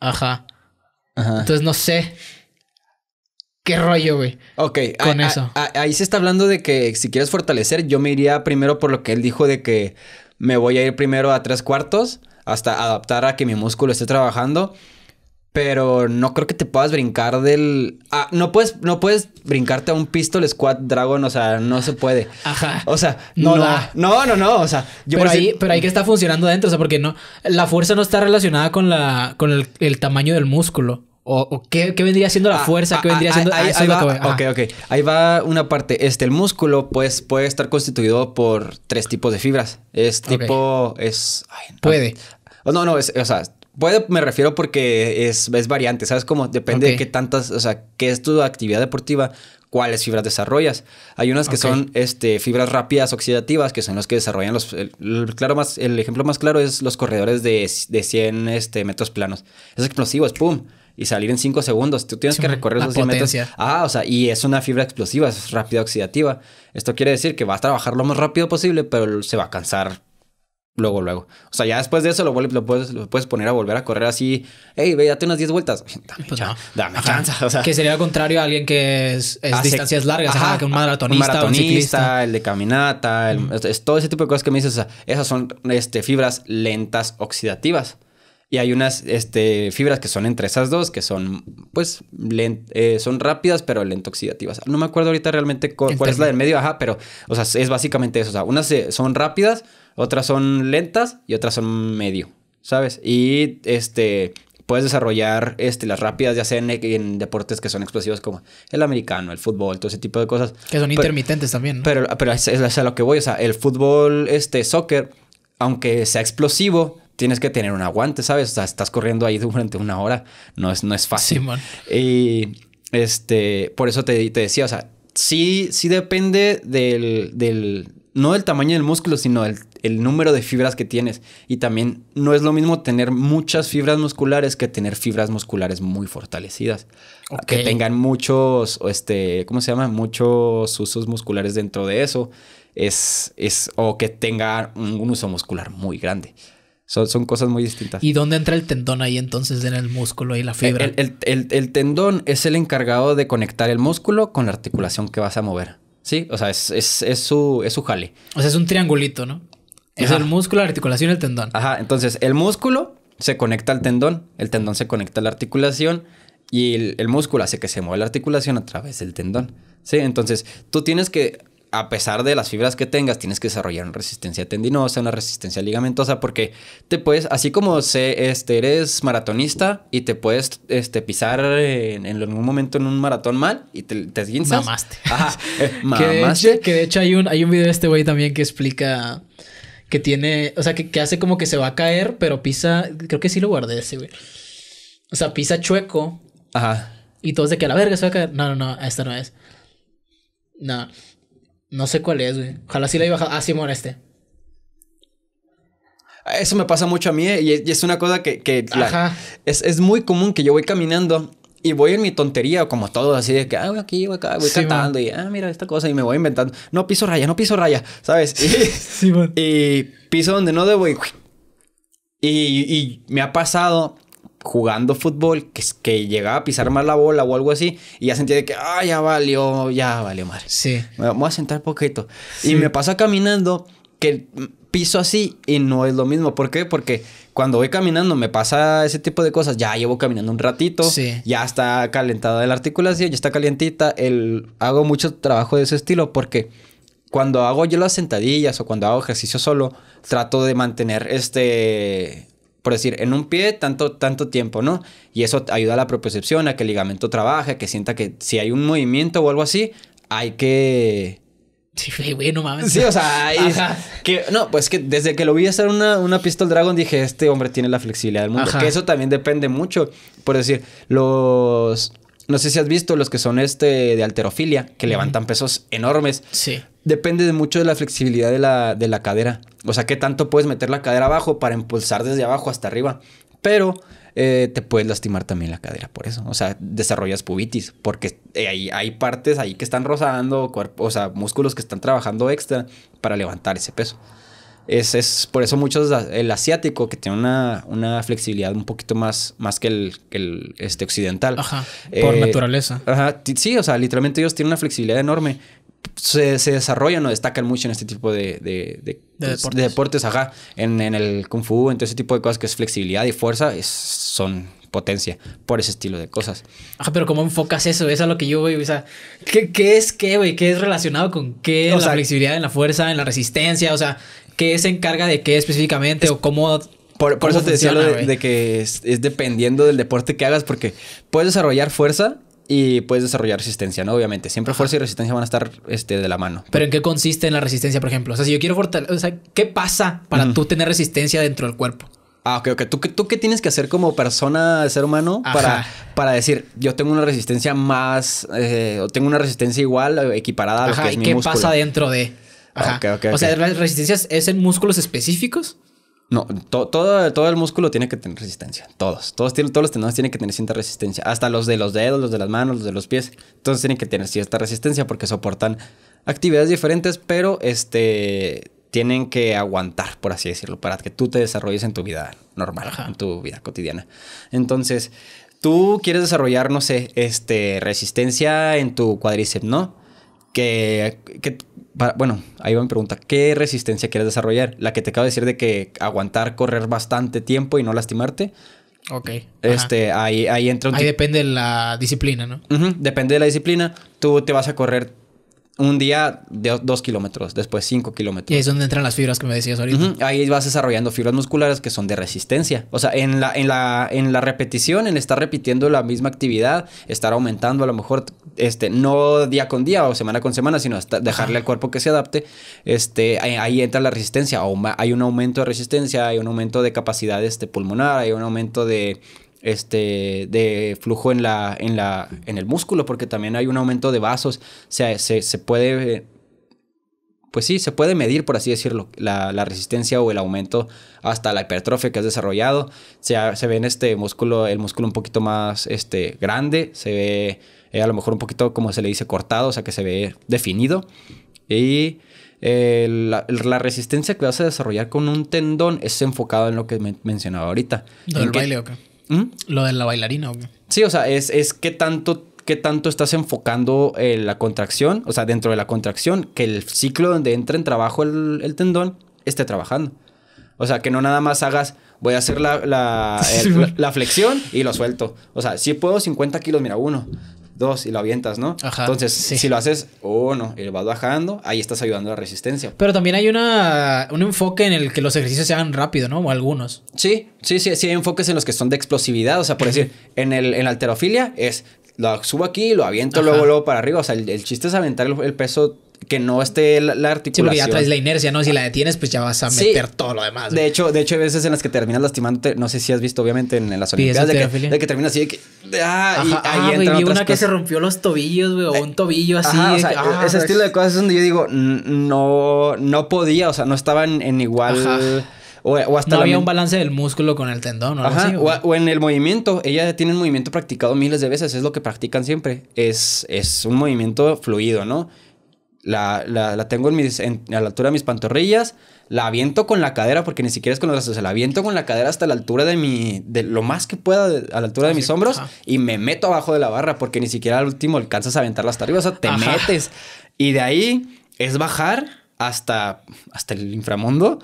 Ajá. Entonces no sé. ¿Qué rollo, güey? Ok, con eso. ahí se está hablando de que si quieres fortalecer, yo me iría primero por lo que él dijo de que me voy a ir primero a tres cuartos hasta adaptar a que mi músculo esté trabajando pero no creo que te puedas brincar del ah, no puedes no puedes brincarte a un pistol Squad dragon, o sea, no se puede. Ajá. O sea, no, la. No, no, no, o sea, yo pero ahí pero ahí que está funcionando adentro, o sea, porque no la fuerza no está relacionada con la con el, tamaño del músculo. ¿O, o qué, vendría siendo la ah, fuerza? Ah, ¿Qué vendría ah, siendo...? Ahí, ahí va, ok, ok. Ahí va una parte. Este, el músculo, pues, puede estar constituido por tres tipos de fibras. Es tipo... Es... puede. Oh, no, no, o sea, Puede, me refiero porque es, es variante, ¿sabes? Como depende de qué tantas, o sea, qué es tu actividad deportiva, cuáles fibras desarrollas. Hay unas que son este, fibras rápidas oxidativas, que son las que desarrollan los... El, claro más, el ejemplo más claro es los corredores de, de 100 este, metros planos. Es explosivo, es pum. Y salir en 5 segundos. Tú tienes que recorrer esos 100 metros. Ah, o sea, y es una fibra explosiva, es rápida oxidativa. Esto quiere decir que vas a trabajar lo más rápido posible, pero se va a cansar luego, luego. O sea, ya después de eso lo, puedes, lo puedes, poner a volver a correr así. ¡Ey, ve, date unas 10 vueltas. Dame, pues dame chance. O sea, que sería lo contrario a alguien que es, ah, distancias largas, ajá, que un maratonista. Un maratonista, el de caminata, es, todo ese tipo de cosas que me dices. O sea, esas son este, fibras lentas oxidativas. Y hay unas este, fibras que son entre esas dos, que son, pues, eh, son rápidas, pero lento oxidativas. No me acuerdo ahorita realmente cuál, cuál es la del medio, ajá, pero, o sea, es básicamente eso. O sea, unas son rápidas, otras son lentas y otras son medio, ¿sabes? Y este puedes desarrollar este, las rápidas, ya sea en, deportes que son explosivos como el americano, el fútbol, todo ese tipo de cosas. Que son intermitentes también. Pero, pero es, a lo que voy, o sea, el fútbol, este, soccer, aunque sea explosivo, tienes que tener un aguante, ¿sabes? O sea, estás corriendo ahí durante una hora, no es, no es fácil. Sí, Y este, por eso te, te decía, o sea, sí, sí depende del no el tamaño del músculo, sino el, número de fibras que tienes. Y también no es lo mismo tener muchas fibras musculares que tener fibras musculares muy fortalecidas. Que tengan muchos, este, ¿cómo se llama? Muchos usos musculares dentro de eso. Es, es, o que tenga un, uso muscular muy grande. Son, son, cosas muy distintas. ¿Y dónde entra el tendón ahí entonces en el músculo y la fibra? el tendón es el encargado de conectar el músculo con la articulación que vas a mover. Sí, o sea, es, es, su, es su jale. O sea, es un triangulito, ¿no? Es el músculo, la articulación y el tendón. Ajá, entonces el músculo se conecta al tendón, el tendón se conecta a la articulación y el, el músculo hace que se mueva la articulación a través del tendón. Sí, entonces tú tienes que a pesar de las fibras que tengas, tienes que desarrollar una resistencia tendinosa, una resistencia ligamentosa, porque te puedes, así como sé este, eres maratonista y te puedes este, pisar en, algún momento en un maratón mal y te, te esguinzas. Mamaste. Eh, que, de hecho, hay, un, hay un video de este güey también que explica que tiene, o sea, que, que hace como que se va a caer, pero pisa, creo que sí lo guardé ese güey. O sea, pisa chueco. Ajá. Y todos de que a la verga se va a caer. No, no, no, esta no es. No. No sé cuál es, güey. Ojalá sí la iba a... Ah, Simón, este. Eso me pasa mucho a mí eh, y es una cosa que, Ajá. Es, muy común que yo voy caminando y voy en mi tontería, como todo, así de que, ah, voy aquí, voy acá, voy cantando y, ah, mira esta cosa y me voy inventando. No piso raya, no piso raya, ¿sabes? Y, y piso donde no debo y, y me ha pasado jugando fútbol que, que llegaba a pisar mal la bola o algo así y ya sentía que, ah, ya valió, ya valió madre. Sí. Me voy a sentar poquito. Y me pasa caminando que piso así y no es lo mismo. ¿Por qué? Porque cuando voy caminando me pasa ese tipo de cosas. Ya llevo caminando un ratito, ya está calentada la articulación, ya está calientita. El, hago mucho trabajo de ese estilo porque cuando hago yo las sentadillas o cuando hago ejercicio solo, trato de mantener este por decir, en un pie tanto, tanto tiempo, ¿no? Y eso ayuda a la propiocepción, a que el ligamento trabaje, que sienta que si hay un movimiento o algo así, hay que... Sí, güey, no mames. Sí, o sea, que, no, pues que desde que lo vi hacer una, Pistol Dragon dije, este hombre tiene la flexibilidad del mundo. Ajá. Que eso también depende mucho. Por decir, los... No sé si has visto los que son este de alterofilia, que levantan pesos enormes. Sí depende de mucho de la flexibilidad de la, cadera. O sea, qué tanto puedes meter la cadera abajo para impulsar desde abajo hasta arriba. Pero eh, te puedes lastimar también la cadera por eso. O sea, desarrollas pubitis, porque eh, hay, hay partes ahí que están rozando, o sea, músculos que están trabajando extra para levantar ese peso. Es, es, por eso muchos, eh, el asiático, que tiene una, flexibilidad un poquito más, más que el, este, occidental. Ajá, por naturaleza. Ajá, sí, o sea, literalmente ellos tienen una flexibilidad enorme se, desarrollan o destacan mucho en este tipo de, pues, deportes. ajá, en, el kung fu, en todo ese tipo de cosas que es flexibilidad y fuerza, es, son potencia por ese estilo de cosas. Ajá, pero ¿cómo enfocas eso? Es a lo que yo, voy, o sea, ¿qué, es qué, güey? ¿Qué es relacionado con qué? la flexibilidad, en la fuerza, en la resistencia, o sea, ¿qué se encarga de qué específicamente o cómo por, eso te decía lo de, que es, dependiendo del deporte que hagas, porque puedes desarrollar fuerza y puedes desarrollar resistencia, ¿no? Obviamente, siempre fuerza y resistencia van a estar este, de la mano. Pero ¿en qué consiste en la resistencia, por ejemplo? O sea, si yo quiero fortalecer, o sea, ¿qué pasa para tú tener resistencia dentro del cuerpo? Ah, ok, ok. ¿Tú, ¿Tú qué tienes que hacer como persona, ser humano, para, para decir, yo tengo una resistencia más, eh, o tengo una resistencia igual, eh, equiparada a lo que es ¿y ¿Qué pasa dentro de...? Ajá. Okay, okay, o sea, ¿las resistencias es en músculos específicos? No, todo, todo el músculo tiene que tener resistencia. Todos. Todos, tienen, todos los tendones tienen que tener cierta resistencia. Hasta los de los dedos, los de las manos, los de los pies. Todos tienen que tener cierta resistencia porque soportan actividades diferentes, pero este tienen que aguantar, por así decirlo, para que tú te desarrolles en tu vida normal, en tu vida cotidiana. Entonces, tú quieres desarrollar, no sé, este, resistencia en tu cuádriceps, ¿no? Que, que bueno, ahí va mi pregunta. ¿Qué resistencia quieres desarrollar? La que te acabo de decir de que aguantar, correr bastante tiempo y no lastimarte. Ok. Este, ahí, ahí entra un Ahí depende de la disciplina, ¿no? depende de la disciplina. Tú te vas a correr un día de dos kilómetros, después cinco kilómetros. Y ahí es donde entran las fibras que me decías ahorita. Ahí vas desarrollando fibras musculares que son de resistencia. O sea, en la, en la, en la repetición, en estar repitiendo la misma actividad, estar aumentando a lo mejor este, no día con día o semana con semana, sino hasta dejarle al cuerpo que se adapte, este, ahí, entra la resistencia, hay un aumento de resistencia, hay un aumento de capacidad este, pulmonar, hay un aumento de, este, de flujo en, la, en, la, en el músculo, porque también hay un aumento de vasos, se, puede pues sí, se puede medir, por así decirlo, la, resistencia o el aumento hasta la hipertrofia que has desarrollado. Se, se ve en este músculo, el músculo un poquito más este, grande, se ve eh, a lo mejor un poquito como se le dice cortado, o sea que se ve definido. Y eh, la, resistencia que vas a desarrollar con un tendón es enfocado en lo que mencionaba ahorita. ¿Lo del baile o ¿Mm? ¿Lo de la bailarina o Sí, o sea, es, es qué tanto tanto estás enfocando eh, la contracción, o sea, dentro de la contracción, que el ciclo donde entra en trabajo el, tendón esté trabajando. O sea, que no nada más hagas, voy a hacer la, la, flexión y lo suelto. O sea, si puedo 50 kilos, mira, uno dos y lo avientas, ¿no? Ajá, Entonces, si lo haces uno y lo vas bajando, ahí estás ayudando a la resistencia. Pero también hay una, un enfoque en el que los ejercicios se hagan rápido, ¿no? O algunos. Sí, sí, sí, sí hay enfoques en los que son de explosividad, o sea, por decir, en, el, en la alterofilia es lo subo aquí, lo aviento luego, luego para arriba, o sea, el, chiste es aventar el peso que no esté la, articulación. Sí, porque ya traes la inercia, ¿no? Si la detienes, pues ya vas a meter todo lo demás. De hecho, de hecho, hay veces en las que terminas lastimándote, no sé si has visto, obviamente, en, las Olimpiadas, de que, terminas así de que. Ah, y ahí entra. una que se rompió los tobillos, güey, o eh, un tobillo así. Ah, ese estilo de cosas es donde yo digo, no, no podía, o sea, no estaban en igual. O, hasta no había un balance del músculo con el tendón, ¿no? o, o, en el movimiento. Ella tiene un movimiento practicado miles de veces, es lo que practican siempre. Es, es un movimiento fluido, ¿no? La, tengo a la altura de mis pantorrillas, la aviento con la cadera, porque ni siquiera es con los brazos, o sea, la aviento con la cadera hasta la altura de mi, de lo más que pueda, a la altura de ah, mis hombros, y me meto abajo de la barra, porque ni siquiera al último alcanzas a aventarla hasta arriba, o sea, te metes. Y de ahí es bajar hasta, hasta el inframundo.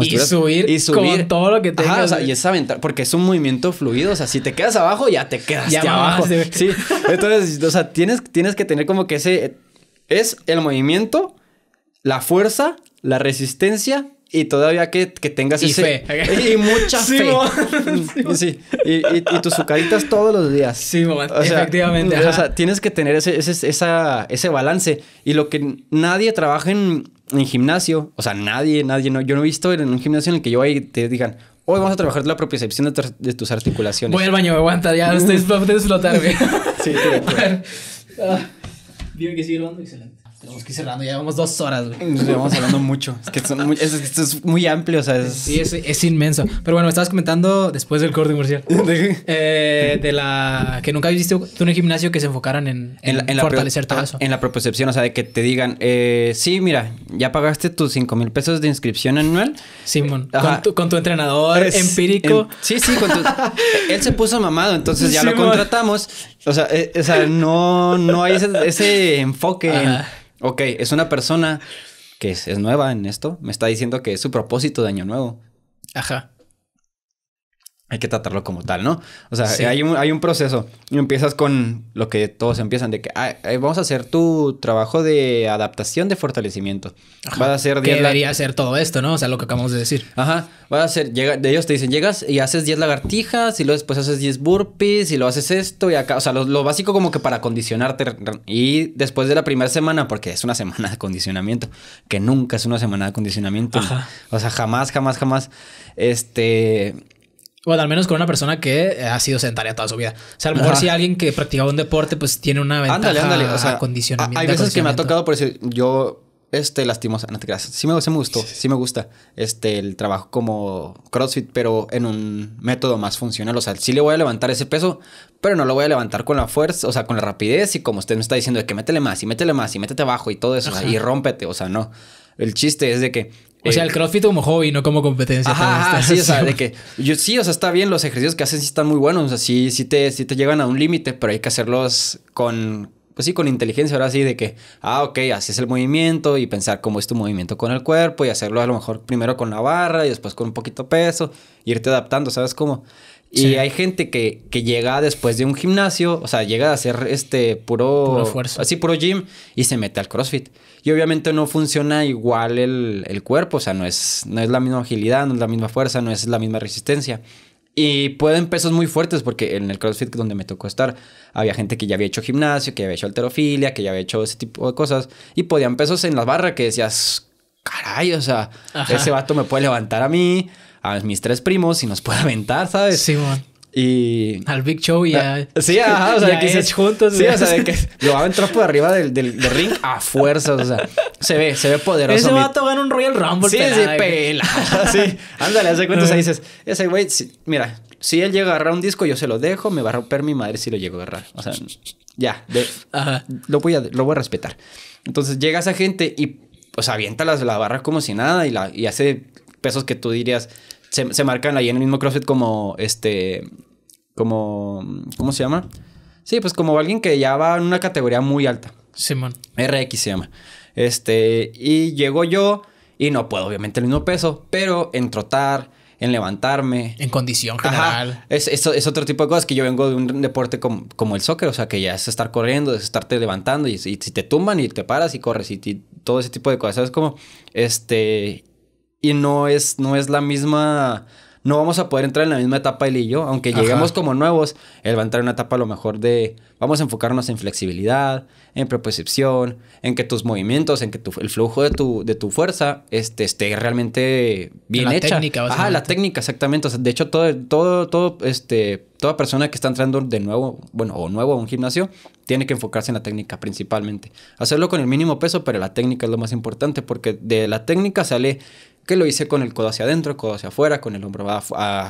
y, subir y subir con todo lo que tengas. o sea, y es aventar, porque es un movimiento fluido. O sea, si te quedas abajo, ya te quedas ya abajo. Sí. Entonces, o sea, tienes, tienes que tener como que ese es el movimiento, la fuerza, la resistencia y todavía que, que tengas y fe. Y mucha sí, fe. Sí, y, y, tus sucaritas todos los días. Sí, mamá. efectivamente. o sea, tienes que tener ese, esa, ese balance. Y lo que nadie trabaja en, en, gimnasio, o sea, nadie, nadie, no, yo no he visto en un gimnasio en el que yo ahí te digan, hoy vamos a trabajar la propiocepción de, tus articulaciones. Voy al baño, me aguanta, ya estoy a explotar, güey. sí, ah. Dime que sigue grabando, excelente tenemos que ir cerrando, ya llevamos dos horas, güey. Nos llevamos hablando mucho. Es que esto es muy amplio, o sea. Es... Sí, es, inmenso. Pero bueno, me estabas comentando después del corte comercial. Eh, de la. Que nunca viste tú en gimnasio que se enfocaran en, fortalecer todo ah, eso. En la proposición, o sea, de que te digan, eh, sí, mira, ya pagaste tus 5 mil pesos de inscripción anual. Simón, con tu, entrenador empírico. sí, sí, él se puso mamado, entonces ya lo contratamos. Eh, o sea, no, no hay ese, enfoque. Ok, es una persona que es, nueva en esto, me está diciendo que es su propósito de año nuevo. Ajá hay que tratarlo como tal, ¿no? O sea, hay, un, proceso. Y empiezas con lo que todos empiezan, de que ah, eh, vamos a hacer tu trabajo de adaptación de fortalecimiento. Ajá. Vas a hacer 10... debería hacer todo esto, ¿no? O sea, lo que acabamos de decir. Ajá. Vas a hacer... Llega, ellos te dicen, llegas y haces 10 lagartijas y luego después haces 10 burpees y lo haces esto y acá... O sea, lo, básico como que para condicionarte. Y después de la primera semana, porque es una semana de condicionamiento, que nunca es una semana de condicionamiento. Ajá. O sea, jamás, jamás, jamás. Este bueno, al menos con una persona que ha sido sedentaria toda su vida. O sea, a lo mejor si alguien que practicaba un deporte, pues tiene una ventaja ándale, ándale. O sea, Hay veces que me ha tocado por decir, yo, este, lastimosa, no te Sí me, gustó, sí me gusta, este, el trabajo como CrossFit, pero en un método más funcional. O sea, sí le voy a levantar ese peso, pero no lo voy a levantar con la fuerza, o sea, con la rapidez y como usted me está diciendo de que métele más y métele más y métete abajo y todo eso, y rómpete, o sea, no. El chiste es de que o sea, eh, el CrossFit como hobby, no como competencia. Ajá, sí, o sea, de que sí, o sea, está bien, los ejercicios que hacen sí están muy buenos, o sea, sí, sí te, llegan te a un límite, pero hay que hacerlos con, pues sí, con inteligencia, ahora sí, de que, ah, ok, así es el movimiento y pensar cómo es tu movimiento con el cuerpo y hacerlo a lo mejor primero con la barra y después con un poquito peso, irte adaptando, ¿sabes cómo? Y hay gente que, llega después de un gimnasio, o sea, llega a hacer este puro... Puro Así, puro gym y se mete al CrossFit. Y obviamente no funciona igual el, cuerpo, o sea, no es, no es la misma agilidad, no es la misma fuerza, no es la misma resistencia. Y pueden pesos muy fuertes, porque en el CrossFit donde me tocó estar, había gente que ya había hecho gimnasio, que había hecho alterofilia, que ya había hecho ese tipo de cosas, y podían pesos en las barras que decías, caray, o sea, ese vato me puede levantar a mí, a mis tres primos y nos puede aventar, ¿sabes? Sí, bueno. Y... Al Big Show y ah, a... Sí, ajá, o sea, que se... juntos. Sí, o sea, de que lo va a entrar por arriba del, del, ring a fuerzas, o sea, se ve, se ve poderoso. Ese vato gana un Royal Rumble Sí, sí, pela. sí, ándale, hace cuentas ahí dices, ese güey, mira, si él llega a agarrar un disco, yo se lo dejo, me va a romper mi madre si lo llego a agarrar. O sea, ya, Lo, voy a, lo voy a respetar. Entonces llega esa gente y sea, pues, avienta las, la barra como si nada y, la, y hace pesos que tú dirías, se, marcan ahí en el mismo CrossFit como este, como, ¿cómo se llama? Sí, pues como alguien que ya va en una categoría muy alta. Simón. RX se llama. Este, y llego yo y no puedo, obviamente, el mismo peso, pero en trotar, en levantarme. En condición general. Es, otro tipo de cosas que yo vengo de un deporte como, el soccer, o sea, que ya es estar corriendo, es estarte levantando y, si te tumban y te paras y corres y, todo ese tipo de cosas. Es como, este, y no es, no es la misma no vamos a poder entrar en la misma etapa él y yo, aunque lleguemos como nuevos, él va a entrar en una etapa a lo mejor de vamos a enfocarnos en flexibilidad, en propriocepción, en que tus movimientos, en que tu, el flujo de tu, de tu fuerza este, esté realmente bien la hecha. Técnica, la técnica, exactamente. de hecho, todo, todo, todo, este, toda persona que está entrando de nuevo, bueno, o nuevo a un gimnasio, tiene que enfocarse en la técnica principalmente. Hacerlo con el mínimo peso, pero la técnica es lo más importante, porque de la técnica sale que lo hice con el codo hacia adentro, codo hacia afuera, con el hombro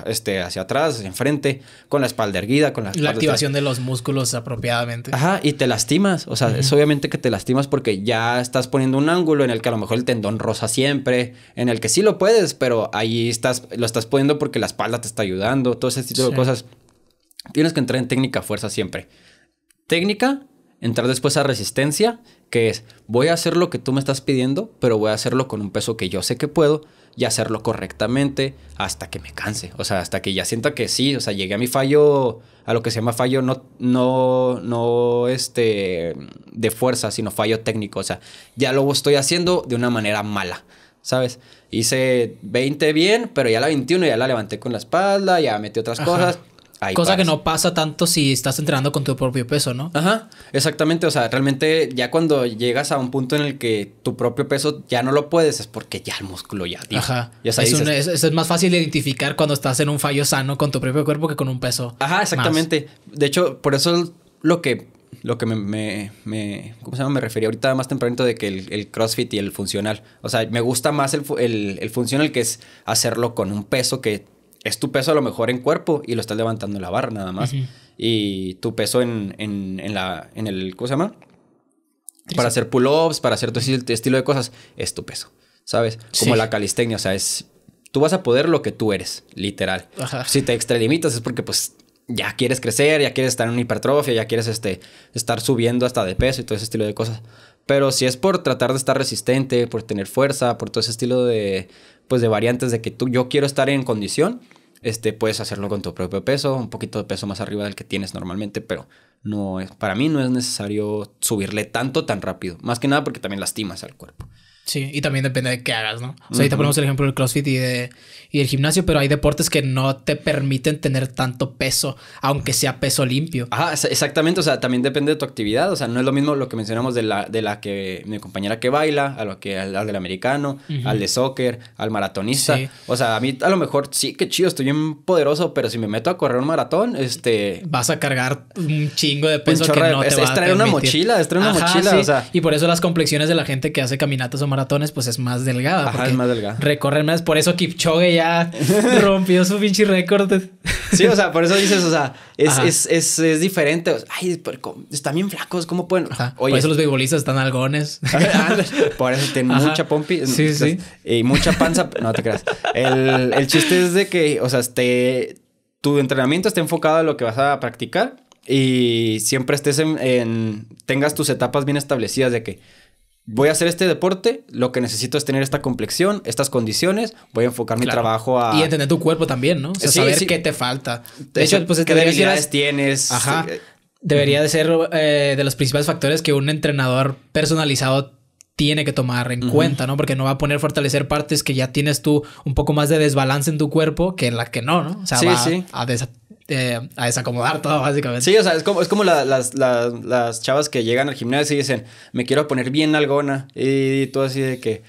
este, hacia atrás, hacia enfrente, con la espalda erguida, con la... activación de los músculos apropiadamente. Ajá, y te lastimas, o sea, es obviamente que te lastimas porque ya estás poniendo un ángulo en el que a lo mejor el tendón rosa siempre, en el que sí lo puedes, pero ahí estás, lo estás poniendo porque la espalda te está ayudando, todo ese tipo de cosas. Tienes que entrar en técnica fuerza siempre. Técnica, entrar después a resistencia que es, voy a hacer lo que tú me estás pidiendo, pero voy a hacerlo con un peso que yo sé que puedo y hacerlo correctamente hasta que me canse, o sea, hasta que ya sienta que sí, o sea, llegué a mi fallo, a lo que se llama fallo no no no este de fuerza, sino fallo técnico, o sea, ya lo estoy haciendo de una manera mala. ¿sabes? Hice 20 bien, pero ya la 21 ya la levanté con la espalda, ya metí otras cosas. Cosa que no pasa tanto si estás entrenando con tu propio peso, ¿no? Ajá, exactamente. O sea, realmente ya cuando llegas a un punto en el que tu propio peso ya no lo puedes, es porque ya el músculo ya. Tío. Ajá. Ya sabes, es, es, más fácil identificar cuando estás en un fallo sano con tu propio cuerpo que con un peso. Ajá, exactamente. De hecho, por eso lo que lo que me, me, ¿cómo se llama? Me refería ahorita más temprano de que el, CrossFit y el funcional. O sea, me gusta más el, el funcional que es hacerlo con un peso que es tu peso a lo mejor en cuerpo y lo estás levantando en la barra nada más. Y tu peso en, la, en el, ¿cómo se llama? Para hacer pull-ups, para hacer ese estilo de cosas, es tu peso, ¿sabes? Como la calistenia, o sea, es... Tú vas a poder lo que tú eres, literal. Si te extradimitas es porque pues ya quieres crecer, ya quieres estar en una hipertrofia, ya quieres este, estar subiendo hasta de peso y todo ese estilo de cosas. Pero si es por tratar de estar resistente, por tener fuerza, por todo ese estilo de pues de variantes de que tú, yo quiero estar en condición, este, puedes hacerlo con tu propio peso, un poquito de peso más arriba del que tienes normalmente, pero no es, para mí no es necesario subirle tanto tan rápido, más que nada porque también lastimas al cuerpo. Sí, y también depende de qué hagas, ¿no? O sea, ahí te ponemos el ejemplo del CrossFit y, de, y del gimnasio, pero hay deportes que no te permiten tener tanto peso, aunque sea peso limpio. Ajá, exactamente, o sea, también depende de tu actividad, o sea, no es lo mismo lo que mencionamos de la, de la que mi compañera que baila, a lo que al, del americano, al de soccer, al maratonista. O sea, a mí a lo mejor sí, qué chido, estoy bien poderoso, pero si me meto a correr un maratón, este... Vas a cargar un chingo de peso. que no te es, va traer una mochila, es traer una mochila, Y por eso las complexiones de la gente que hace caminatas o maratones maratones, pues es más delgada. Ajá, es más delgada. recorren más. Por eso Kipchoge ya rompió su pinche récord. Sí, o sea, por eso dices, o sea, es, diferente. Ay, están bien flacos, ¿cómo pueden? Oye, por eso los beibolistas están algones. por eso tienen mucha pompi. Y mucha panza. No te creas. El, chiste es de que, o sea, esté tu entrenamiento esté enfocado a lo que vas a practicar y siempre estés en, tengas tus etapas bien establecidas de que voy a hacer este deporte, lo que necesito es tener esta complexión, estas condiciones, voy a enfocar mi trabajo a... Y entender tu cuerpo también, ¿no? O sea, saber qué te falta. De hecho, pues, ¿qué debilidades tienes? Ajá. Eh. Debería de ser eh, de los principales factores que un entrenador personalizado tiene que tomar en cuenta, ¿no? Porque no va a poner fortalecer partes que ya tienes tú un poco más de desbalance en tu cuerpo que en la que no, ¿no? O sea, sí, a, a este, a desacomodar todo, básicamente. Sí, o sea, es como, es como las, las, las, chavas que llegan al gimnasio y dicen, me quiero poner bien algona. Y todo así de que.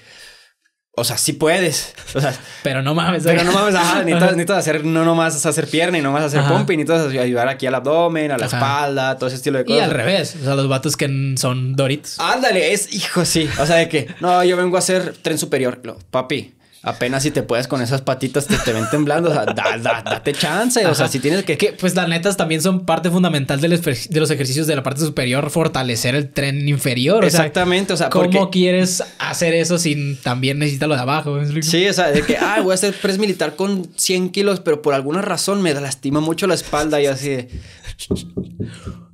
O sea, sí puedes. O sea, pero no mames. Pero ¿eh? no mames. Ajá, necesitas, hacer, no nomás hacer pierna y nomás hacer pumping y Necesitas ayudar aquí al abdomen, a la espalda, todo ese estilo de cosas. Y al revés. O sea, los vatos que son doritos. Ándale, es hijo, sí. O sea, de que, no, yo vengo a hacer tren superior. papi, apenas si te puedes con esas patitas que te ven temblando. O sea, date chance. O sea, si tienes que... Pues las netas también son parte fundamental de los, ejercicios de la parte superior, fortalecer el tren inferior. O Exactamente. o sea, ¿cómo quieres hacer eso sin también necesitas lo de abajo? Sí, o sea, de que, ah, voy a hacer press militar con 100 kilos, pero por alguna razón me lastima mucho la espalda y así de,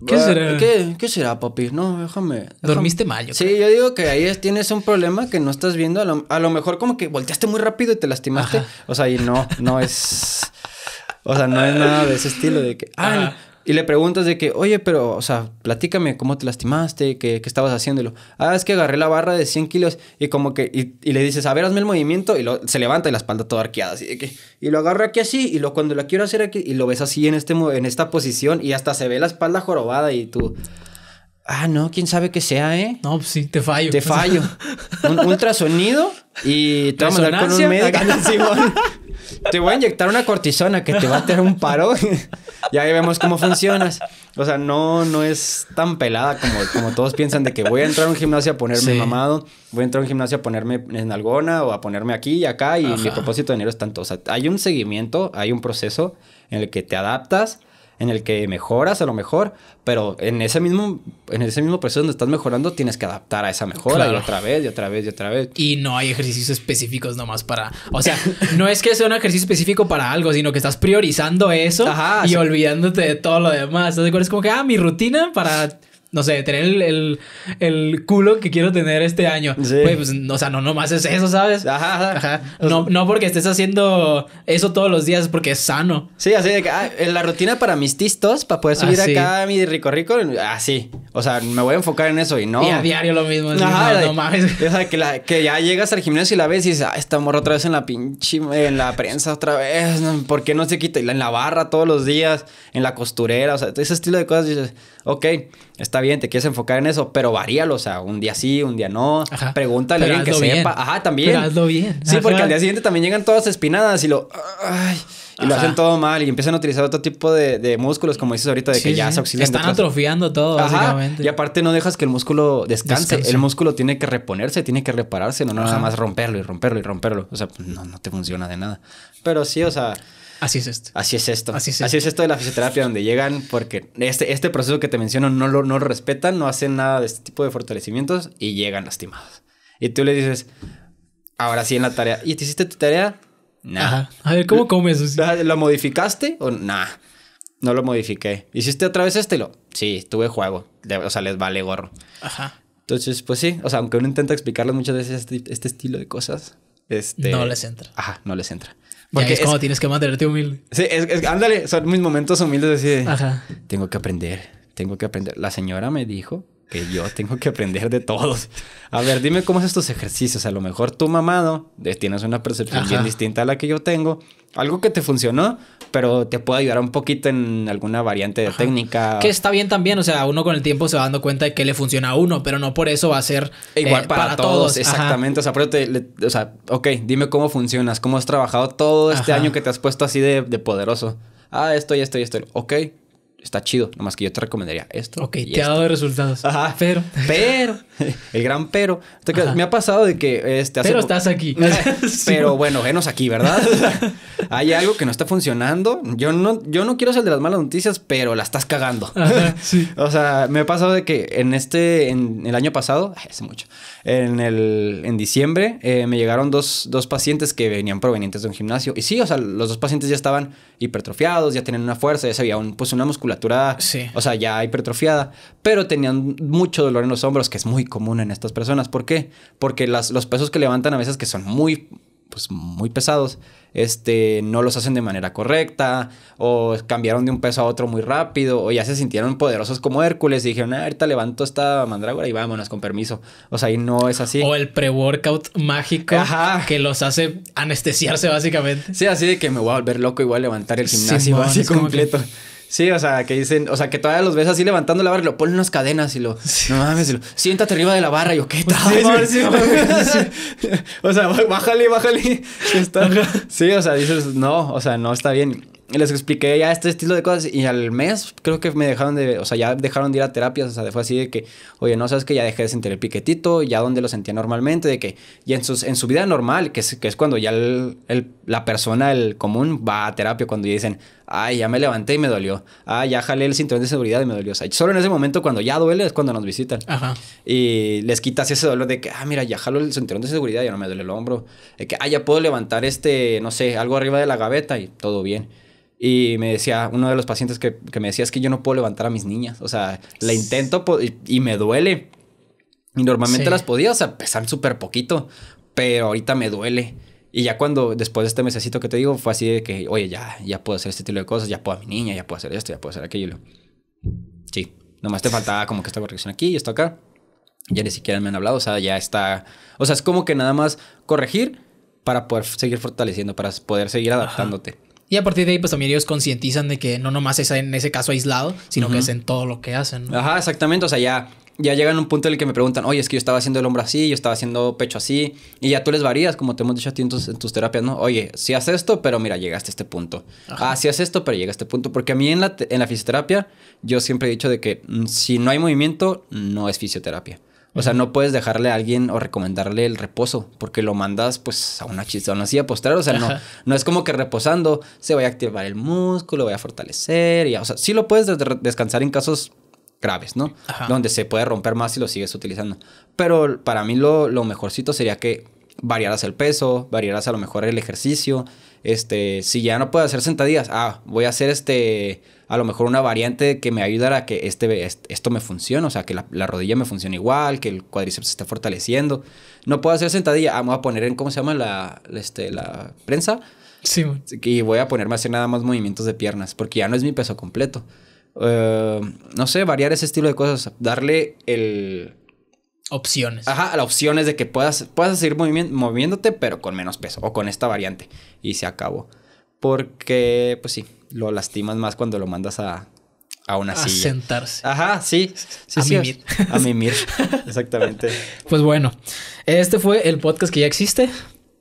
¿Qué será? ¿Qué, será, papi? No, déjame, Dormiste mal, yo Sí, yo digo que ahí tienes un problema que no estás viendo. A lo, mejor como que volteaste muy rápido y te lastimaste. O sea, y no, no es... O sea, no es nada de ese estilo de que... Y le preguntas de que, oye, pero, o sea, platícame cómo te lastimaste, qué, qué estabas haciéndolo. Ah, es que agarré la barra de 100 kilos y como que, y, le dices, a ver, hazme el movimiento y lo, se levanta y la espalda toda arqueada, así de que, y lo agarro aquí así y lo, cuando la quiero hacer aquí, y lo ves así en, este, en esta posición y hasta se ve la espalda jorobada y tú... Ah, no, quién sabe qué sea, ¿eh? No, pues sí, te fallo. Te fallo. un ultrasonido y te vas a con un médico. te voy a inyectar una cortisona que te va a tener un paro. y ahí vemos cómo funcionas. O sea, no, no es tan pelada como, como todos piensan de que voy a entrar a un gimnasio a ponerme mamado, voy a entrar a un gimnasio a ponerme en algona o a ponerme aquí y acá y mi propósito de dinero es tanto. O sea, hay un seguimiento, hay un proceso en el que te adaptas en el que mejoras a lo mejor, pero en ese mismo, en ese mismo proceso donde estás mejorando tienes que adaptar a esa mejora y otra vez, y otra vez, y otra vez. Y no hay ejercicios específicos nomás para, o sea, no es que sea un ejercicio específico para algo, sino que estás priorizando eso y olvidándote de todo lo demás. Entonces, es como que, ah, mi rutina para no sé, tener el, el, culo que quiero tener este año. Pues, o sea, no nomás es eso, ¿sabes? Ajá, ajá. No, no porque estés haciendo eso todos los días, porque es sano. Sí, así de que ah, en la rutina para mis tistos, para poder subir ah, acá a mi rico rico, así. Ah, o sea, me voy a enfocar en eso y no. Y a diario lo mismo. ajá, no, de, O sea, que, ya llegas al gimnasio y la ves y dices, ah, esta morra otra vez en la pinche, en la prensa otra vez, ¿por qué no se quita? Y en la barra todos los días, en la costurera, o sea, ese estilo de cosas dices ok, está bien, te quieres enfocar en eso, pero varíalo, o sea, un día sí, un día no. Ajá. Pregúntale a alguien que sepa. Ajá, también. Pero hazlo bien. Sí, porque al día siguiente también llegan todas espinadas y lo. Ay, y lo hacen todo mal y empiezan a utilizar otro tipo de, músculos, como dices ahorita, de que ya se Están atrofiando todo, básicamente. Y aparte, no dejas que el músculo descanse. El músculo tiene que reponerse, tiene que repararse, no, no nada más romperlo y romperlo y romperlo. O sea, pues, no, no te funciona de nada. Pero sí, o sea. Así es esto. Así es esto. Así es, esto de la fisioterapia, donde llegan porque este, este proceso que te menciono no lo, no respetan, no hacen nada de este tipo de fortalecimientos y llegan lastimados. Y tú le dices, ahora sí en la tarea, ¿y te hiciste tu tarea? Nah. A ver, ¿cómo comes? ¿Lo modificaste o nada. No lo modifiqué. ¿Hiciste otra vez este? Lo... Sí, tuve juego. O sea, les vale gorro. Ajá. Entonces, pues sí, o sea, aunque uno intenta explicarles muchas veces este, este, estilo de cosas, este, no les entra. Ajá, no les entra. Porque es, como tienes que mantenerte humilde. Sí, es, ándale, son mis momentos humildes de Ajá. tengo que aprender, tengo que aprender. La señora me dijo que yo tengo que aprender de todos. A ver, dime cómo son estos ejercicios. A lo mejor tú, mamado, eh, tienes una percepción bien distinta a la que yo tengo. Algo que te funcionó, pero te puede ayudar un poquito en alguna variante de técnica. Que está bien también, o sea, uno con el tiempo se va dando cuenta de que le funciona a uno, pero no por eso va a ser eh, igual para, todos. Exactamente, o sea, te, o sea, ok, dime cómo funcionas, cómo has trabajado todo este año que te has puesto así de, de poderoso. Ah, esto y esto y esto. Ok, está chido. Nomás que yo te recomendaría esto. Ok, te ha dado resultados. Ajá. Pero. Pero. El gran pero. me ha pasado de que. Este, pero estás aquí. pero bueno, venos aquí, ¿verdad? Hay algo que no está funcionando. Yo no, yo no quiero ser de las malas noticias, pero la estás cagando. sí. o sea, me ha pasado de que en este. En el año pasado, hace mucho. En el. En diciembre, eh, me llegaron dos, dos pacientes que venían provenientes de un gimnasio. Y sí, o sea, los dos pacientes ya estaban hipertrofiados, ya tenían una fuerza, ya se había un, pues una musculatura o sea, ya hipertrofiada, pero tenían mucho dolor en los hombros, que es muy común en estas personas. ¿Por qué? Porque las, los pesos que levantan a veces que son muy pues muy pesados, este, no los hacen de manera correcta, o cambiaron de un peso a otro muy rápido, o ya se sintieron poderosos como Hércules y dijeron, ah, ahorita levanto esta mandrágora y vámonos con permiso. O sea, ahí no es así. O el pre-workout mágico que los hace anestesiarse básicamente. Sí, así de que me voy a volver loco y voy a levantar el gimnasio así completo. Que... Sí, o sea, que dicen, o sea, que todavía los ves así levantando la barra y lo ponen unas cadenas y lo, no mames, y lo, siéntate arriba de la barra y yo, ¿qué tal? Sí, sí, o sea, bájale, bájale. sí, o sea, dices, no, o sea, no está bien les expliqué ya este estilo de cosas y al mes creo que me dejaron de, o sea, ya dejaron de ir a terapias, o sea, fue así de que, oye, no sabes que ya dejé de sentir el piquetito, ya donde lo sentía normalmente, de que y en, sus, en su vida normal, que es, que es cuando ya el, la persona, el común, va a terapia, cuando dicen, ay, ya me levanté y me dolió, ah, ya jalé el cinturón de seguridad y me dolió, solo en ese momento cuando ya duele es cuando nos visitan Ajá. y les quitas ese dolor de que, ah, mira, ya jalo el cinturón de seguridad, ya no me duele el hombro, de que, ah, ya puedo levantar este, no sé, algo arriba de la gaveta y todo bien. Y me decía, uno de los pacientes que, me decía es que yo no puedo levantar a mis niñas. O sea, la intento y, me duele. Y normalmente las podía, o sea, pesan súper poquito. Pero ahorita me duele. Y ya cuando, después de este mesecito que te digo, fue así de que, oye, ya, ya puedo hacer este tipo de cosas, ya puedo a mi niña, ya puedo hacer esto, ya puedo hacer aquello. Sí, nomás te faltaba como que esta corrección aquí y esto acá. Ya ni siquiera me han hablado, o sea, ya está. O sea, es como que nada más corregir para poder seguir fortaleciendo, para poder seguir adaptándote. Y a partir de ahí, pues también ellos concientizan de que no nomás es en ese caso aislado, sino que es en todo lo que hacen. Ajá, exactamente. O sea, ya, llegan a un punto en el que me preguntan, oye, es que yo estaba haciendo el hombro así, yo estaba haciendo pecho así. Y ya tú les varías, como te hemos dicho a ti en tus, terapias, ¿no? Oye, si haces esto, pero mira, llegaste a este punto. Ajá. Ah, si haces esto, pero llega a este punto. Porque a mí en la, en la fisioterapia, yo siempre he dicho de que mm, si no hay movimiento, no es fisioterapia. O sea, no puedes dejarle a alguien o recomendarle el reposo, porque lo mandas pues a una chistona así a postrar. O sea, no, no es como que reposando se vaya a activar el músculo, vaya a fortalecer. Y, o sea, sí lo puedes descansar en casos graves, ¿no? Donde se puede romper más si lo sigues utilizando. Pero para mí lo, lo mejorcito sería que variaras el peso, variaras a lo mejor el ejercicio, este, si ya no puedo hacer sentadillas, ah, voy a hacer este, a lo mejor una variante que me ayudará a que este, esto me funcione, o sea, que la, rodilla me funcione igual, que el cuádriceps se esté fortaleciendo. No puedo hacer sentadilla, ah, voy a poner en, ¿cómo se llama? La, este, la prensa. Sí. Y voy a ponerme a hacer nada más movimientos de piernas, porque ya no es mi peso completo. Eh, no sé, variar ese estilo de cosas, darle el Opciones. Ajá, la opción es de que puedas, puedas seguir moviéndote, pero con menos peso o con esta variante. Y se acabó. Porque, pues sí, lo lastimas más cuando lo mandas a, a una a sentarse. Ajá, sí. a mimir. A mimir, exactamente. Pues bueno, este fue el podcast que ya existe.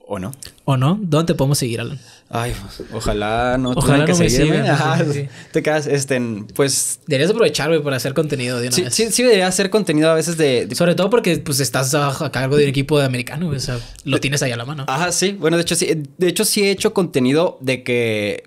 ¿O no? ¿O no? ¿Dónde podemos seguir, Alan? Ay, pues, ojalá no ojalá que no me seguirme. Te quedas, este, pues... Deberías aprovechar, güey, para hacer contenido de una sí, vez. Sí, sí, debería hacer contenido a veces de, Sobre todo porque, pues, estás a, cargo de un equipo de americano, O sea, lo tienes ahí a la mano. Ajá, sí. Bueno, de hecho, sí. De hecho, sí he hecho contenido de que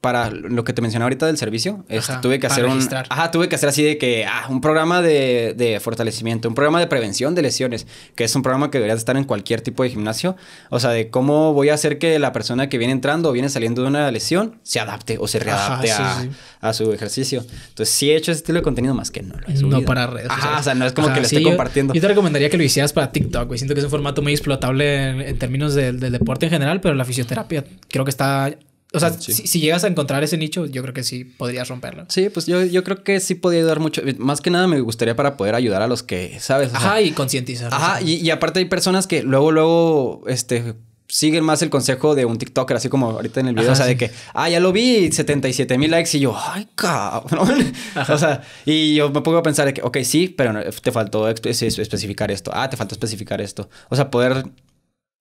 para lo que te mencioné ahorita del servicio, este, tuve que hacer un. tuve que hacer así de que. Ah, un programa de, fortalecimiento, un programa de prevención de lesiones, que es un programa que debería estar en cualquier tipo de gimnasio. O sea, de cómo voy a hacer que la persona que viene entrando o viene saliendo de una lesión se adapte o se readapte a, su ejercicio. Entonces, sí he hecho ese estilo de contenido más que no No para redes. Ajá, o sea, no es como que lo esté compartiendo. Yo, te recomendaría que lo hicieras para TikTok, güey. Siento que es un formato muy explotable en, términos del deporte en general, pero la fisioterapia creo que está o sea, mm, si, llegas a encontrar ese nicho, yo creo que sí podrías romperlo. Sí, pues yo, creo que sí podría ayudar mucho. Más que nada me gustaría para poder ayudar a los que, ¿sabes? ajá, y concientizar. Ajá, y, aparte hay personas que luego, luego, este, siguen más el consejo de un TikToker, así como ahorita en el video, o sea, de que, ah, ya lo vi, 77 mil likes, y yo, ay, cabrón. O sea, y yo me pongo a pensar de que, ok, sí, pero te faltó especificar esto, ah, te faltó especificar esto. O sea, poder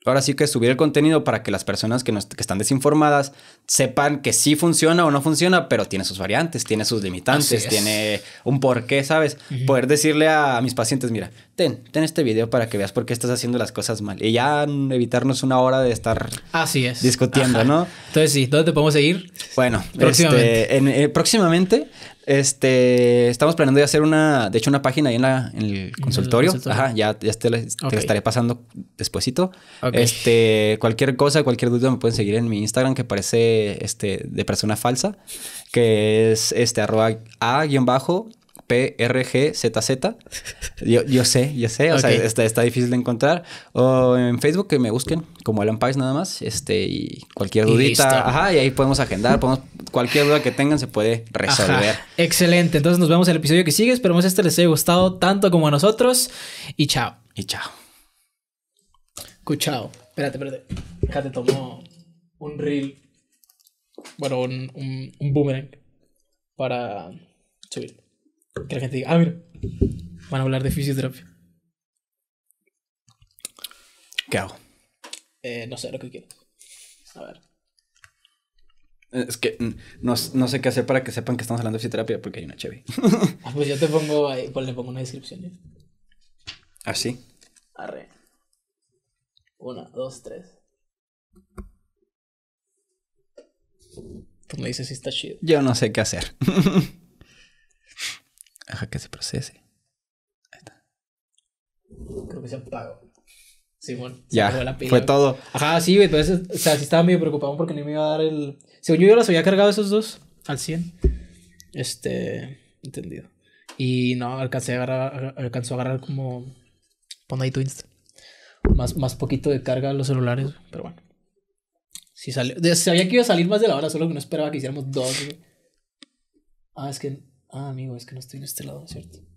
ahora sí que subir el contenido para que las personas que, están desinformadas sepan que sí funciona o no funciona, pero tiene sus variantes, tiene sus limitantes, tiene un porqué, ¿sabes? Poder decirle a, mis pacientes, mira, ten, ten este video para que veas por qué estás haciendo las cosas mal. Y ya evitarnos una hora de estar Así es. discutiendo, ¿no? Entonces sí, ¿dónde te podemos seguir? Bueno, este, próximamente eh, este, estamos planeando hacer una, de hecho, una página ahí en, el consultorio. Ajá, ya, ya te, la estaré pasando despuesito. Este, cualquier cosa, cualquier duda me pueden seguir en mi Instagram que parece, este, de persona falsa, que es, este, arroba a bajo PRGZZ. Yo, yo sé, yo sé, o sea, está, difícil de encontrar. O en Facebook que me busquen, como Alan Pais nada más, este, y cualquier dudita, y ajá, y ahí podemos agendar, cualquier duda que tengan se puede resolver. Excelente, entonces nos vemos en el episodio que sigue, esperemos este les haya gustado tanto como a nosotros, y chao. Y chao. Cuchao. Espérate, espérate. Déjate tomó un reel. Bueno, un, un, un boomerang para subir. Que la gente diga, ah, mira, van a hablar de fisioterapia. ¿Qué hago? Eh, no sé, lo que quiero. A ver. Eh, es que mm, no, no, sé qué hacer para que sepan que estamos hablando de fisioterapia porque hay una Chevy. Ah, pues yo te pongo ahí, pues le pongo una descripción. ¿Ah, sí? Arre. Una, dos, tres. Tú pues me dices si está chido. Yo no sé qué hacer. Ajá, que se procese. Ahí está. Creo que se apagó. Sí, ya. Fue todo. Ajá, sí, güey. Entonces, o sea, sí estaba medio preocupado porque no me iba a dar el. Según yo, yo las había cargado esos dos al 100. Este. Entendido. Y no, alcancé a agarrar, alcanzó a agarrar como. Pon ahí tu Más, más poquito de carga los celulares, pero bueno. Sí salió. Sabía que iba a salir más de la hora, solo que no esperaba que hiciéramos dos, güey. Ah, es que Ah, amigo, es que no estoy en este lado, ¿cierto?